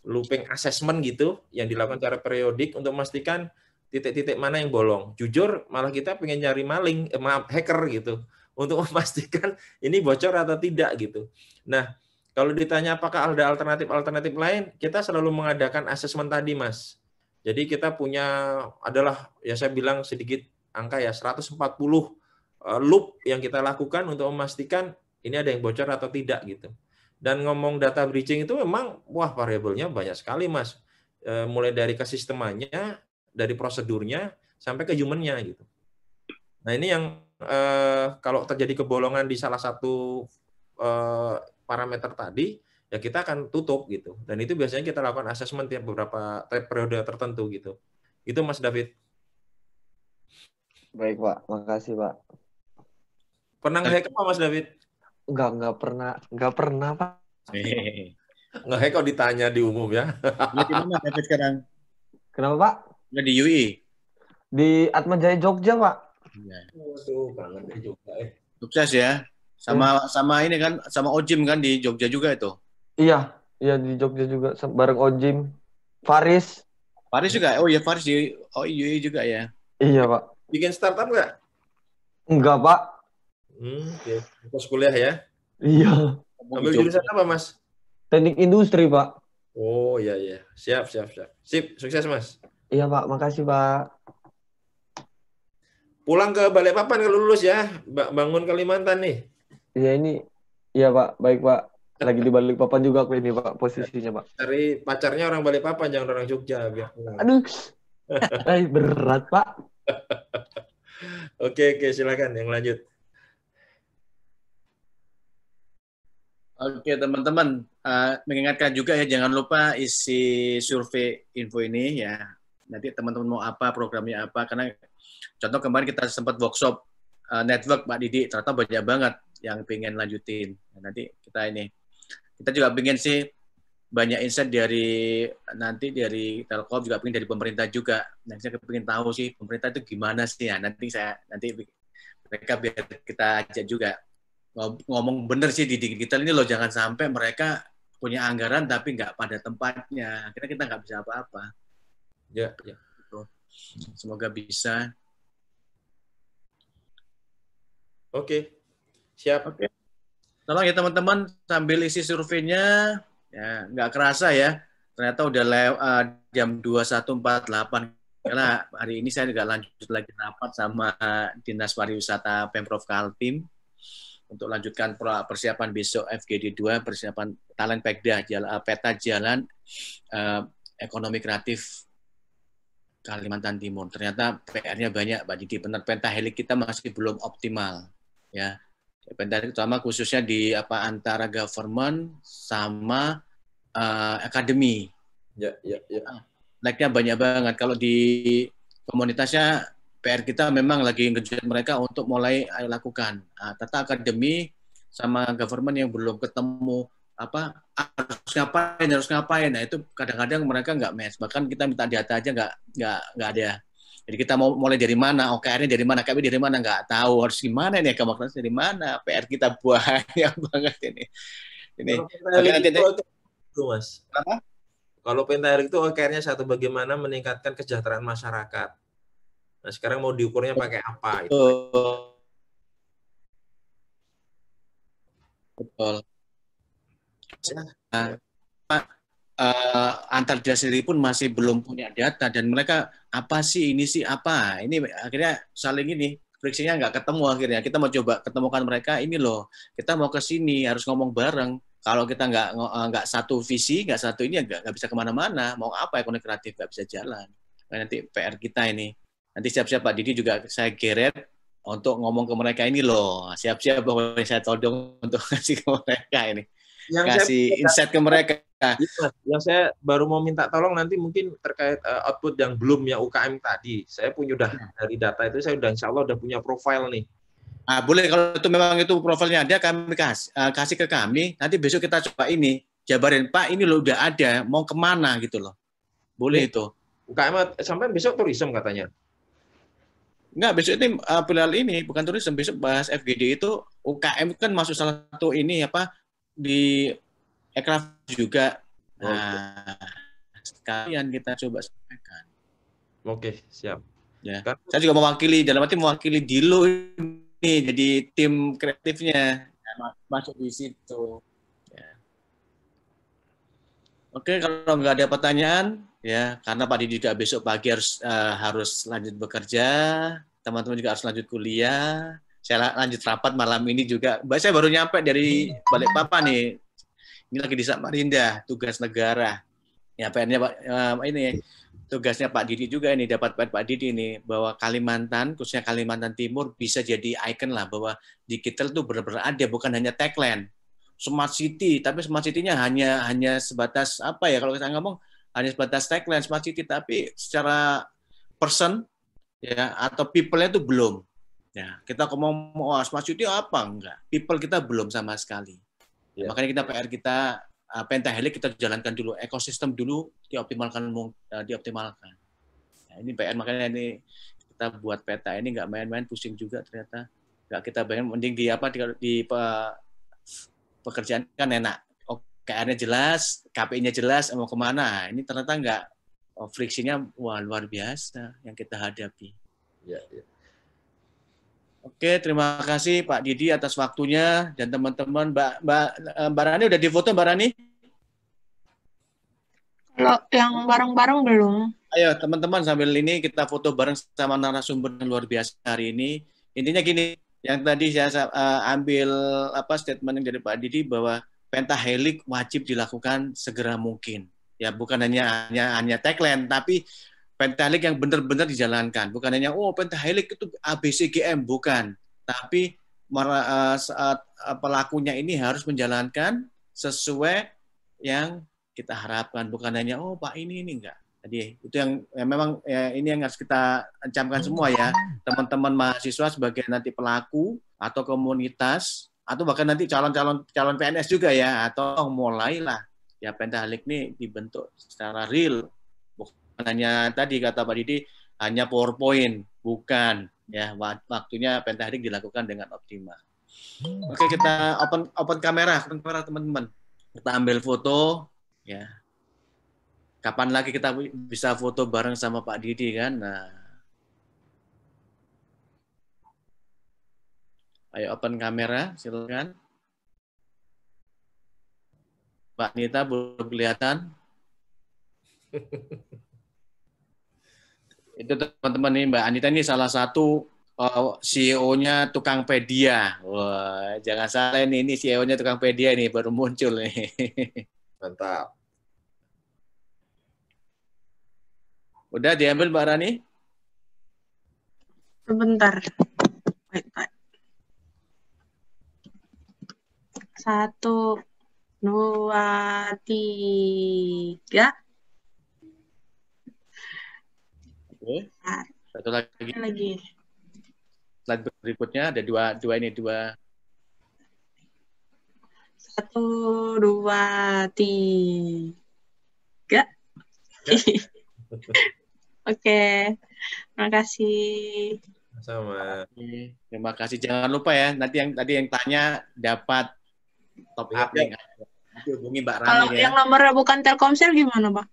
looping assessment gitu yang dilakukan secara periodik untuk memastikan titik-titik mana yang bolong. Jujur, malah kita pengen nyari maling, eh, maaf, hacker gitu, untuk [laughs] memastikan ini bocor atau tidak gitu. Nah, kalau ditanya apakah ada alternatif-alternatif lain, kita selalu mengadakan asesmen tadi, Mas. Jadi kita punya adalah ya saya bilang sedikit angka ya 140 eh, loop yang kita lakukan untuk memastikan ini ada yang bocor atau tidak gitu. Dan ngomong data breaching itu memang wah variabelnya banyak sekali mas. Eh, mulai dari kesistemannya, dari prosedurnya sampai ke humannya gitu. Nah ini yang eh, kalau terjadi kebolongan di salah satu eh, parameter tadi ya kita akan tutup gitu. Dan itu biasanya kita lakukan asesmen tiap beberapa periode tertentu gitu. Itu Mas David. Baik Pak, makasih Pak. Pernah eh. ngehack apa Mas David? Enggak, enggak pernah, enggak pernah Pak. Ngehack kok ditanya di umum ya. Gimana David sekarang? Kenapa Pak? Ya di UI. E. Di Atma Jaya Jogja, Pak. Iya. Waduh, kangen di Jogja. Eh. Sukses ya. Sama hmm. sama ini kan sama Ojim kan di Jogja juga itu. Iya, iya di Jogja juga bareng Ojim. Faris. Faris juga. Oh iya Faris di oh, UI e juga ya. Iya, Pak. Bikin startup nggak? Enggak, Pak. Hmm, ya. kuliah ya? Iya. Ambil jurusan apa, Mas? Teknik industri, Pak. Oh iya iya. Siap, siap, siap. Sip, sukses, Mas. Iya Pak, makasih Pak. Pulang ke Balikpapan kalau lulus ya, bangun Kalimantan nih. Iya ini, iya Pak, baik Pak. Lagi di Balikpapan juga aku ini Pak, posisinya Pak. Cari pacarnya orang Balikpapan, jangan orang Jogja biar. Aduh, Ay, [laughs] eh, berat Pak. [laughs] oke oke silakan yang lanjut. Oke teman-teman, uh, mengingatkan juga ya jangan lupa isi survei info ini ya nanti teman-teman mau apa programnya apa karena contoh kemarin kita sempat workshop uh, network Pak Didi ternyata banyak banget yang pengen lanjutin nah, nanti kita ini kita juga pengen sih banyak insight dari nanti dari Telkom juga pengen dari pemerintah juga nanti saya pengen tahu sih pemerintah itu gimana sih ya nanti saya nanti mereka biar kita ajak juga ngomong bener sih di digital ini loh jangan sampai mereka punya anggaran tapi nggak pada tempatnya. Kita kita nggak bisa apa-apa. Ya, ya. Semoga bisa. Oke, okay. siap. Oke. Tolong ya teman-teman sambil isi surveinya, ya nggak kerasa ya. Ternyata udah lew, uh, eh, jam 21.48 karena hari ini saya juga lanjut lagi rapat sama Dinas Pariwisata Pemprov Kaltim untuk lanjutkan persiapan besok FGD 2 persiapan talent pekda jalan, peta jalan uh, ekonomi kreatif Kalimantan Timur. Ternyata PR-nya banyak, pak Didi. Benar, pentahelik kita masih belum optimal. Ya, pentahelik terutama khususnya di apa antara government sama uh, akademi. Ya, ya, ya. Ah, like-nya banyak banget. Kalau di komunitasnya PR kita memang lagi ngejut mereka untuk mulai eh, lakukan. Nah, tata akademi sama government yang belum ketemu apa harus ngapain harus ngapain nah itu kadang-kadang mereka nggak match bahkan kita minta data aja nggak nggak nggak ada jadi kita mau mulai dari mana OKR-nya oh, dari mana kami dari mana nggak tahu harus gimana nih kemaknaan dari mana PR kita [laughs] banyak banget ini ini itu mas apa kalau pentair itu OKR-nya oh, satu bagaimana meningkatkan kesejahteraan masyarakat nah sekarang mau diukurnya pakai apa itu betul Ya. Nah, uh, antar dia sendiri pun masih belum punya data dan mereka apa sih ini sih apa ini akhirnya saling ini friksinya nggak ketemu akhirnya kita mau coba ketemukan mereka ini loh kita mau ke sini harus ngomong bareng kalau kita nggak eh, nggak satu visi nggak satu ini ya nggak nggak bisa kemana-mana mau apa ekonomi ya, kreatif nggak bisa jalan nah, nanti PR kita ini nanti siap-siap Pak Didi juga saya geret untuk ngomong ke mereka ini loh siap-siap bahwa saya todong untuk kasih [laughs] ke mereka ini yang kasih saya, insight ke mereka. Iya, yang saya baru mau minta tolong nanti mungkin terkait uh, output yang belum ya UKM tadi. Saya punya udah iya. dari data itu saya udah insya Allah udah punya profil nih. Ah, boleh kalau itu memang itu profilnya dia kami kasih, eh, uh, kasih ke kami. Nanti besok kita coba ini jabarin Pak ini lo udah ada mau kemana gitu loh. Boleh ya. itu. UKM sampai besok turism katanya. Enggak, besok ini uh, ini bukan turis besok bahas FGD itu UKM kan masuk salah satu ini apa di aircraft juga. Okay. Nah, sekalian kita coba sampaikan. Oke, okay, siap. Ya. Karena... Saya juga mewakili dalam arti mewakili Dilo ini jadi tim kreatifnya ya, masuk di situ. Ya. Oke, kalau nggak ada pertanyaan, ya karena Pak Didi juga besok pagi harus uh, harus lanjut bekerja, teman-teman juga harus lanjut kuliah. Saya lanjut rapat malam ini juga. mbak Saya baru nyampe dari balik Balikpapan nih. Ini lagi di Samarinda, tugas negara. Ya, PR-nya Pak ini tugasnya Pak Didi juga ini dapat PR Pak Didi ini bahwa Kalimantan khususnya Kalimantan Timur bisa jadi icon lah bahwa digital tuh benar-benar ada bukan hanya tagline smart city tapi smart city-nya hanya hanya sebatas apa ya kalau kita ngomong hanya sebatas tagline smart city tapi secara person ya atau people-nya itu belum Ya, kita ngomong asma cuti apa? Enggak. People kita belum sama sekali. Ya, Makanya kita PR kita uh, ah, pentahelik kita jalankan dulu, ekosistem dulu dioptimalkan uh, dioptimalkan. Nah, ini PR makanya ini kita buat peta ini enggak main-main pusing juga ternyata Enggak kita pengen mending di apa di, di pe, pekerjaan kan enak OKR-nya jelas KPI-nya jelas mau kemana nah, ini ternyata enggak oh, friksinya wah luar biasa yang kita hadapi ya, ya. Oke, terima kasih Pak Didi atas waktunya dan teman-teman. Mbak, Mbak, eh, Mbak Rani udah difoto Mbak Rani? Kalau yang bareng-bareng belum. Ayo teman-teman sambil ini kita foto bareng sama narasumber yang luar biasa hari ini. Intinya gini, yang tadi saya uh, ambil apa statement yang dari Pak Didi bahwa pentahelik wajib dilakukan segera mungkin. Ya bukan hanya hanya, hanya tagline tapi Pentahelik yang benar-benar dijalankan, bukan hanya oh Pentahelik itu ABCGM bukan, tapi eh, saat eh, pelakunya ini harus menjalankan sesuai yang kita harapkan, bukan hanya oh Pak ini ini enggak. Jadi itu yang ya memang ya, ini yang harus kita ancamkan semua ya, teman-teman mahasiswa sebagai nanti pelaku atau komunitas atau bahkan nanti calon-calon calon PNS juga ya atau mulailah ya Pentahelik ini dibentuk secara real hanya tadi kata Pak Didi hanya PowerPoint, bukan ya waktunya pentahrik dilakukan dengan optimal. Oke, kita open open kamera, open kamera teman-teman. Kita ambil foto ya. Kapan lagi kita bisa foto bareng sama Pak Didi kan? Nah. Ayo open kamera, silakan. Pak Nita belum kelihatan. [laughs] Itu teman-teman nih Mbak Anita ini salah satu uh, eh, CEO-nya Tukangpedia. Wah, jangan salah nih ini CEO-nya tukang pedia nih baru muncul nih. [laughs] Mantap. Udah diambil Mbak Rani? Sebentar. Wait, wait. Satu, dua, tiga. Okay. Satu lagi. lagi. Slide berikutnya ada dua dua ini dua. Satu dua tiga. [laughs] Oke, okay. terima kasih. Sama. Terima kasih. Jangan lupa ya, nanti yang tadi yang tanya dapat top up. Nanti hubungi Mbak Rani Kalau ya. yang nomornya bukan Telkomsel gimana, Pak?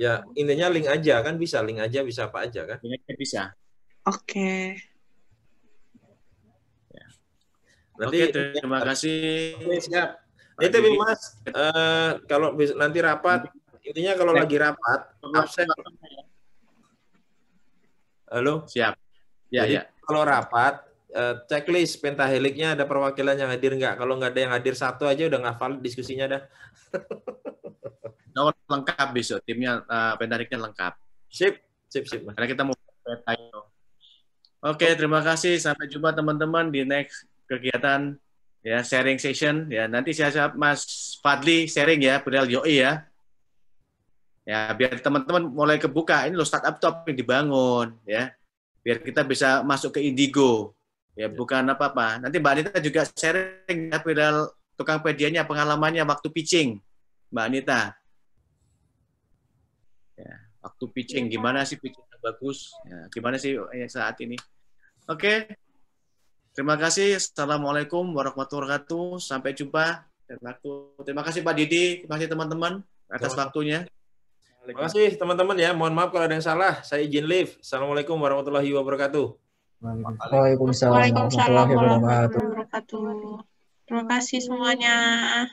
Ya, intinya link aja kan bisa, link aja bisa apa aja kan? Link aja bisa. Oke. Okay. Ya. Nanti okay, terima kasih. Siap. Itu Mas, uh, kalau nanti rapat, intinya kalau lagi rapat, absen. Halo? Siap. Ya, Jadi, ya. Kalau rapat, uh, checklist pentaheliknya ada perwakilan yang hadir nggak? Kalau nggak ada yang hadir satu aja udah valid diskusinya dah. [laughs] Oh, lengkap besok timnya uh, eh, pendariknya lengkap. Sip, sip, sip. Karena kita mau peta itu. Oke, terima kasih. Sampai jumpa teman-teman di next kegiatan ya sharing session ya. Nanti saya siap Mas Fadli sharing ya, Budal Yoi ya. Ya, biar teman-teman mulai kebuka ini lo startup top yang dibangun ya. Biar kita bisa masuk ke Indigo. Ya, ya. bukan apa-apa. Nanti Mbak Anita juga sharing ya, Budal tukang pedianya pengalamannya waktu pitching. Mbak Anita waktu pitching ya, gimana sih pitching yang bagus ya, gimana sih eh, saat ini oke okay. terima kasih assalamualaikum warahmatullahi wabarakatuh sampai jumpa waktu terima kasih Pak Didi terima kasih teman-teman atas waktunya terima kasih teman-teman ya mohon maaf kalau ada yang salah saya izin leave assalamualaikum warahmatullahi wabarakatuh Waalaikumsalam warahmatullahi wabarakatuh. Terima kasih semuanya.